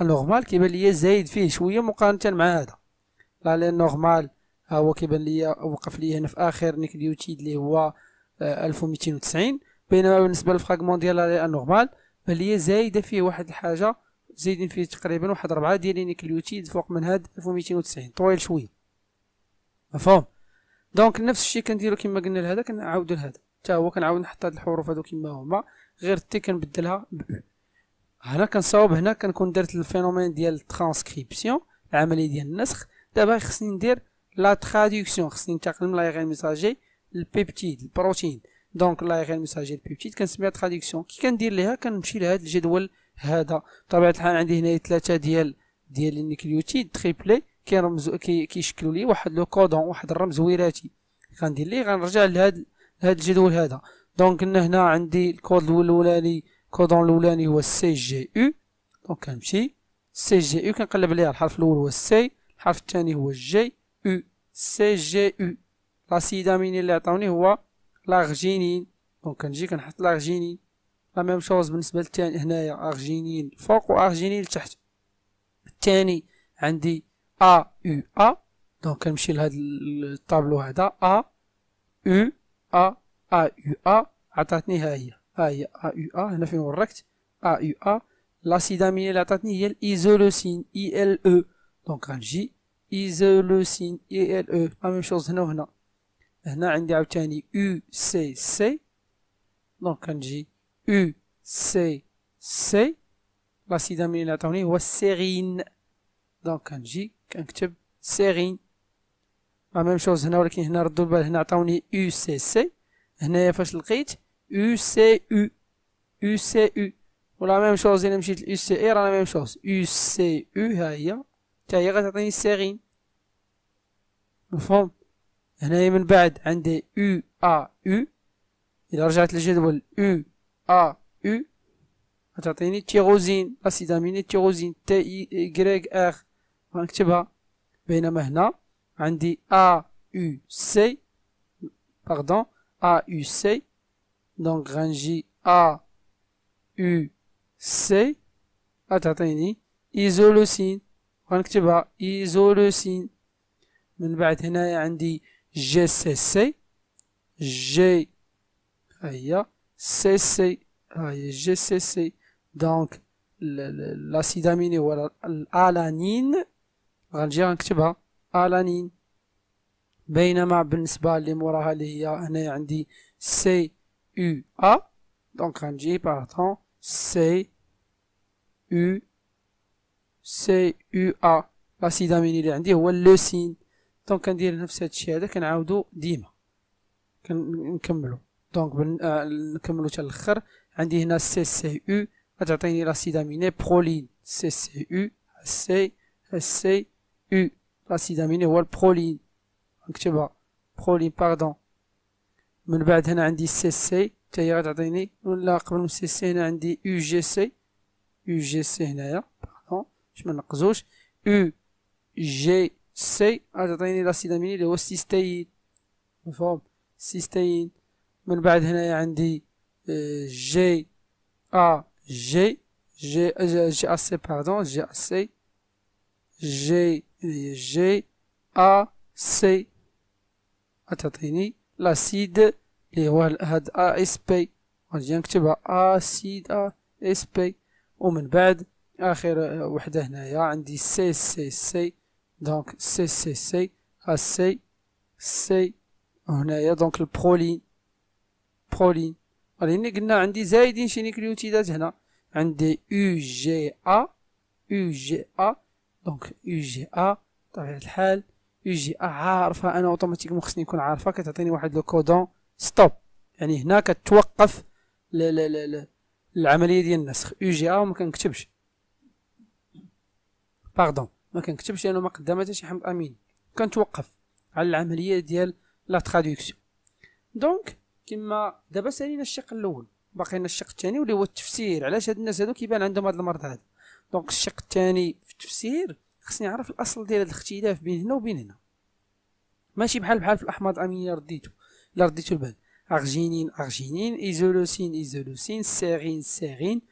انورمال كيبان ليا زايد فيه شويه مقارنه مع هذا لا نورمال ها هو كيبان ليا وقف ليا هنا في اخر نيكليوتيد اللي هو 1290 آه، بينما بالنسبه للفراغمون ديال لا نورمال فهي زايده فيه واحد الحاجه زايدين فيه تقريبا واحد ربعة ديال لينيكليوتيد فوق من هاد 1290 طويل شويه مفهوم دونك نفس الشيء كنديرو كما قلنا لهذا كنعاودو لهذا حتى هو كنعاود نحط هاد الحروف هادو كما هما غير تي كنبدلها هنا كنصاوب هنا كنكون درت الفينومين ديال الترانسكريبسيون العمليه ديال النسخ دابا خصني ندير لا تراديكسيون خصني ننتقل من لايغين ميساجي للبيبتيد البروتين دونك الله يخير ميساجير بيبتيد كنسميها تراديكسيون كي كندير ليها كنمشي لهذا الجدول هذا بطبيعه الحال عندي هنايا ثلاثه ديال ديال النيكليوتيد تريبلي كيرمزو كيشكلوا لي واحد لو كودون واحد الرمز وراثي غندير ليه غنرجع لهاد لهاد الجدول هذا دونك هنا عندي الكود الاولاني كودون الاولاني هو سي جي او دونك كنمشي سي جي او كنقلب عليها الحرف الاول هو سي الحرف الثاني هو جي او سي جي او لاسيد اميني اللي عطاوني هو لاغجينين دونك كنجي كنحط لاغجينين لا ميم شوز بالنسبه للثاني هنايا ارجينين فوق وارجينين لتحت الثاني عندي ا يو ا دونك كنمشي لهاد الطابلو هذا ا يو ا ا يو ا عطاتني ها هي ها هي ا يو ا هنا فين وركت ا يو ا لاسيد اميني اللي عطاتني هي الايزولوسين اي ال او دونك غنجي ايزولوسين اي ال او لا ميم شوز هنا وهنا هنا عندي عاوتاني U سي سي دونك كنجي U سي سي لاسيد امين اللي عطاوني هو السيرين دونك كنجي كنكتب سيرين لا ميم شوز هنا ولكن هنا ردوا البال هنا عطاوني U سي سي هنايا فاش لقيت U سي U U سي U ولا ميم شوز الا مشيت لاو سي اي راه ميم شوز U سي U ها هي حتى هي غتعطيني السيرين مفهوم هنايا من بعد عندي U A U إذا رجعت للجدول U A U هتعطيني تيغوزين أسيد أميني تيروزين T Y R غنكتبها بينما هنا عندي A U C باردون A U C دونك غنجي A U C هتعطيني إيزولوسين غنكتبها إيزولوسين من بعد هنايا عندي GCC, G, CC, GCC, donc l'acide aminé ou l'alanine, غنجي غنكتبها alanine. بينما بالنسبة اللي موراها اللي هي هنا عندي سي Donc, ا دونك غنجي باردون سي U سي U ا لاسيد اميني اللي دونك كندير نفس الشيء هذا كنعاودو ديما كنكملو دونك آه، نكملو حتى الاخر عندي هنا سي سي او غتعطيني لاسيد اميني برولين سي سي او سي سي او لاسيد اميني هو البرولين نكتبها برولين باردون من بعد هنا عندي سي سي حتى هي غتعطيني ولا قبل من سي سي هنا عندي او جي سي او جي سي هنايا باردون باش ما نقزوش جي سي غتعطيني لاسيد اميني اللي هو السيستين مفهوم سيستين من بعد هنايا عندي جي ا جي جي جي ا سي باردون جي ا سي جي جي ا سي غتعطيني لاسيد اللي هو هاد ا اس بي غادي نكتبها اسيد ا اس بي ومن بعد اخر وحده هنايا عندي سي سي سي دونك سي سي سي سي سي هنايا دونك البرولين برولين هنا قلنا عندي زايدين شي نيكليوتيدات هنا عندي او جي ا او جي ا دونك او جي ا بطبيعه الحال او جي ا عارفه انا اوتوماتيكمون خصني نكون عارفه كتعطيني واحد لو كودون ستوب يعني هنا كتوقف لا لا لا لا العمليه ديال النسخ او جي ا وما كنكتبش باردون مكنكتبش كنكتبش لانه ما قدامها حتى شي حمض امين كنتوقف على العمليه ديال لا تراديكسيون دونك كما دابا سالينا الشق الاول باقي لنا الشق الثاني واللي هو التفسير علاش هاد الناس هادو كيبان عندهم هاد المرض هذا دونك الشق الثاني في التفسير خصني نعرف الاصل ديال هاد الاختلاف بين هنا وبين هنا ماشي بحال بحال في الاحماض الامينيه رديتو لا رديتو البال ارجينين ارجينين ايزولوسين ايزولوسين سيرين سيرين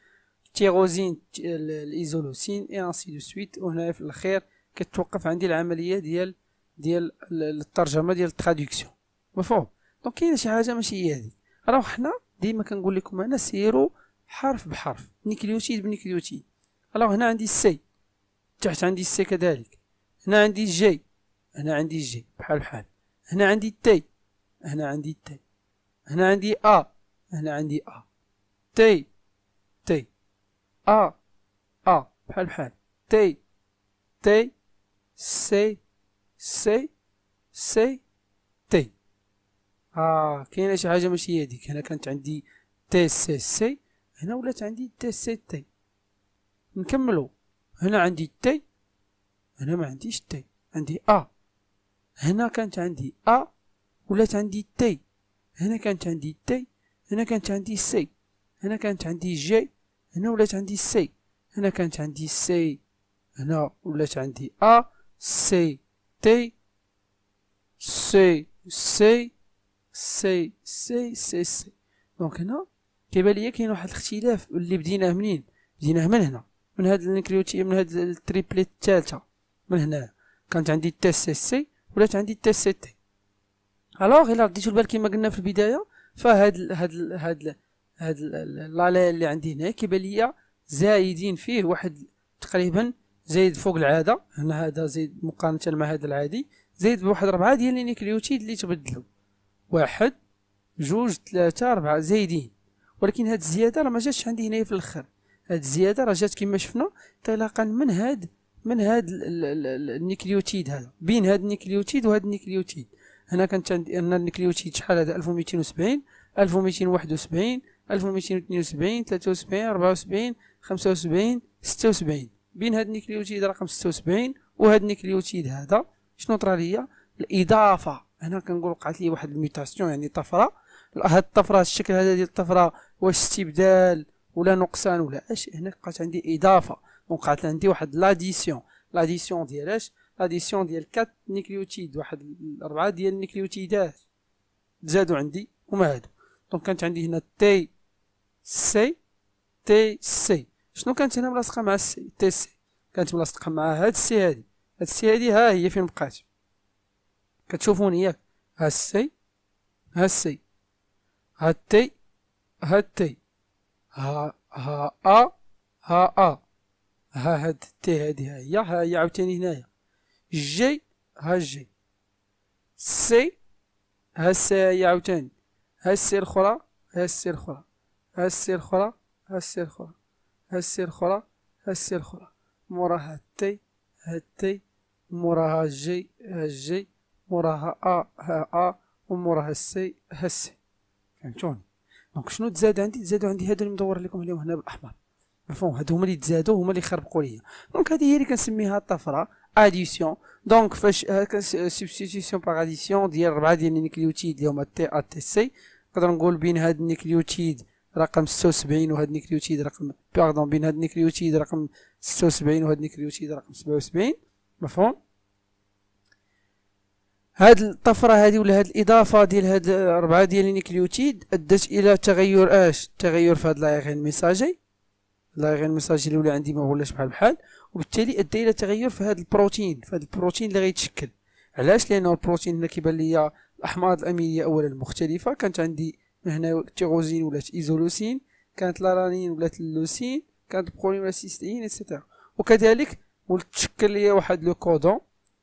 تيروزين الايزولوسين اي انسي دو سويت وهنا في الاخير كتوقف عندي العمليه ديال ديال الترجمه ديال التراديكسيون مفهوم دونك كاين شي حاجه ماشي هي هذه راه حنا ديما كنقول لكم انا سيروا حرف بحرف نيكليوتيد بنيكليوتيد راه هنا عندي السي تحت عندي السي كذلك هنا عندي جي هنا عندي جي بحال بحال هنا عندي تي هنا عندي تي هنا عندي ا هنا عندي ا تي أ أ بحال بحال تي تي سي سي سي تي آه كاينه شي حاجة ماشي هي هذيك هنا كانت عندي تي سي سي هنا ولات عندي تي سي تي نكملو هنا عندي تي هنا ما عنديش تي عندي أ هنا كانت عندي أ ولات عندي تي هنا كانت عندي تي هنا كانت عندي سي هنا كانت عندي جي هنا ولات عندي سي هنا كانت عندي سي هنا ولات عندي ا سي تي سي سي سي سي سي سي دونك هنا كيبان ليا كاين واحد الاختلاف اللي بديناه منين بديناه من هنا من هاد النكريوتي من هاد التريبليت الثالثه من هنا كانت عندي تي سي سي ولات عندي تي سي تي الوغ الى رديتو البال كيما قلنا في البدايه فهاد هاد هاد هاد, هاد هاد لالا اللي عندي هنا كيبان ليا زايدين فيه واحد تقريبا زايد فوق العاده هنا هذا زايد مقارنه مع هذا العادي زايد بواحد ربعه ديال النيكليوتيد اللي تبدلوا واحد جوج ثلاثة أربعة زايدين ولكن هاد الزيادة راه ما جاتش عندي هنايا في الآخر هاد الزيادة راه جات كما شفنا انطلاقا من هاد من هاد النيكليوتيد هذا بين هاد النيكليوتيد وهاد النيكليوتيد هنا كانت عندي أن النيكليوتيد شحال هذا 1270 1271 ألف وميتين وثنين وسبعين ثلاثة وسبعين أربعة وسبعين خمسة وسبعين ستة وسبعين بين هاد النيكليوتيد رقم ستة وسبعين وهاد النيكليوتيد هذا شنو طرا ليا الإضافة هنا كنقول وقعت لي واحد الميوتاسيون يعني طفرة هاد الطفرة الشكل هذا ديال الطفرة واش استبدال ولا نقصان ولا اش هنا بقات عندي إضافة وقعت عندي واحد لاديسيون لاديسيون ديال اش لاديسيون ديال كات نيكليوتيد واحد ربعة ديال النيكليوتيدات زادوا عندي هما هادو دونك كانت عندي هنا تي سي تي سي شنو كانت هنا ملاصقه مع سي تي سي كانت ملاصقه مع هاد السي هادي هاد السي هادي ها هي فين بقات كتشوفوني ياك ها السي ها السي ها تي ها تي ها ها ا ها ا ها هاد تي هادي ها هي ها هي عاوتاني هنايا جي ها جي سي ها السي هي عاوتاني ها السي الاخرى ها السي الاخرى السير الخرى ها الخرى خرى الخرى السير الخرى موراها ها تي موراها جي جي موراها ا ها ا وموراها السي هسي فهمتوني دونك شنو تزاد عندي تزادوا عندي هادو اللي مدور لكم عليهم هنا بالاحمر مفهوم هادو هما اللي تزادوا هما اللي خربقوا ليا دونك هذه هي اللي كنسميها الطفره اديسيون دونك فاش سبستيتيسيون باغ اديسيون ديال ربعه ديال النيكليوتيد اللي هما تي ا تي سي نقدر نقول بين هاد النيكليوتيد رقم 76 وهاد النيكليوتيد رقم باردون بين هاد النيكليوتيد رقم 76 وهاد النيكليوتيد رقم 77 مفهوم هاد الطفره هادي ولا هاد الاضافه ديال هاد اربعه ديال النيكليوتيد ادت الى تغير اش تغير في هاد لايغين ميساجي لايغين ميساجي اللي ولا عندي ما ولاش بحال بحال وبالتالي ادى الى تغير في هاد البروتين في هاد البروتين اللي غيتشكل علاش لانه البروتين هنا كيبان ليا الاحماض الامينيه اولا المختلفه كانت عندي من هنا تيغوزين ولات ايزولوسين كانت لارانين ولات اللوسين كانت برولين ولات سيستين اتسيتيرا وكذلك وتشكل لي واحد لو كودون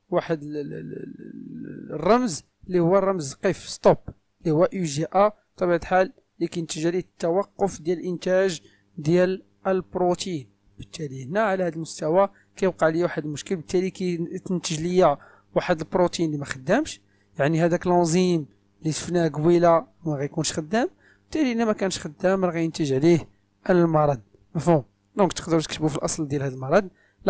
واحد الرمز اللي هو الرمز قف ستوب اللي هو يو جي ا بطبيعه الحال اللي كينتج عليه التوقف ديال الانتاج ديال البروتين بالتالي هنا على هذا المستوى كيوقع لي واحد المشكل بالتالي كينتج ليا واحد البروتين اللي ما خدامش يعني هذاك لونزيم La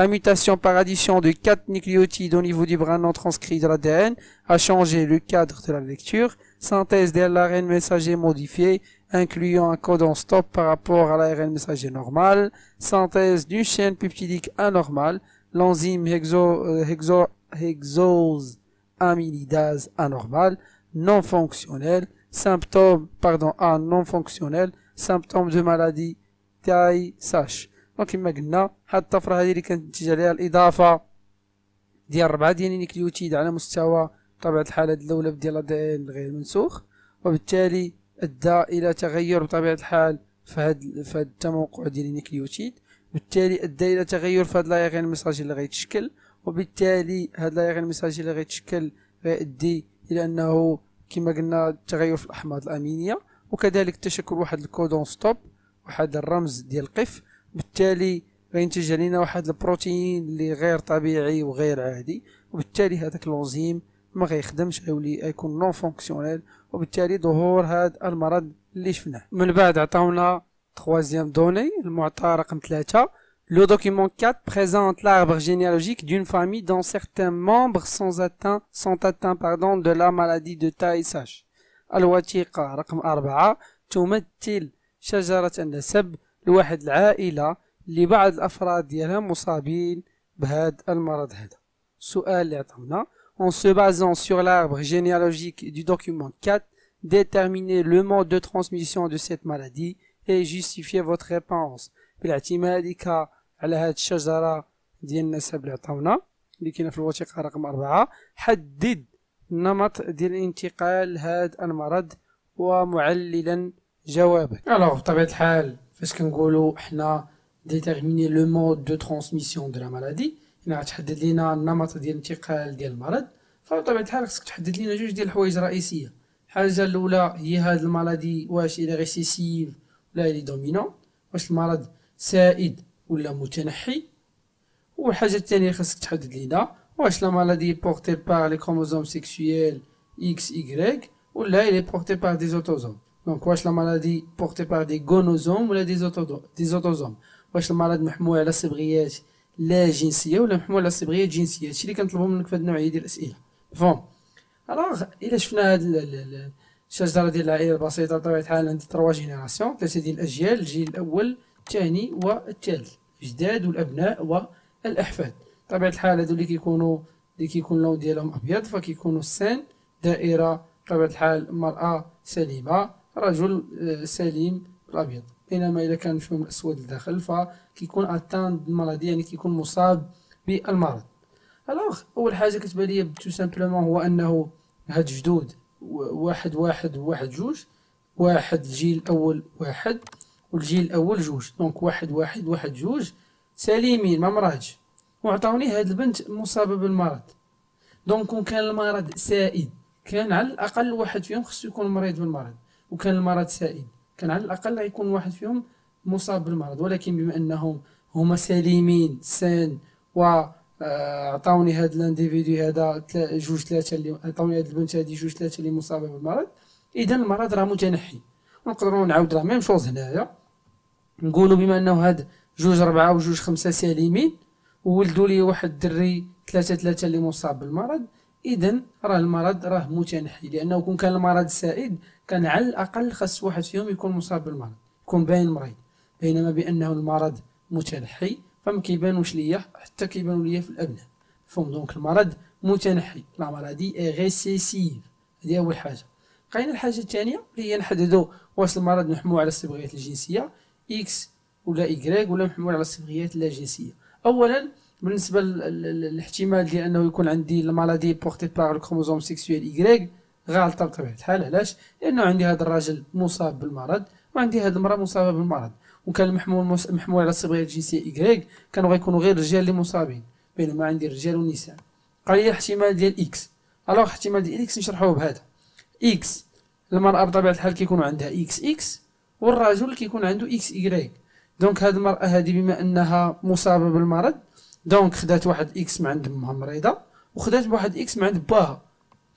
mutation par addition de 4 nucléotides au niveau du bras non transcrit de l'ADN a changé le cadre de la lecture. Synthèse de l'ARN messager modifié, incluant un codon stop par rapport à l'ARN messager normal. Synthèse du chêne peptidique anormal. l'enzyme hexo, euh, hexose amylidas anormale. non fonctionnel, symptômes, pardon, A non fonctionnel, symptômes de maladie تاي ساش وكما قلنا هاد الطفرة هذه اللي كانت نتيجة عليها الإضافة ديال ربعة ديال نيكليوتيد على مستوى بطبيعة الحال هاد اللولب ديال الدي ان غير منسوخ وبالتالي أدى إلى تغير بطبيعة الحال في هاد في هاد التموقع ديال النيكليوتيد وبالتالي أدى إلى تغير في هاد لايغين ميساجي اللي غيتشكل وبالتالي هاد لايغين ميساجي اللي غيتشكل غيأدي إلى أنه كما قلنا التغير في الاحماض الامينيه وكذلك تشكل واحد الكودون ستوب واحد الرمز ديال القف بالتالي غينتج علينا واحد البروتين اللي غير طبيعي وغير عادي وبالتالي هذاك الانزيم ما غيخدمش غيولي غيكون نون فونكسيونيل وبالتالي ظهور هذا المرض اللي شفناه من بعد عطاونا تخوازيام دوني المعطى رقم ثلاثة Le document 4 présente l'arbre généalogique d'une famille dont certains membres sont atteints, sont atteints pardon, de la maladie de TSH. رقم تمثل شجرة النسب لواحد العائلة المرض en se basant sur l'arbre généalogique du document 4, déterminez le mode de transmission de cette maladie et justifiez votre réponse. على هذه الشجره ديال النسب اللي عطاونا اللي كاينه في الوثيقه رقم أربعة حدد نمط ديال انتقال هذا المرض ومعللا جوابك الوغ بطبيعه الحال فاش كنقولوا حنا ديتيرميني لو مود دو ترانسميسيون دو لا مالادي هنا غتحدد لينا النمط ديال الانتقال ديال المرض فبطبيعه الحال خصك تحدد لينا جوج ديال الحوايج الرئيسيه الحاجه الاولى هي هاد المالادي واش الى ريسيسيف ولا الى دومينون واش المرض سائد ولا متنحي والحاجه الثانيه خاصك تحدد لينا واش لا مالادي بورتي بار لي كروموزوم سيكسويال اكس ايغريك ولا الي بورتي بار دي زوتوزوم دونك واش لا مالادي بورتي بار دي غونوزوم ولا دي زوتوزوم دي زوتوزوم واش المرض محمول على الصبغيات لا جنسيه ولا محمول على الصبغيات جنسيه هادشي اللي كنطلبو منك في هاد النوعيه ديال الاسئله فون الوغ الا شفنا هاد الشجره ديال العائله البسيطه بطبيعه الحال عند تروا جينيراسيون ثلاثه ديال الاجيال الجيل الاول الثاني والثالث الجداد والابناء والاحفاد طبيعه الحال هذو اللي كيكونوا اللي كيكون اللون ديالهم ابيض فكيكونوا السن دائره بطبيعه الحال مراه سليمه رجل آه، سليم الابيض بينما اذا كان فيهم الاسود الداخل فكيكون اتان مرضي يعني كيكون مصاب بالمرض الوغ اول حاجه كتبان لي تو سامبلومون هو انه هاد جدود واحد واحد واحد جوج واحد الجيل الاول واحد والجيل الاول جوج دونك واحد واحد واحد جوج سليمين ما مرضش وعطاوني هاد البنت مصابه بالمرض دونك كون كان المرض سائد كان على الاقل واحد فيهم خصو يكون مريض بالمرض وكان المرض سائد كان على الاقل غيكون واحد فيهم مصاب بالمرض ولكن بما انهم هما سليمين سان و آه، عطاوني هاد الانديفيدو هذا جوج ثلاثه اللي عطاوني هاد البنت هادي جوج ثلاثه اللي مصابه بالمرض اذا المرض راه متنحي ونقدروا نعاود راه ميم شوز هنايا نقولوا بما انه هاد جوج ربعة وجوج خمسة سالمين وولدوا لي واحد الدري ثلاثة ثلاثة اللي مصاب بالمرض إذن راه المرض راه متنحي لانه كون كان المرض سائد كان على الاقل خاص واحد فيهم يكون مصاب بالمرض يكون باين مريض بينما بانه المرض متنحي فما كيبانوش ليا حتى كيبانو ليا في الابناء فهم دونك المرض متنحي لا مرضي ريسيسيف هذه اول حاجه بقينا الحاجه الثانيه اللي هي نحددو واش المرض نحموه على الصبغيات الجنسيه اكس ولا y ولا محمول على الصبغيات اللاجنسيه جنسيه اولا بالنسبه للاحتمال ديال انه يكون عندي المالادي بورتي باغ الكروموزوم سيكسويل y غالطه بطبيعه الحال علاش لانه عندي هذا الراجل مصاب بالمرض وعندي هذه المراه مصابه بالمرض وكان المحمول محمول على الصبغيه الجنسيه y كانوا غيكونوا غير الرجال اللي مصابين بينما عندي الرجال والنساء قال لي الاحتمال ديال اكس الوغ الاحتمال ديال اكس نشرحوه بهذا اكس المراه بطبيعه الحال كيكون عندها اكس اكس والرجل كيكون عنده اكس ايغريك دونك هاد المراه هادي بما انها مصابه بالمرض دونك خدات واحد اكس من عند امها مريضه وخدات واحد اكس من عند باها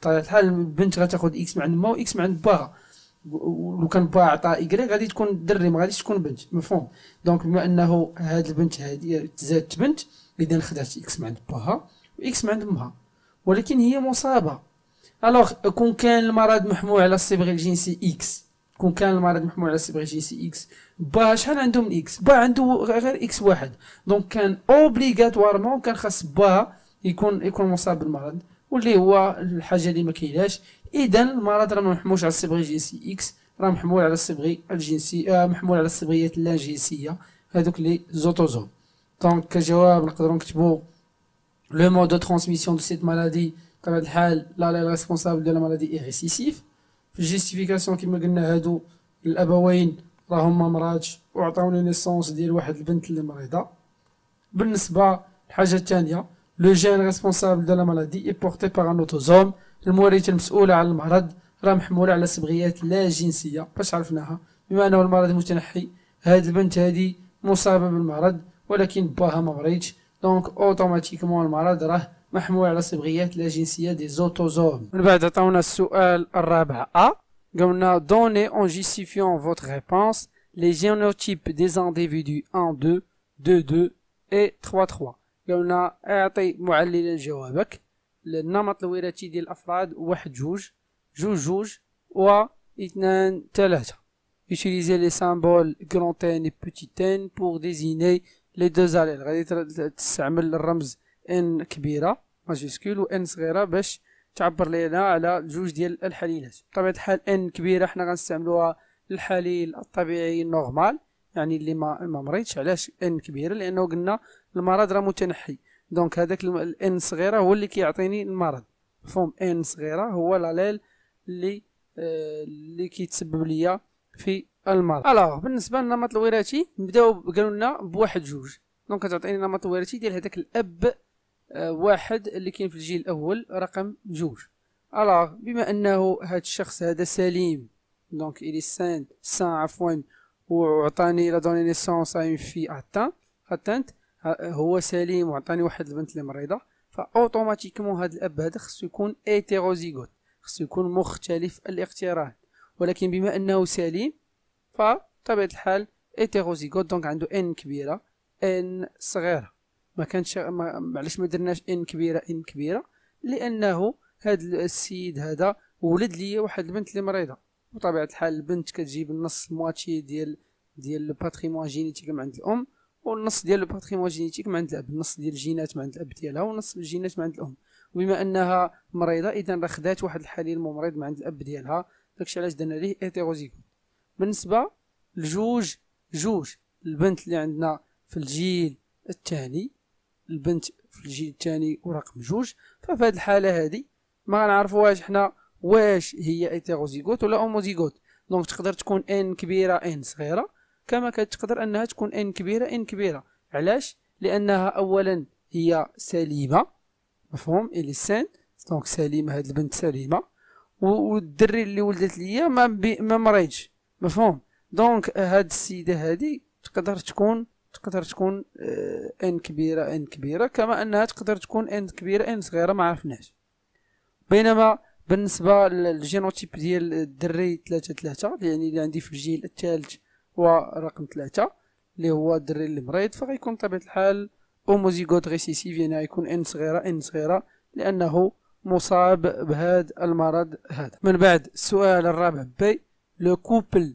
بطبيعه طيب، الحال البنت غتاخد اكس من عند امها واكس من عند باها ولو كان با عطا ايكغيك غادي تكون دري ما غاديش تكون بنت مفهوم دونك بما انه هاد البنت هادي تزادت بنت اذا خدات اكس من عند باها واكس من عند امها ولكن هي مصابه الوغ كون كان المرض محمول على الصبغه الجنسي اكس كون كان المرض محمول على جي جنسي اكس با شحال عندهم اكس با عنده غير اكس واحد دونك كان اوبليغاتوارمون كان خاص با يكون يكون مصاب بالمرض واللي هو الحاجه اللي ما كايناش اذا المرض راه ما محمولش على جي سي اكس راه محمول على الصبغي الجنسي آه محمول على الصبغيات لا جنسيه هذوك لي زوتوزوم دونك كجواب نقدروا نكتبوا لو مود دو ترانسميسيون دو سيت مالادي بطبيعه الحال لا لا ريسبونسابل دو لا مالادي اغريسيسيف الجيستيفيكاسيون كما قلنا هادو الابوين راهم ما مراتش وعطاونا نيسونس ديال واحد البنت اللي مريضه بالنسبه الحاجه الثانيه لو جين ريسبونسابل دو لا مالادي اي بورتي بار ان اوتوزوم المورث المسؤول على المرض راه محموله على صبغيات لا جنسيه باش عرفناها بما انه المرض متنحي هاد البنت هادي مصابه بالمرض ولكن باها ما مريضش دونك اوتوماتيكمون المرض راه محمول على صبغيات لا جنسيه دي زوتوزوم من بعد عطاونا السؤال الرابع ا قلنا دوني اون جيسيفيون فوت ريبونس لي جينوتيب دي انديفيدو 1 2 2 2 اي 3 3 قلنا اعطي معللا جوابك النمط الوراثي ديال الافراد 1 2 2 2 و 2 3 utiliser les symboles grand N et petit N pour désigner les deux allèles غادي تستعمل الرمز ان كبيره ماجيسكول وان صغيره باش تعبر لينا على جوج ديال الحليلات بطبيعه الحال ان كبيره حنا غنستعملوها للحليل الطبيعي النورمال يعني اللي ما ما مريضش علاش ان كبيره لانه قلنا المرض راه متنحي دونك هذاك الان صغيره هو اللي كيعطيني المرض مفهوم ان صغيره هو لاليل اللي آه اللي كيتسبب ليا في المرض الوغ بالنسبه للنمط الوراثي نبداو قالوا لنا بواحد جوج دونك كتعطيني النمط الوراثي ديال هذاك الاب آه، واحد اللي كاين في الجيل الاول رقم جوج الوغ بما انه هاد الشخص هذا سليم دونك الي سان سان عفوا وعطاني لا دوني نيسونس في اتان اتانت آه، هو سليم وعطاني واحد البنت اللي مريضه فاوتوماتيكمون هاد الاب هذا خصو يكون ايتيروزيغوت خصو يكون مختلف الاقتران ولكن بما انه سليم فطبيعه الحال ايتيروزيغوت دونك عنده ان كبيره ان صغيره ما كانش معلش ما درناش ان كبيره ان كبيره لانه هذا السيد هذا ولد ليا واحد البنت اللي مريضه بطبيعه الحال البنت كتجيب النص مواتي ديال ديال الباتريمون جينيتيك من عند الام والنص ديال الباتريمون جينيتيك من عند الاب النص ديال الجينات من عند الاب ديالها ونص الجينات من عند الام وبما انها مريضه اذا راه خدات واحد الحليل ممرض من عند الاب ديالها داكشي علاش درنا ليه هيتيروزيكوت بالنسبه لجوج جوج البنت اللي عندنا في الجيل الثاني البنت في الجيل الثاني ورقم جوج ففي هذه الحاله هذه ما غنعرفوهاش حنا واش هي ايتيروزيغوت ولا اوموزيغوت دونك تقدر تكون ان كبيره ان صغيره كما كتقدر انها تكون ان كبيره ان كبيره علاش لانها اولا هي سليمه مفهوم الانسان دونك سليمه هاد البنت سليمه والدري اللي ولدت ليا ما مريضش مفهوم دونك هاد السيده هادي تقدر تكون تقدر تكون آه، ان كبيره ان كبيره كما انها تقدر تكون ان كبيره ان صغيره ما عرفناش بينما بالنسبه للجينوتيب ديال الدري 3 3 يعني اللي عندي في الجيل الثالث ورقم 3 اللي هو الدري المريض فغيكون بطبيعه الحال اوموزيغوت ريسيسيف يعني غيكون ان صغيره ان صغيره لانه مصاب بهذا المرض هذا من بعد السؤال الرابع بي لو كوبل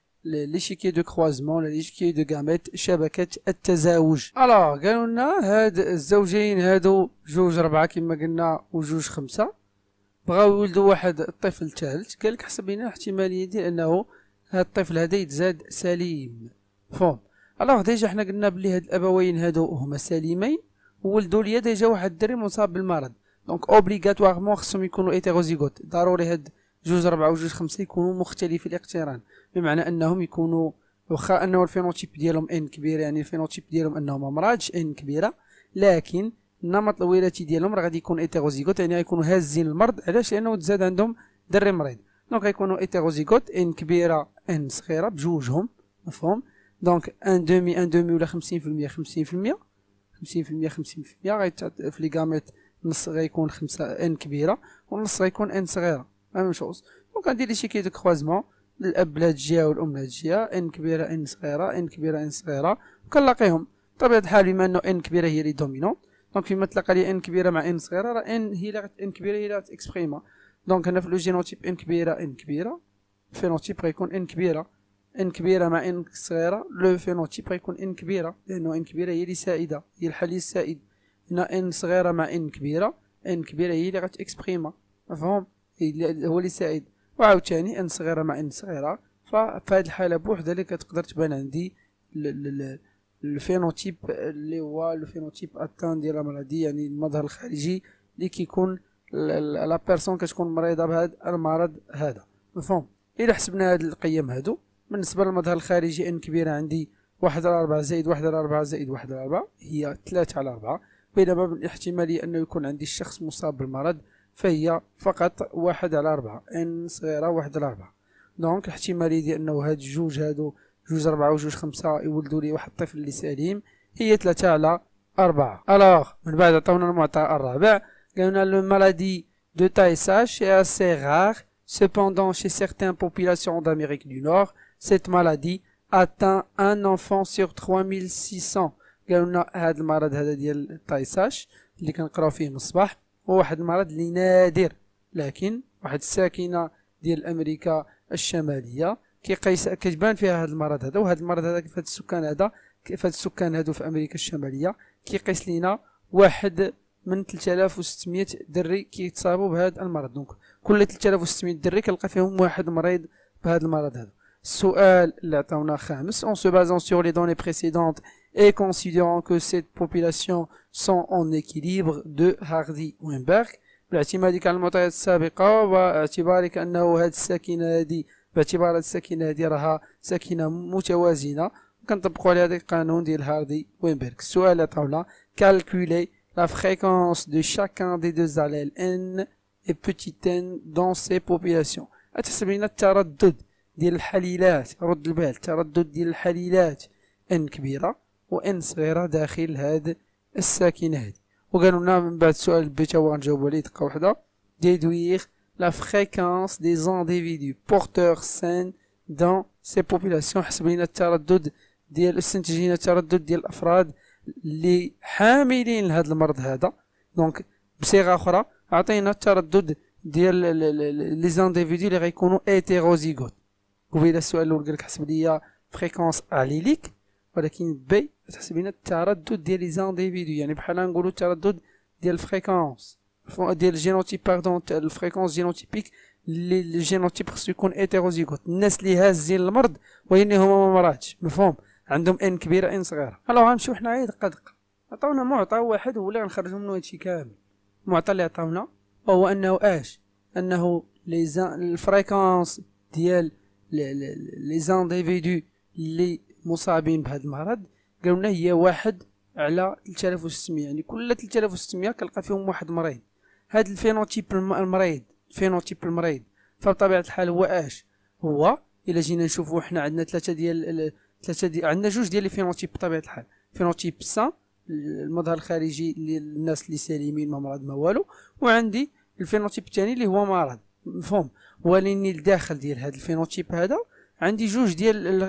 l'échiquier دو كروازمون l'échiquier دو غاميت شبكة التزاوج الوغ قالوا لنا هاد الزوجين هادو جوج ربعة كما قلنا وجوج خمسة بغاو يولدوا واحد الطفل ثالث قال لك حسب لنا احتمالية ديال انه هاد الطفل هذا يتزاد سليم فهم الوغ ديجا حنا قلنا بلي هاد الابوين هادو هما سليمين وولدوا ليا ديجا واحد الدري مصاب بالمرض دونك اوبليغاتوارمون خصهم يكونوا ايتيروزيغوت ضروري هاد جوج ربعة وجوج خمسة يكونوا مختلفي الاقتران بمعنى انهم يكونوا واخا انه الفينوتيب ديالهم ان كبير يعني الفينوتيب ديالهم انهم امراض ان كبيره لكن النمط الوراثي ديالهم راه غادي يكون ايتيروزيغوت يعني غيكونوا هازين المرض علاش لانه تزاد عندهم دري مريض دونك غيكونوا ايتيروزيغوت ان كبيره ان صغيره بجوجهم مفهوم دونك ان دومي ان دومي ولا 50% 50% 50% 50% في لي غاميت نص غيكون خمسة ان كبيره والنص غيكون ان صغيره ميم شوز دونك غندير لي شي كي دو كروازمون الاب لهاد الجهه والام لهاد الجهه ان كبيره ان صغيره ان كبيره ان صغيره وكنلاقيهم بطبيعه الحال بما انه ان كبيره هي لي دومينون دونك فيما تلاقى لي ان كبيره مع ان صغيره راه ان هي اللي ان كبيره هي اللي اكسبريما دونك هنا في لو جينوتيب ان كبيره ان كبيره الفينوتيب غيكون ان كبيره ان كبيره مع ان صغيره لو فينوتيب غيكون ان كبيره لانه ان كبيره هي اللي سائده هي الحالي السائد هنا ان صغيره مع ان كبيره ان كبيره هي اللي غتكسبريما مفهوم هو اللي سائد وعاوتاني ان صغيره مع ان صغيره ففي هذه الحاله بوحدها اللي كتقدر تبان عندي الفينوتيب اللي هو الفينوتيب اتان ديال المرض يعني المظهر الخارجي اللي كيكون لا بيرسون كتكون مريضه بهذا المرض هذا مفهوم الى حسبنا هاد القيم هادو بالنسبه للمظهر الخارجي ان كبيره عندي واحد على أربعة زائد واحد على أربعة زائد واحد على أربعة هي 3 على أربعة بينما من الاحتمالية أنه يكون عندي الشخص مصاب بالمرض فهي فقط واحد على أربعة ان صغيرة واحد على أربعة دونك الاحتمالية ديال أنه هاد جوج هادو جوج أربعة وجوج خمسة يولدوا لي واحد الطفل اللي سليم هي ثلاثة على أربعة ألوغ من بعد عطاونا المعطى الرابع قالنا لو مالادي دو تاي ساش هي أسي غار شي سيغتان بوبيلاسيون دامريك دو نور سيت مالادي أتان أن أنفون سيغ تخوا ميل سيسون لنا هاد المرض هذا ديال ساش اللي كنقراو فيه من الصباح هو واحد المرض اللي نادر لكن واحد الساكنه ديال امريكا الشماليه كيقيس كتبان فيها هذا المرض هذا وهذا المرض هذا في السكان هذا في السكان هادو في امريكا الشماليه كيقيس لينا واحد من 3600 دري كيتصابوا بهذا المرض دونك كل 3600 دري كنلقى فيهم واحد مريض بهذا المرض هذا en se basant sur les données précédentes et considérant que cette population sont en équilibre de Hardy-Weinberg. calculer la calculer la fréquence de chacun des deux allèles, n et petit n, dans ces populations. ديال الحليلات رد البال تردد ديال الحليلات ان كبيره وان صغيره داخل هاد الساكنه هادي وقالوا لنا من بعد السؤال بيتا وغنجاوبو عليه دقه واحده déduire لا فريكونس دي individus بورتور سين دون سي بوبولاسيون حسب لينا التردد ديال استنتجينا التردد ديال الافراد اللي حاملين لهذا المرض هذا دونك بصيغه اخرى عطينا التردد ديال لي زانديفيدو اللي غيكونوا ايتيروزيغوت قبيله السؤال الاول قال لك حسب ليا فريكونس عليليك ولكن بي تحسب لنا التردد ديال لي زانديفيدو يعني بحال نقولوا التردد ديال الفريكونس ديال الجينوتيب باردون الفريكونس جينوتيبيك لي الجينوتيب خصو يكون هيتيروزيغوت الناس اللي هازين المرض وين هما ما مراتش مفهوم عندهم ان كبيره ان صغيره الو غنمشيو حنا عيد قدق عطاونا معطى واحد ولا نخرجوا منه هادشي كامل المعطى اللي عطاونا وهو انه اش انه لي الفريكونس ديال لي زانديفيدو لي مصابين بهذا المرض قالوا لنا هي واحد على 3600 يعني كل 3600 كنلقى فيهم واحد مريض هاد الفينوتيب المريض الفينوتيب المريض فبطبيعه الحال هو اش هو الا جينا نشوفوا حنا عندنا ثلاثه ديال ثلاثه دي عندنا جوج ديال الفينوتيب بطبيعه الحال فينوتيب سان المظهر الخارجي للناس اللي سالمين ما مرض ما والو وعندي الفينوتيب الثاني اللي هو مرض مفهوم وليني الداخل ديال هذا الفينوتيب هذا عندي جوج ديال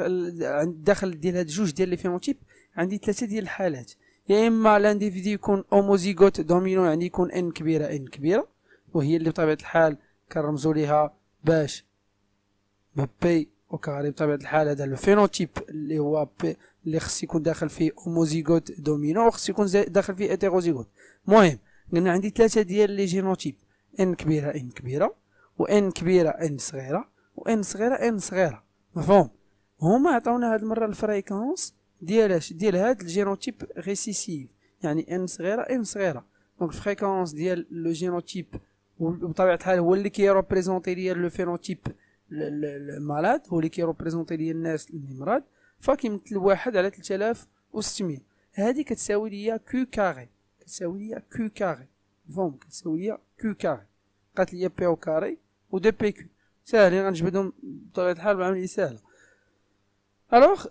عند الداخل ديال هاد جوج ديال لي فينوتيب عندي ثلاثه ديال الحالات يا اما لانديفيدي يكون اوموزيغوت دومينو يعني يكون ان كبيره ان كبيره وهي اللي بطبيعه الحال كنرمزوا ليها باش بي وكاري بطبيعه الحال هذا الفينوتيب اللي هو بي اللي خص يكون داخل فيه اوموزيغوت دومينو وخص يكون داخل فيه اتيروزيغوت المهم قلنا عندي ثلاثه ديال لي جينوتيب ان كبيره ان كبيره وان كبيره ان صغيره وان صغيره ان صغيره مفهوم هما عطاونا هاد المره الفريكونس ديال ديال هاد الجينوتيب ريسيسيف يعني ان صغيره ان صغيره دونك الفريكونس ديال لو جينوتيب وبطبيعه الحال هو اللي كيريبريزونتي ليا لو فينوتيب المرض هو اللي كيريبريزونتي ليا الناس اللي مرض فكيمثل واحد على 3600 هذه كتساوي ليا كو كاري كتساوي ليا كو كاري فهم كتساوي ليا كو كاري قالت ليا بي او كاري ودي بي كيو ساهلين غنجبدهم بطبيعه الحال بعمليه سهله الوغ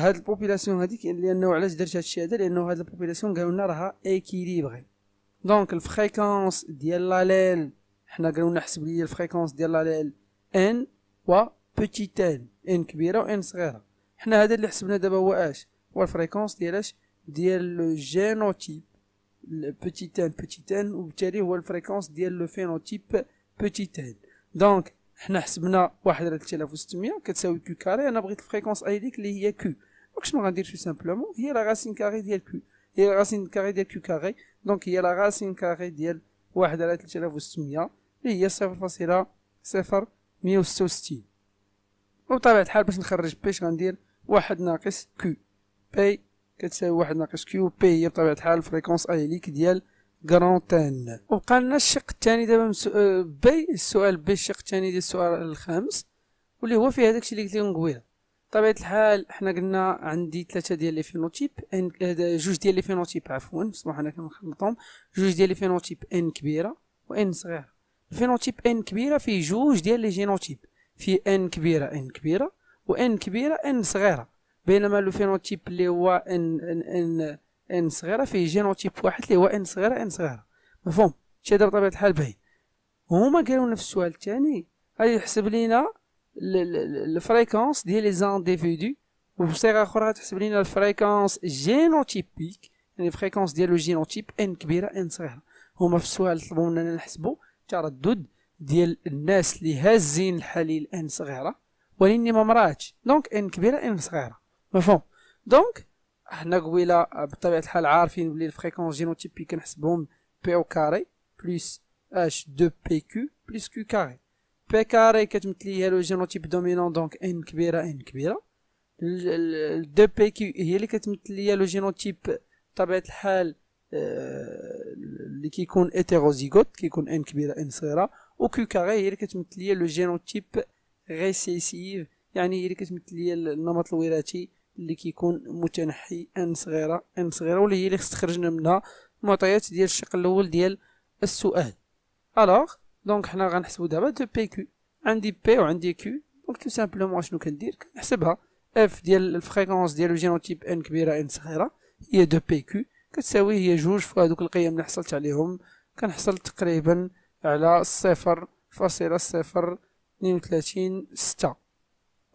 هاد البوبيلاسيون هاديك لانه علاش درت هاد الشي هذا لانه هاد البوبيلاسيون قالوا لنا راها اكيليبغي دونك الفريكونس ديال لاليل حنا قالوا لنا حسب لي الفريكونس ديال لاليل ان و بوتيت ان ان كبيره و ان صغيره حنا هذا اللي حسبنا دابا هو اش هو الفريكونس ديال اش ديال لو جينوتيب بوتيت ان بوتيت ان وبالتالي هو الفريكونس ديال لو فينوتيب بوتيت ان دونك حنا حسبنا 1600 كتساوي كيو كاري انا بغيت الفريكونس اي ديك اللي هي كيو دونك شنو غندير تو سامبلومون هي لا راسين كاري ديال كيو هي لا راسين كاري ديال كيو كاري دونك هي لا راسين كاري ديال 1600 اللي هي فاصله 166 وبطبيعة الحال باش نخرج بيش غندير واحد ناقص كيو بي كتساوي واحد ناقص كيو بي هي بطبيعة الحال فريكونس ايليك ديال غرونتان وبقى لنا الشق الثاني دابا آه، بي السؤال بي الشق الثاني ديال السؤال الخامس واللي هو فيه هذاك الشيء اللي قلت لهم قبيله بطبيعه الحال حنا قلنا عندي ثلاثه ديال لي فينوتيب ان جوج ديال لي فينوتيب عفوا سمح لنا كنخلطهم جوج ديال لي فينوتيب ان كبيره وان صغيره الفينوتيب ان كبيره فيه جوج ديال لي جينوتيب في ان كبيره ان كبيره وان كبيره ان صغيره بينما لو فينوتيب اللي هو ان ان ان ان صغيره فيه جينوتيب واحد اللي هو ان صغيره ان صغيره مفهوم شي بطبيعه الحال باين وهما قالوا نفس السؤال الثاني غادي يحسب لينا الفريكونس ديال لي زانديفيدو وبصيغه اخرى تحسب لينا الفريكونس جينوتيبيك يعني الفريكونس ديالو جينوتيب ان كبيره ان صغيره هما في السؤال طلبوا مننا نحسبوا تردد ديال الناس اللي هازين الحليل ان صغيره ولكن ما مراتش دونك ان كبيره ان صغيره مفهوم دونك حنا قبيله بطبيعه الحال عارفين بلي الفريكونس جينوتيبي كنحسبهم بي او كاري بلس اش دو بي كيو بلس كيو كاري بي كاري كتمثل ليها لو جينوتيب دومينون دونك ان كبيره ان كبيره دو بي كيو هي اللي كتمثل ليا لو جينوتيب بطبيعه الحال آه، اللي كيكون ايتيروزيغوت كيكون ان كبيره ان صغيره و كيو كاري هي اللي كتمثل ليا لو جينوتيب ريسيسيف يعني هي اللي كتمثل ليا النمط الوراثي اللي كيكون متنحي ان صغيره ان صغيره واللي هي اللي استخرجنا منها المعطيات ديال الشق الاول ديال السؤال الوغ دونك حنا غنحسبو دابا دو بي كيو عندي بي وعندي كيو دونك تو سامبلومون شنو كندير كنحسبها اف ديال الفريكونس ديال الجينوتيب ان كبيره ان صغيره هي دو بي كيو كتساوي هي جوج فوا هذوك القيم اللي حصلت عليهم كنحصل تقريبا على صفر فاصلة صفر اثنين وثلاثين ستة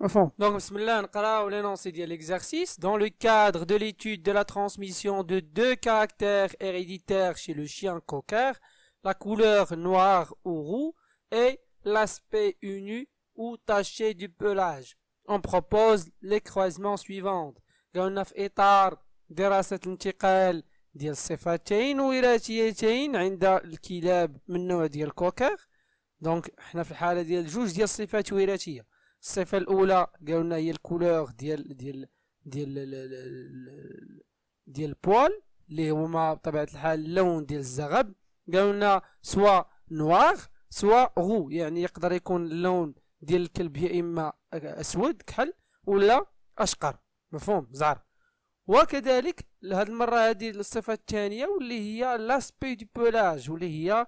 مفهوم Donc, بسم الله نقراو l'énoncé ديال l'exercice dans le cadre de l'étude de la transmission de deux caractères héréditaires chez le chien cocker la couleur noire ou roux et l'aspect uni ou taché du pelage on propose les croisements suivants قلنا في de دراسة des ديال الصفتين وراثيتين عند الكلاب من نوع ديال الكوكر دونك حنا في الحالة ديال جوج ديال الصفات وراثية الصفه الاولى قالوا لنا هي الكولور ديال ديال ديال ديال البوال اللي هما بطبيعه الحال اللون ديال الزغب قالوا لنا سوا نوار سوا غو يعني يقدر يكون اللون ديال الكلب يا اما اسود كحل ولا اشقر مفهوم زعر وكذلك لهاد المره هذه الصفه الثانيه واللي هي لاسبي دو بولاج واللي هي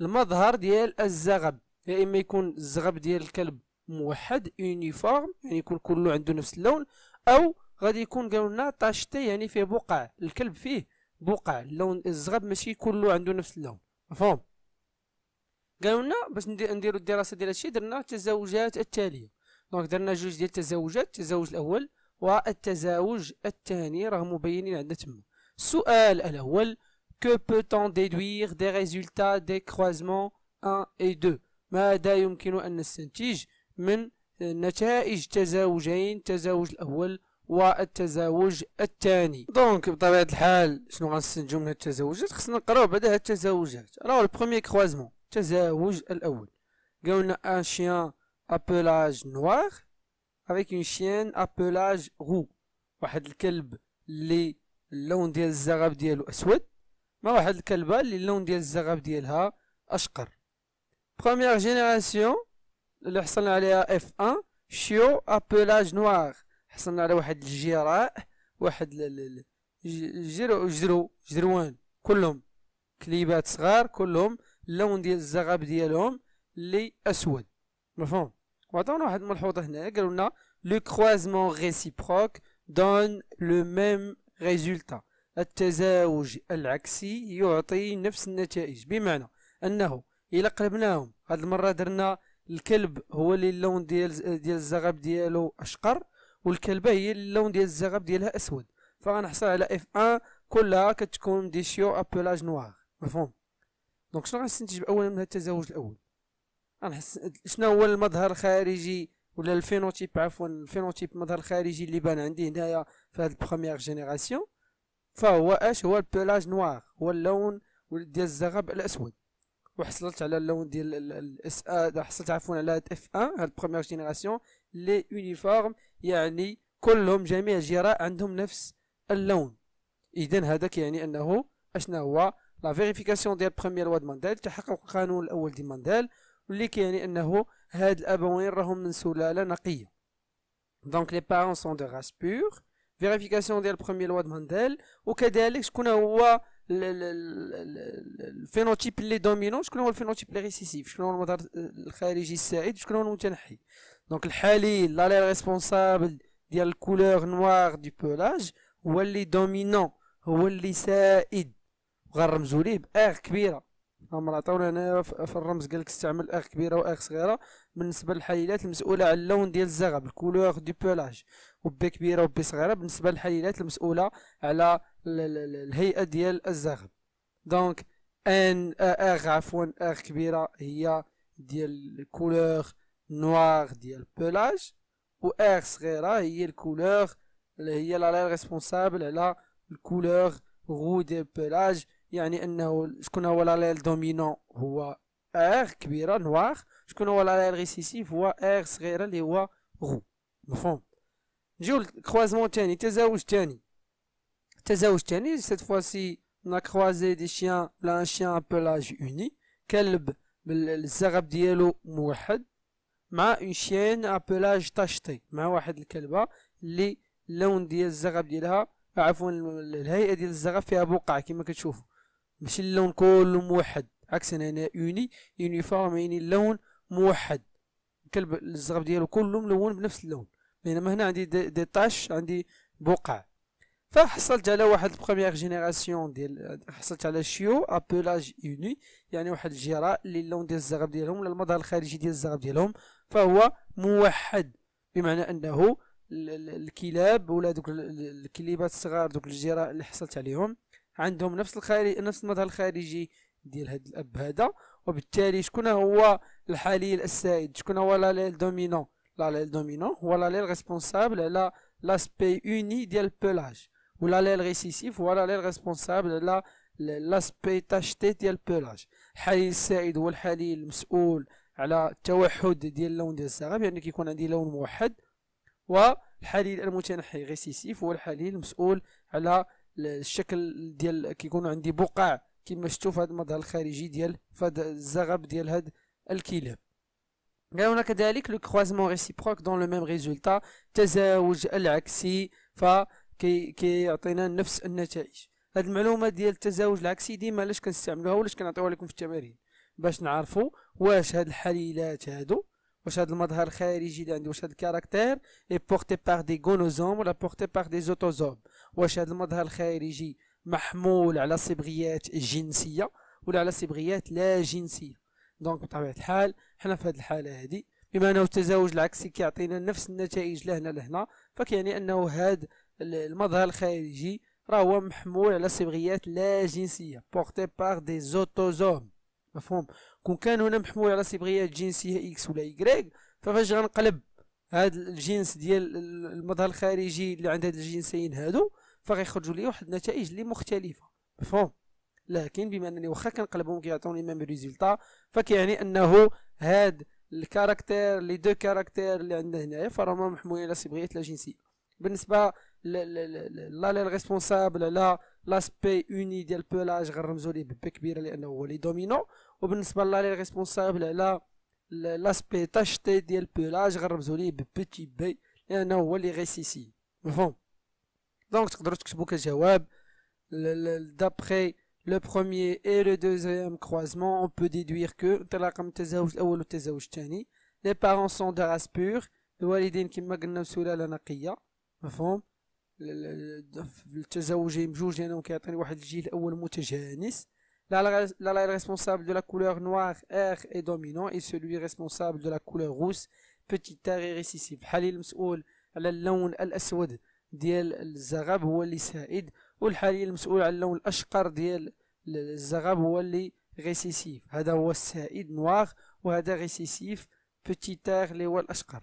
المظهر ديال الزغب يا اما يكون الزغب ديال الكلب موحد يونيفورم يعني يكون كله عنده نفس اللون او غادي يكون قالوا لنا طاشتي يعني فيه بقع الكلب فيه بقع اللون الزغب ماشي كله عنده نفس اللون مفهوم قالوا لنا باش نديروا الدراسه ديال هادشي درنا التزاوجات التاليه دونك درنا جوج ديال التزاوجات التزاوج الاول والتزاوج الثاني راه مبينين عندنا تما السؤال الاول كو بو تون déduire دي résultats دي croisements 1 اي 2 ماذا يمكن ان نستنتج من نتائج تزاوجين تزاوج الأول والتزاوج الثاني دونك بطبيعة الحال شنو غنستنتجو من هاد التزاوجات خصنا نقراو بعدا هاد التزاوجات راه البخوميي كخوازمون التزاوج الأول قالولنا ان شيان ابلاج نوار افيك اون شيان ابلاج غو واحد الكلب اللي اللون ديال الزغب ديالو اسود مع واحد الكلبه اللي اللون ديال الزغب ديالها اشقر بروميير جينيراسيون اللي حصلنا عليها اف 1 شيو ابلاج نوار حصلنا على واحد الجراء واحد الجرو جرو جروان كلهم كليبات صغار كلهم اللون ديال الزغب ديالهم اللي اسود مفهوم وعطونا واحد الملحوظه هنا قالوا لنا لو كروازمون ريسيبروك دون لو ميم ريزولتا التزاوج العكسي يعطي نفس النتائج بمعنى انه الى قلبناهم هاد المره درنا الكلب هو اللي اللون ديال ديال الزغب ديالو اشقر والكلبه هي اللون ديال الزغب ديالها اسود فغنحصل على اف 1 كلها كتكون دي شيو ابيلاج نوار مفهوم دونك شنو غنستنتج اولا من هذا التزاوج الاول غنحس شنو هو المظهر الخارجي ولا الفينوتيب عفوا الفينوتيب المظهر الخارجي اللي بان عندي هنايا في هاد البروميير جينيراسيون فهو اش هو البلاج نوار هو اللون ديال الزغب الاسود وحصلت على اللون ديال الاس ا آه، حصلت عفوا على هاد اف ان هاد بروميير جينيراسيون لي يونيفورم يعني كلهم جميع الجراء عندهم نفس اللون اذا هذا كيعني انه اشنا هو لا فيريفيكاسيون ديال بروميير لوا مانديل تحقق القانون الاول ديال مانديل واللي كيعني انه هاد الابوين راهم من سلاله نقيه دونك لي بارون سون دو راس بور فيريفيكاسيون ديال بروميير لوا مانديل وكذلك شكون هو الفينوتيب اللي دومينون شكون هو الفينوتيب اللي ريسيسيف شكون هو المظهر الخارجي السائد شكون هو المتنحي دونك الحالي لا ريسبونسابل ديال الكولور نوار دو بولاج هو اللي دومينون هو اللي سائد وغنرمزو ليه باغ كبيره هما عطاونا هنا في الرمز قالك استعمل ار كبيره واغ صغيره بالنسبه للحليلات المسؤوله على اللون ديال الزغب الكولور دو بولاج وبي كبيره وبي صغيره بالنسبه للحليلات المسؤوله على الهيئه ديال الزغب دونك ان اغ عفوا اغ كبيره هي ديال الكولور نوار ديال بولاج و اغ صغيره هي الكولور اللي هي لا ريسبونسابل على الكولور غو ديال بولاج يعني انه شكون هو لاي دومينون هو اغ كبيره نوار شكون هو لاي ريسيسيف هو اغ صغيره اللي هو غو مفهوم نجيو للكروازمون تاني تزاوج تاني تزاوج تاني سيت فواسي سي نا croisé دي شيان là un chien à كلب بالزغب ديالو موحد مع اون شين ا بيلاج مع واحد الكلبه اللي اللون ديال الزغب ديالها عفوا الهيئه ديال الزغب فيها بقع كما كتشوفوا ماشي اللون كله موحد عكس هنا اوني يونيفورم يعني اللون موحد الكلب الزغب ديالو كله ملون بنفس اللون بينما هنا عندي دي, دي طاش عندي بقع فحصلت على واحد بروميير جينيراسيون ديال حصلت على شيو ابولاج يوني يعني واحد الجراء اللي اللون ديال الزغب ديالهم ولا المظهر الخارجي ديال الزغب ديالهم فهو موحد بمعنى انه الكلاب ولا دوك الكليبات الصغار دوك الجراء اللي حصلت عليهم عندهم نفس الخارج نفس المظهر الخارجي ديال هاد الاب هذا وبالتالي شكون هو الحليل السائد شكون هو لا دومينون l'allèle dominant ou l'allèle responsable de l'aspect uni du pelage ou l'allèle récessif ou l'allèle responsable de l'aspect tacheté du pelage الحليل السائد هو الحليل المسؤول على التوحد ديال اللون ديال الزغب يعني كيكون عندي لون موحد والحليل المتنحي ريسيسيف هو الحليل المسؤول على الشكل ديال كيكون عندي بقع كما شفتوا في هذا المظهر الخارجي ديال في هذا الزغب ديال هذا الكلاب غير كذلك لو كروزمون ريسيبروك دون لو ميم ريزولتا تزاوج العكسي ف كيعطينا نفس النتائج هاد المعلومه ديال التزاوج العكسي ديما علاش كنستعملوها ولاش كنعطيوها لكم في التمارين باش نعرفوا واش هاد الحليلات هادو واش هاد المظهر الخارجي اللي عندي واش هاد الكاركتير اي بورتي بار دي غونوزوم ولا بورتي بار دي زوتوزوم واش هاد المظهر الخارجي محمول على صبغيات جنسيه ولا على صبغيات لا جنسيه دونك بطبيعه الحال حنا في هذه الحاله هذه بما انه التزاوج العكسي كيعطينا نفس النتائج لهنا لهنا فكيعني انه هذا المظهر الخارجي راه هو محمول على صبغيات لا جنسيه بورتي بار دي زوتوزوم مفهوم كون كان هنا محمول على صبغيات جنسيه اكس ولا ايكغيك ففاش غنقلب هذا الجنس ديال المظهر الخارجي اللي عند هاد الجنسين هادو فغيخرجوا لي واحد النتائج اللي مختلفه مفهوم لكن بما انني واخا كنقلبهم كيعطوني ميم ريزلتا فكيعني انه هاد الكاركتير لي دو كاركتير اللي عندنا هنايا فراهم محمولين على صبغيه لا جنسيه بالنسبه لا لي ريسبونسابل على لاسبي اوني ديال بولاج غنرمزو ليه ببي كبيره لانه هو لي دومينو وبالنسبه لا لي ريسبونسابل على لاسبي تاشتي ديال بولاج غنرمزو ليه ببيتي بي لانه هو لي غيسيسي مفهوم دونك تقدروا تكتبوا كجواب دابخي le premier et le deuxième croisement, on peut déduire que les parents sont de race pure, التزوج بجوج لانه كيعطيني واحد الجيل الاول متجانس لا لا responsable de la couleur noire R est dominant et celui responsable de la couleur rousse petit r récessif بحال المسؤول على اللون الاسود ديال الزغب هو اللي سائد والحالي المسؤول على اللون الاشقر ديال الزغب هو اللي ريسيسيف هذا هو السائد نواغ وهذا ريسيسيف بوتي ار اللي هو الاشقر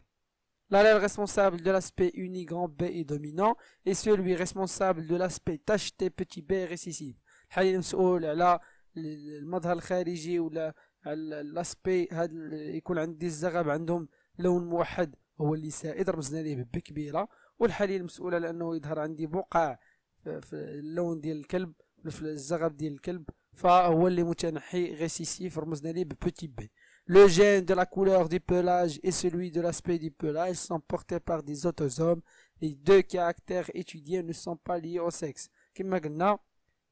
L'allèle responsable de l'aspect uni grand B est dominant et celui responsable de l'aspect tacheté petit b est récessif. حاليا مسؤول على المظهر الخارجي ولا على لاسبي هاد يكون عندي الزغب عندهم لون موحد هو اللي سائد رمزنا ليه بكبيره كبيره والحاليا مسؤول على انه يظهر عندي بقع في اللون ديال الكلب الزغب ديال الكلب فهو اللي متنحي ريسيسيف رمزنا ليه ببتي بي لو جين دو la couleur du pelage et celui de l'aspect du pelage sont portés par des autosomes. Les deux caractères étudiés ne sont pas liés au sexe. كما قلنا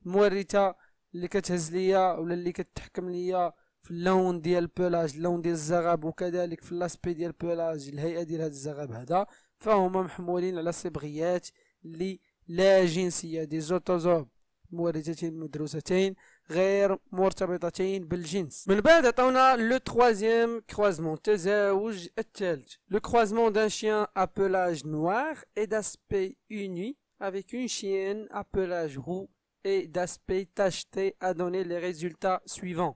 المورثة اللي كتهز ليا ولا اللي كتحكم ليا في اللون ديال البولاج اللون ديال الزغب وكذلك في لاسبي ديال البولاج الهيئة ديال هذا الزغب هذا فهما محمولين على صبغيات اللي لا جنسية دي زوتوزوم مورثتين مدروستين غير مرتبطتين بالجنس من بعد عطاونا لو تخوازيام كروازمون تزاوج الثالث لو كروازمون دان شيان ابلاج نوار اي داسبي اوني افيك اون chienne appelage roux et داسبي تاشتي a donné les résultats suivants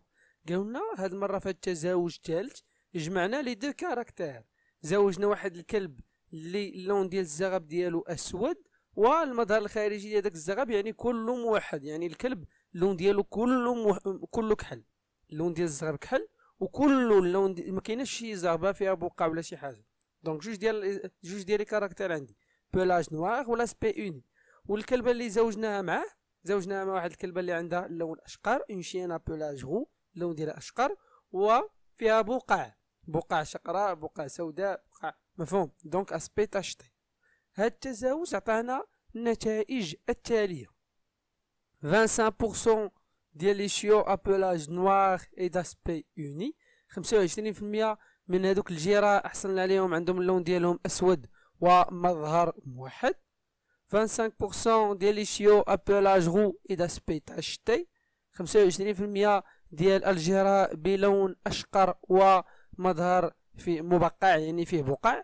قالنا هاد المرة في التزاوج الثالث جمعنا لي دو كاركتير زوجنا واحد الكلب لي اللون ديال الزغب ديالو اسود والمظهر الخارجي ديال داك الزغب يعني كله موحد يعني الكلب اللون ديالو كله موح... كله كحل اللون ديال الزغب كحل وكله اللون دي... ما كايناش شي زغبه فيها بقع ولا شي حاجه دونك جوج ديال جوج ديال الكاركتر عندي بولاج نوار ولا سبي اوني والكلبه اللي زوجناها معاه زوجناها مع واحد الكلبه اللي عندها اللون اشقر اون شينا بولاج غو اللون ديالها اشقر وفيها بقع بقع شقراء بقع سوداء بقع مفهوم دونك اسبي تاشتي هذا التزاوج عطانا النتائج التالية 25% ديال لي شيو ابلاج نوار اي داسبي يوني 25% من هذوك الجيرة احسن عليهم عندهم اللون ديالهم اسود ومظهر موحد 25% ديال لي شيو ابلاج غو اي داسبي تاع الشتي 25% ديال الجيرة بلون اشقر ومظهر في مبقع يعني فيه بقع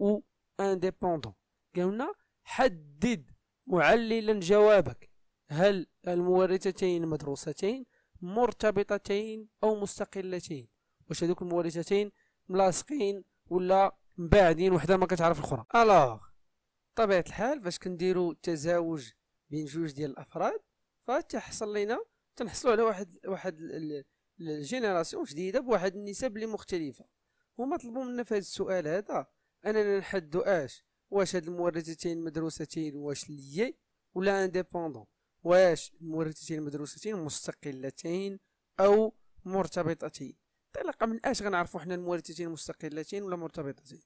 و indépendant قالنا حدد معللا جوابك هل المورثتين مدروستين مرتبطتين او مستقلتين واش هذوك المورثتين ملاصقين ولا مباعدين وحده ما كتعرف الاخرى الوغ طبيعه الحال فاش كنديروا تزاوج بين جوج ديال الافراد فتحصل لنا تنحصلوا على واحد واحد الجينيراسيون جديده بواحد النسب اللي مختلفه هما طلبوا منا في هذا السؤال هذا اننا نحد اش واش هاد المورثتين المدروستين واش ليي ولا انديبوندون واش المورثتين المدروستين مستقلتين او مرتبطتين انطلاقا من اش غنعرفو حنا المورثتين مستقلتين ولا مرتبطتين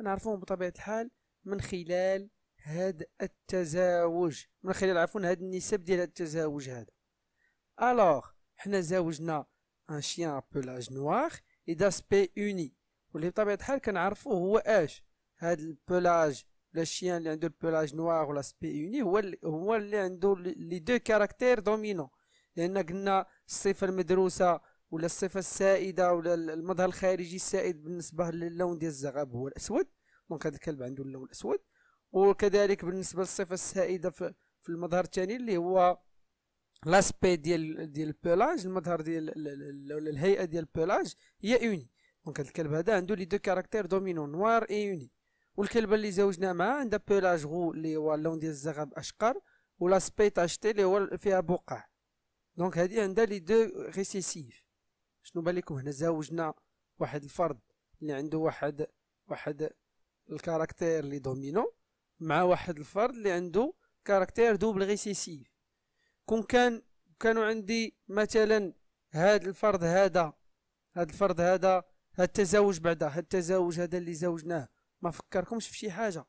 غنعرفوهم بطبيعه الحال من خلال هاد التزاوج من خلال عفوا هاد النسب ديال هاد التزاوج هذا الوغ حنا زاوجنا ان شيان بولاج نوار اي داسبي اوني واللي بطبيعه الحال كنعرفوه هو اش هاد البولاج ولا الشيان اللي عنده البولاج نوار ولا سبي يوني هو اللي هو اللي عنده لي دو كاركتير دومينون لان قلنا الصفه المدروسه ولا الصفه السائده ولا المظهر الخارجي السائد بالنسبه للون ديال الزغب هو الاسود دونك هذا الكلب عنده اللون الاسود وكذلك بالنسبه للصفه السائده في, في المظهر الثاني اللي هو لاسبي ديال ديال البولاج المظهر ديال الهيئه ديال البولاج هي اوني دونك هاد الكلب هذا عنده لي دو كاركتير دومينو نوار اي يوني والكلب اللي زوجنا معاه عندها بيلاج غو اللي هو اللون ديال الزغب اشقر ولا سبي تاشتي اللي هو فيها بقع دونك هادي عندها لي دو ريسيسيف شنو بان لكم هنا زوجنا واحد الفرد اللي عنده واحد واحد الكاركتير لي دومينو مع واحد الفرد اللي عنده كاركتير دوبل ريسيسيف كون كان كانوا عندي مثلا هاد الفرد هذا هاد الفرد هذا هاد التزاوج بعدا هاد التزاوج هذا اللي زوجناه ما فكركمش في شي حاجه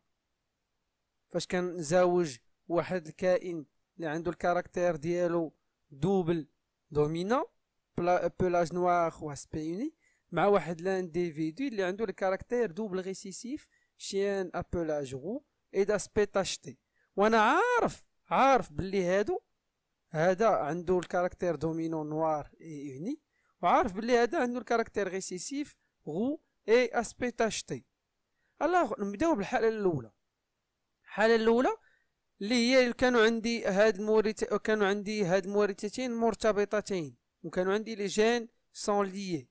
فاش كنزاوج واحد الكائن اللي عنده الكاركتير ديالو دوبل بلا بلاج نوار واسبيوني مع واحد لانديفيدو اللي عنده الكاركتير دوبل ريسيسيف شيان ابولاج غو اي داسبي تاشتي وانا عارف عارف باللي هادو هذا عنده الكاركتير دومينو نوار اي اوني عارف بلي هذا عنده الكاركتير ريسيسيف غو اي اسبي تاش تي الله نبداو بالحاله الاولى الحاله الاولى اللي هي كانوا عندي هاد المورث كانوا عندي هاد المورثتين مرتبطتين وكانوا عندي لي جين سون ليي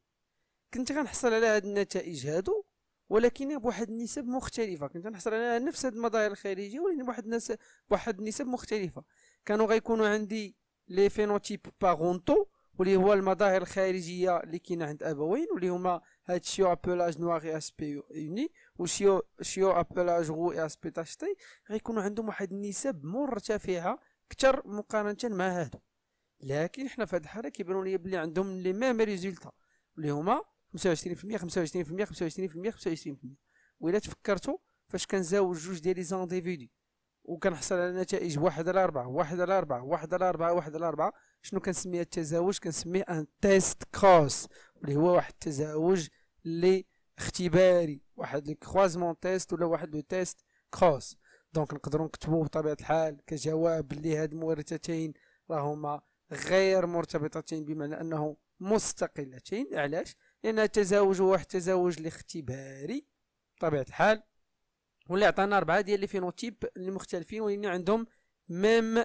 كنت غنحصل على هاد النتائج هادو ولكن بواحد النسب مختلفه كنت نحصل على نفس هاد المظاهر الخارجيه ولكن بواحد الناس بواحد النسب مختلفه كانوا غيكونوا عندي لي فينوتيب بارونتو واللي هو المظاهر الخارجيه اللي كاينه عند ابوين واللي هما هاد شيو ابلاج نوار اي اسبي يوني وشيو شيو ابلاج غو اي اسبي تاشتي غيكونوا عندهم واحد النسب مرتفعه اكثر مقارنه مع هادو لكن حنا في هاد الحاله كيبانوا لي بلي عندهم لي ميم ريزولتا اللي هما 25% 25% 25% 25% و وإلا تفكرتوا فاش كنزاوج جوج ديال لي زانديفيدي وكنحصل على نتائج واحد على ربعة واحد على ربعة واحد على ربعة واحد على ربعة شنو كنسميه التزاوج كنسميه ان تيست كروس اللي هو واحد التزاوج اللي اختباري واحد الكروزمون تيست ولا واحد لو تيست كروس دونك نقدروا نكتبوا بطبيعه الحال كجواب اللي هاد المورثتين راهما غير مرتبطتين بمعنى انه مستقلتين علاش لان التزاوج هو واحد التزاوج الاختباري بطبيعه الحال واللي عطانا اربعه ديال لي فينوتيب المختلفين واللي عندهم ميم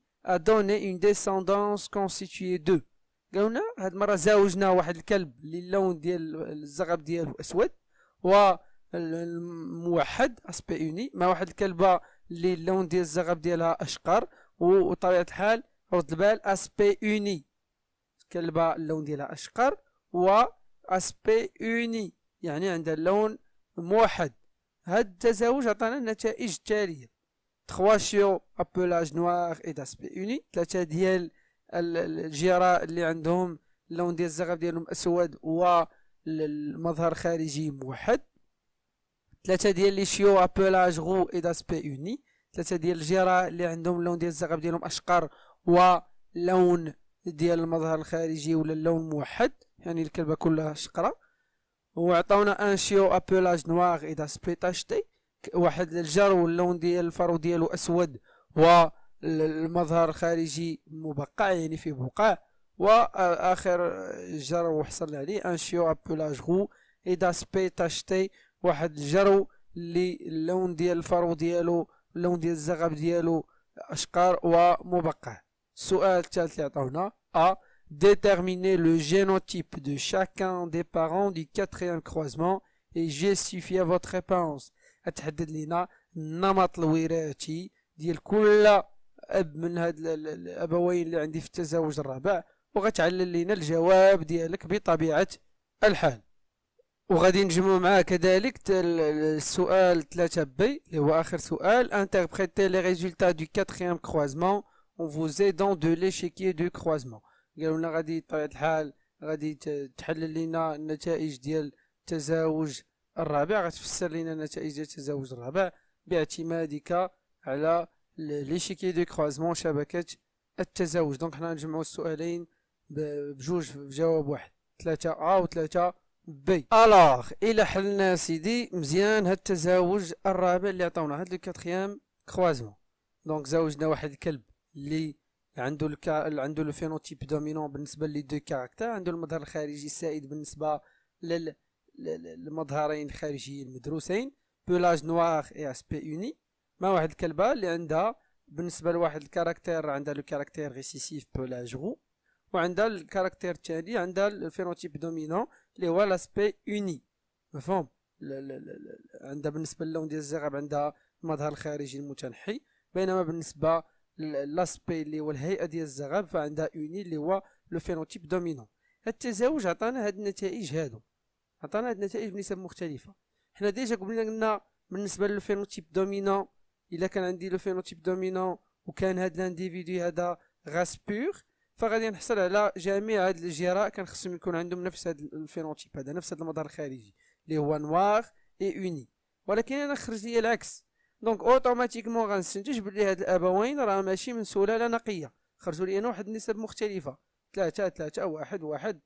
a donné une descendance constituée de قالنا هاد المره زاوجنا واحد الكلب اللي اللون ديال الزغب ديالو اسود و الموحد اسبي اوني مع واحد الكلبه اللي اللون ديال الزغب ديالها اشقر وطبيعه الحال رد البال اسبي اوني كلبه اللون ديالها اشقر و اسبي اوني يعني عندها اللون موحد هاد التزاوج عطانا النتائج التاليه 3 شيو ابلاج نوار اي داسبي اوني ثلاثه ديال الجيرة اللي عندهم اللون ديال الزغب ديالهم اسود والمظهر خارجي موحد ثلاثه ديال لي شيو ابلاج غو اي داسبي اوني ثلاثه ديال الجيرة اللي عندهم اللون ديال الزغب ديالهم اشقر ولون ديال المظهر الخارجي ولا اللون موحد يعني الكلبه كلها شقره وعطاونا ان شيو ابلاج نوار اي داسبي تاشتي واحد الجرو اللون ديال الفرو ديالو اسود والمظهر الخارجي مبقع يعني فيه بقع واخر جرو حصلنا عليه ان شيو ابولاج غو اي داسبي تاشتي واحد الجرو اللي اللون ديال الفرو ديالو اللون ديال الزغب ديالو اشقر ومبقع السؤال الثالث اللي عطاونا ا ديتيرميني لو جينوتيب دو شاكان دي بارون دي 4 كروزمون اي جيستيفيا فوت ريبونس تحدد لينا النمط الوراثي ديال كل اب من هاد الابوين اللي عندي في التزاوج الرابع وغتعلل لينا الجواب ديالك بطبيعه الحال وغادي نجمعو معاه كذلك السؤال 3 بي اللي هو اخر سؤال انتربريتي لي ريزولتا دو 4 كروزمون اون فوز ايدون دو ليشيكي دو كروزمون قالوا لنا غادي بطبيعه الحال غادي تحلل لنا النتائج ديال التزاوج الرابع غتفسر لنا نتائج التزاوج الرابع باعتمادك على لي شيكي دو كروزمون شبكة التزاوج دونك حنا نجمعو السؤالين بجوج في جواب واحد ثلاثة أ وثلاثة بي الوغ إلا حلنا سيدي مزيان هاد التزاوج الرابع اللي عطاونا هاد لو كاتخيام كروزمون دونك زاوجنا واحد الكلب اللي عنده الكا... عنده لو فينوتيب دومينون بالنسبة لي دو كاركتر عنده المظهر الخارجي السائد بالنسبة لل المظهرين الخارجيين المدروسين بولاج نواغ اي اسبي اوني مع واحد الكلبه اللي عندها بالنسبه لواحد الكاركتير عندها لو كاركتير ريسيسيف بولاج غو وعندها الكاركتير الثاني عندها الفينوتيب دومينون اللي هو لاسبي اوني مفهوم عندها بالنسبه للون ديال الزغب عندها المظهر الخارجي المتنحي بينما بالنسبه لاسبي اللي هو الهيئه ديال الزغب فعندها اوني اللي هو لو فينوتيب دومينون التزاوج عطانا هاد النتائج هادو عطانا هاد النتائج بنسب مختلفه حنا ديجا قلنا قلنا بالنسبه للفينوتيب دومينون الا كان عندي لو فينوتيب دومينون وكان هاد لانديفيدو هذا غاس بيغ فغادي نحصل على جميع هاد الجراء كان خصهم يكون عندهم نفس هاد الفينوتيب هذا نفس هاد المظهر الخارجي اللي هو نوار اي اوني ولكن انا خرج لي العكس دونك اوتوماتيكمون غنستنتج بلي هاد الابوين راه ماشي من سلاله نقيه خرجوا لي واحد النسب مختلفه ثلاثة ثلاثة واحد واحد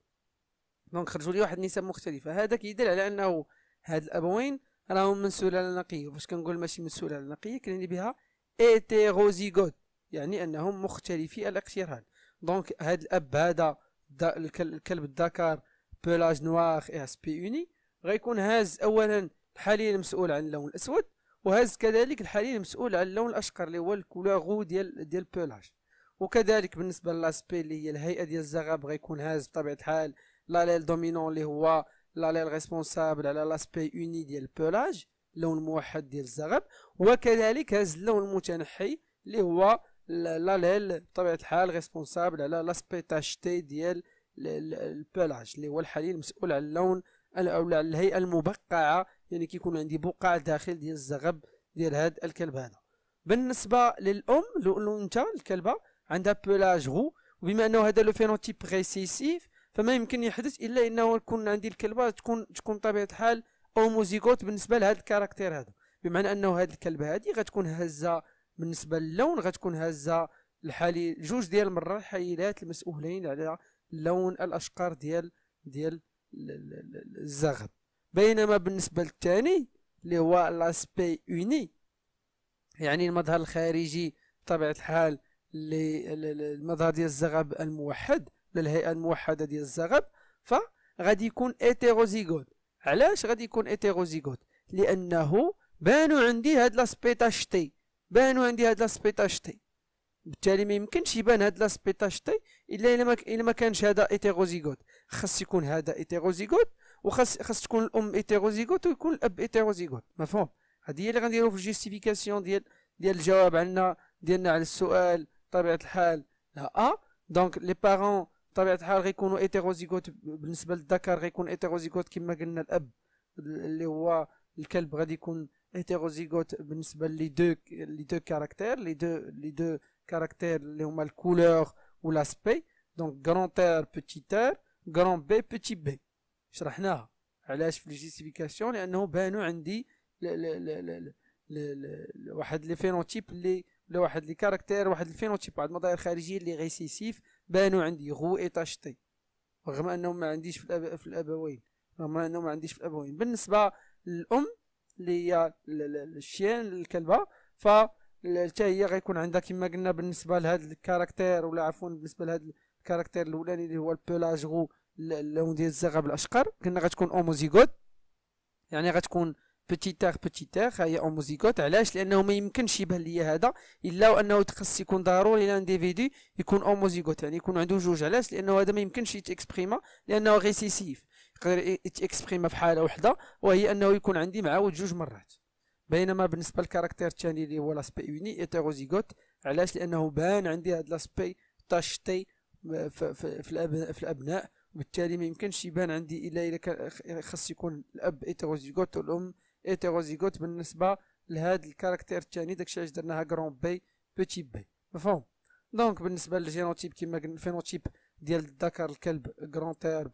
دونك خرجوا لي واحد النسب مختلفه هذا كيدل على انه هاد الابوين راهم من سلاله نقيه باش كنقول ماشي من سلاله نقيه كنعني بها ايتيروزيغوت يعني انهم مختلفي الاقتران دونك هاد الاب هذا الكلب الذكر بولاج نوار اي اس بي اوني غيكون هاز اولا الحالي المسؤول عن اللون الاسود وهاز كذلك الحالي المسؤول عن اللون الاشقر اللي هو الكولاغو ديال ديال بولاج وكذلك بالنسبه للاسبي اللي هي الهيئه ديال الزغب غيكون هاز بطبيعه الحال لاليل دومينون اللي هو لاليل ريسبونسابل على لاسبي اوني ديال البلاج اللون موحد ديال الزغب وكذلك هز اللون المتنحي اللي هو لاليل بطبيعه الحال ريسبونسابل على لاسبي تاشتي ديال البولاج اللي هو الحالي المسؤول على اللون او على الهيئه المبقعه يعني كيكون عندي بقع داخل ديال الزغب ديال هاد الكلب هذا بالنسبه للام الانثى الكلبه عندها بولاج غو وبما انه هذا لو فينوتيب ريسيسيف فما يمكن يحدث الا انه يكون عندي الكلبه تكون تكون طبيعه الحال او موزيكوت بالنسبه لهذا الكاركتير هذا بمعنى انه هذه الكلبه هذه غتكون هازه بالنسبه للون غتكون هازه الحالي جوج ديال المرات حيلات المسؤولين على لون الاشقار ديال ديال الزغب بينما بالنسبه للثاني اللي هو لاسبي اوني يعني المظهر الخارجي بطبيعه الحال اللي المظهر ديال الزغب الموحد للهيئه الموحده ديال الزغب فغادي يكون ايتيروزيغوت علاش غادي يكون ايتيروزيغوت لانه بانوا عندي هاد لاسبيتاش تي بانوا عندي هاد لاسبيتاش تي بالتالي ما يمكنش يبان هاد لاسبيتاش تي الا الا ما الا ما كانش هذا ايتيروزيغوت خاص يكون هذا ايتيروزيغوت وخاص خاص تكون الام ايتيروزيغوت ويكون الاب ايتيروزيغوت مفهوم هذه هي اللي غنديرو في الجيستيفيكاسيون ديال ديال الجواب عندنا ديالنا على السؤال بطبيعه الحال لا ا دونك لي بارون بطبيعه الحال غيكونوا ايتيروزيغوت بالنسبه للذكر غيكون ايتيروزيغوت كما قلنا الاب اللي هو الكلب غادي يكون ايتيروزيغوت بالنسبه لي دو لي دو كاركتير لي دو لي دو كاركتير اللي هما الكولور ولاسبي دونك غران تير بيتي تير غران بي بيتي بي شرحناها علاش في الجيستيفيكاسيون لانه بانوا عندي واحد لي فينوتيب اللي لواحد لي كاركتير واحد الفينوتيب واحد المظاهر خارجيه اللي غيسيسيف بانوا عندي غو ايتاشتي رغم انهم ما عنديش في, الأب... في الابوين رغم انهم ما عنديش في الابوين بالنسبه للام اللي هي الشيان الكلبه ف حتى هي غيكون عندها كما قلنا بالنسبه لهذا الكاركتير ولا عفوا بالنسبه لهذا الكاركتير الاولاني اللي هو البولاج غو اللون ديال الزغب الاشقر قلنا غتكون اوموزيغوت يعني غتكون بوتي تاغ بوتي تاغ هي اون موزيكوت علاش لانه ما يمكنش يبان ليا هذا الا وانه تخص يكون ضروري لانديفيدي يكون اون موزيكوت يعني يكون عنده جوج علاش لانه هذا ما يمكنش يتكسبريما لانه ريسيسيف يقدر يتكسبريما في حاله وحده وهي انه يكون عندي معاود جوج مرات بينما بالنسبه للكاركتير الثاني اللي هو لاسبي يوني ايتيروزيغوت علاش لانه بان عندي هذا لاسبي تاشتي آه، في, في, الأبناء في الابناء وبالتالي ما يمكنش يبان عندي الا اذا خاص يكون الاب ايتيروزيغوت والام هيتيروزيغوت بالنسبه لهاد الكاركتير الثاني داكشي علاش درناها غرون بي بوتي بي مفهوم دونك بالنسبه للجينوتيب كما قلنا الفينوتيب ديال الذكر الكلب غرون تير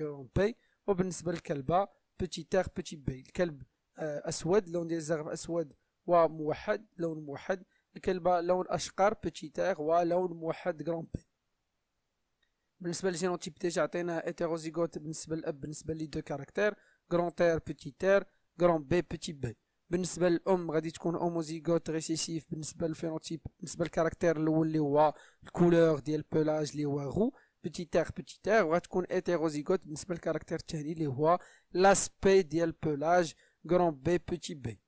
غرون بي وبالنسبه للكلبه بيتي تير بيتي بي الكلب آه، اسود لون ديال الزغف اسود وموحد لون موحد الكلبه لون اشقر بيتي تير ولون موحد غرون بي بالنسبه للجينوتيب ديجا عطينا هيتيروزيغوت بالنسبه للاب بالنسبه لي دو كاركتير غرون تير بيتي تير جرام بي بيتي بي بالنسبه للام غادي تكون اوموزيغوت ريسيسيف بالنسبه للفينوتيب بالنسبه للكاركتير الاول اللي هو الكولور ديال بولاج اللي هو غو بيتي ار بيتي وغادي وغتكون ايتيروزيغوت بالنسبه للكاركتير الثاني اللي هو لاسبي ديال بولاج غرون بي بيتي بي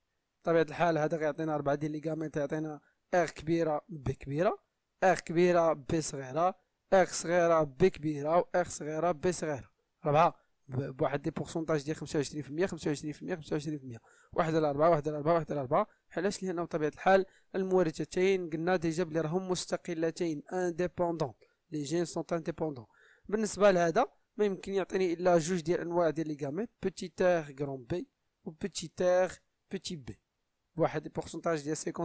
بطبيعه الحال هذا غيعطينا ربعة ديال ليغامين تيعطينا اغ كبيره بي كبيره اغ كبيره بي صغيره اغ صغيره بي كبيره و صغيره بي صغيره ربعه بواحد لي بورسونتاج ديال 25% 25% 25% واحد على ربعة واحد على ربعة واحد على أربعة علاش لأنه بطبيعة الحال المورثتين قلنا ديجا بلي راهم مستقلتين انديبوندون لي جين سون انديبوندون بالنسبة لهذا ما يمكن يعطيني إلا جوج ديال أنواع ديال لي كاميت بوتي تيغ كرون بي و بوتي تيغ بوتي بي بواحد لي بورسونتاج ديال 50%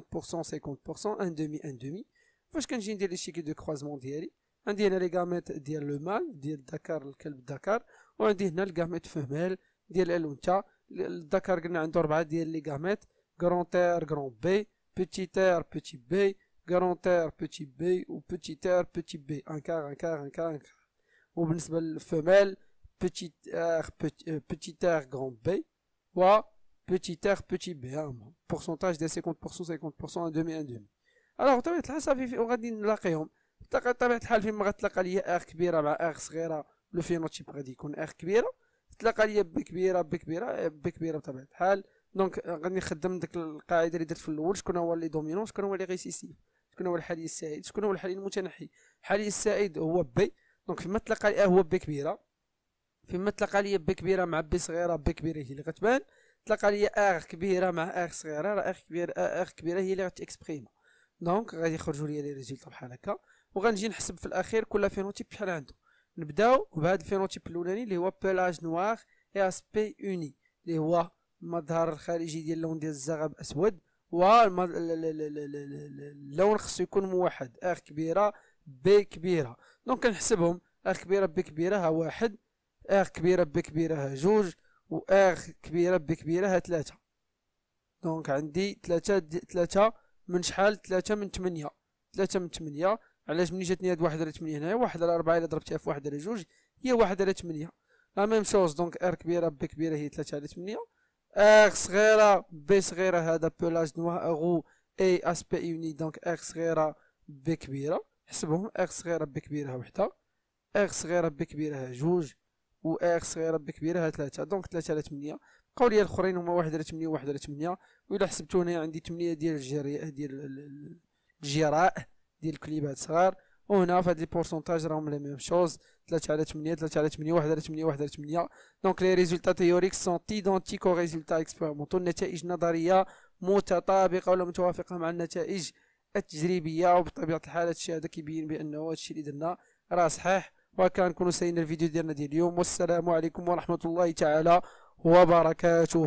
50% ان دومي ان دومي فاش كنجي ندير لي شيكي دو كروازمون ديالي عندي هنا لي كاميت ديال لو مال ديال الذكر الكلب الذكر وعندي هنا الكاميت فهمال ديال الالونتا الذكر قلنا عنده ربعه ديال لي كاميت كرون تير كرون بي بوتي تير بوتي بي كرون تير بوتي بي و بوتي تير بوتي بي ان كار ان كار وبالنسبه للفمال بوتي تير بوتي تير كرون بي و بوتي تير بوتي بي بورسونتاج ديال 50% 50% ان دومي ان دومي الوغ بطبيعه الحال صافي وغادي نلاقيهم بطبيعه الحال فين ما غتلاقى ليا اغ كبيره مع ار صغيره لو فينوتيب غادي يكون اخ كبيره تلاقى ليا بي كبيره بي كبيره آه، بي كبيره بطبيعه الحال دونك آه، غادي نخدم ديك القاعده اللي درت في الاول شكون هو لي دومينون شكون هو لي غيسيسي شكون هو الحالي السائد شكون هو الحالي المتنحي الحالي السائد هو بي دونك فيما تلقى لي أه هو بي كبيره فيما تلقى لي بي كبيره مع بي صغيره بي كبيره هي اللي غتبان تلقى لي اغ كبيره مع اغ صغيره راه اغ كبير اغ كبيره هي اللي غتكسبريمه دونك غادي يخرجوا لي لي ريزولتا بحال هكا وغنجي نحسب في الاخير كل فينوتيب شحال عنده نبداو بهاد الفينوتيب الاولاني اللي هو بيلاج نوار اي اسبي اوني اللي هو المظهر الخارجي ديال اللون ديال الزغب اسود و اللون خصو يكون موحد ار كبيره بي كبيره دونك كنحسبهم ار كبيره بي كبيره ها واحد ار كبيره بي كبيره ها جوج و ار كبيره بي كبيره ها ثلاثه دونك عندي ثلاثه ثلاثه من شحال ثلاثه من ثمانيه ثلاثه من ثمانيه علاش ملي جاتني هاد واحد على تمنية هنايا واحد على ربعة إلا ضربتها في واحد على جوج هي واحد على تمنية لا ميم شوز دونك ار كبيرة بي كبيرة هي تلاتة على تمنية ار صغيرة بي صغيرة هذا بولاج نوا أغو اي اس بي يوني دونك ار صغيرة بي كبيرة حسبهم ار صغيرة بي كبيرة وحدة ار صغيرة بي كبيرة جوج و ار صغيرة بي كبيرة تلاتة دونك تلاتة على تمنية بقاو ليا الاخرين هما واحد على و وواحد على تمنية و الا حسبتو هنايا عندي تمنية ديال الجراء ديال الجراء ديال الكليبات صغار وهنا فهاد لي بورسونتاج راهم لي ميم شوز 3 على 8 3 على 8 1 على 8 1 على 8 دونك لي ريزولتا تيوريك سون تيدونتيك او ريزولتا اكسبيرمونتو النتائج النظريه متطابقه ولا متوافقه مع النتائج التجريبيه وبطبيعه الحال هادشي هذا كيبين بانه هادشي اللي درنا راه صحيح وهكا نكونوا سالينا الفيديو ديالنا ديال اليوم والسلام عليكم ورحمه الله تعالى وبركاته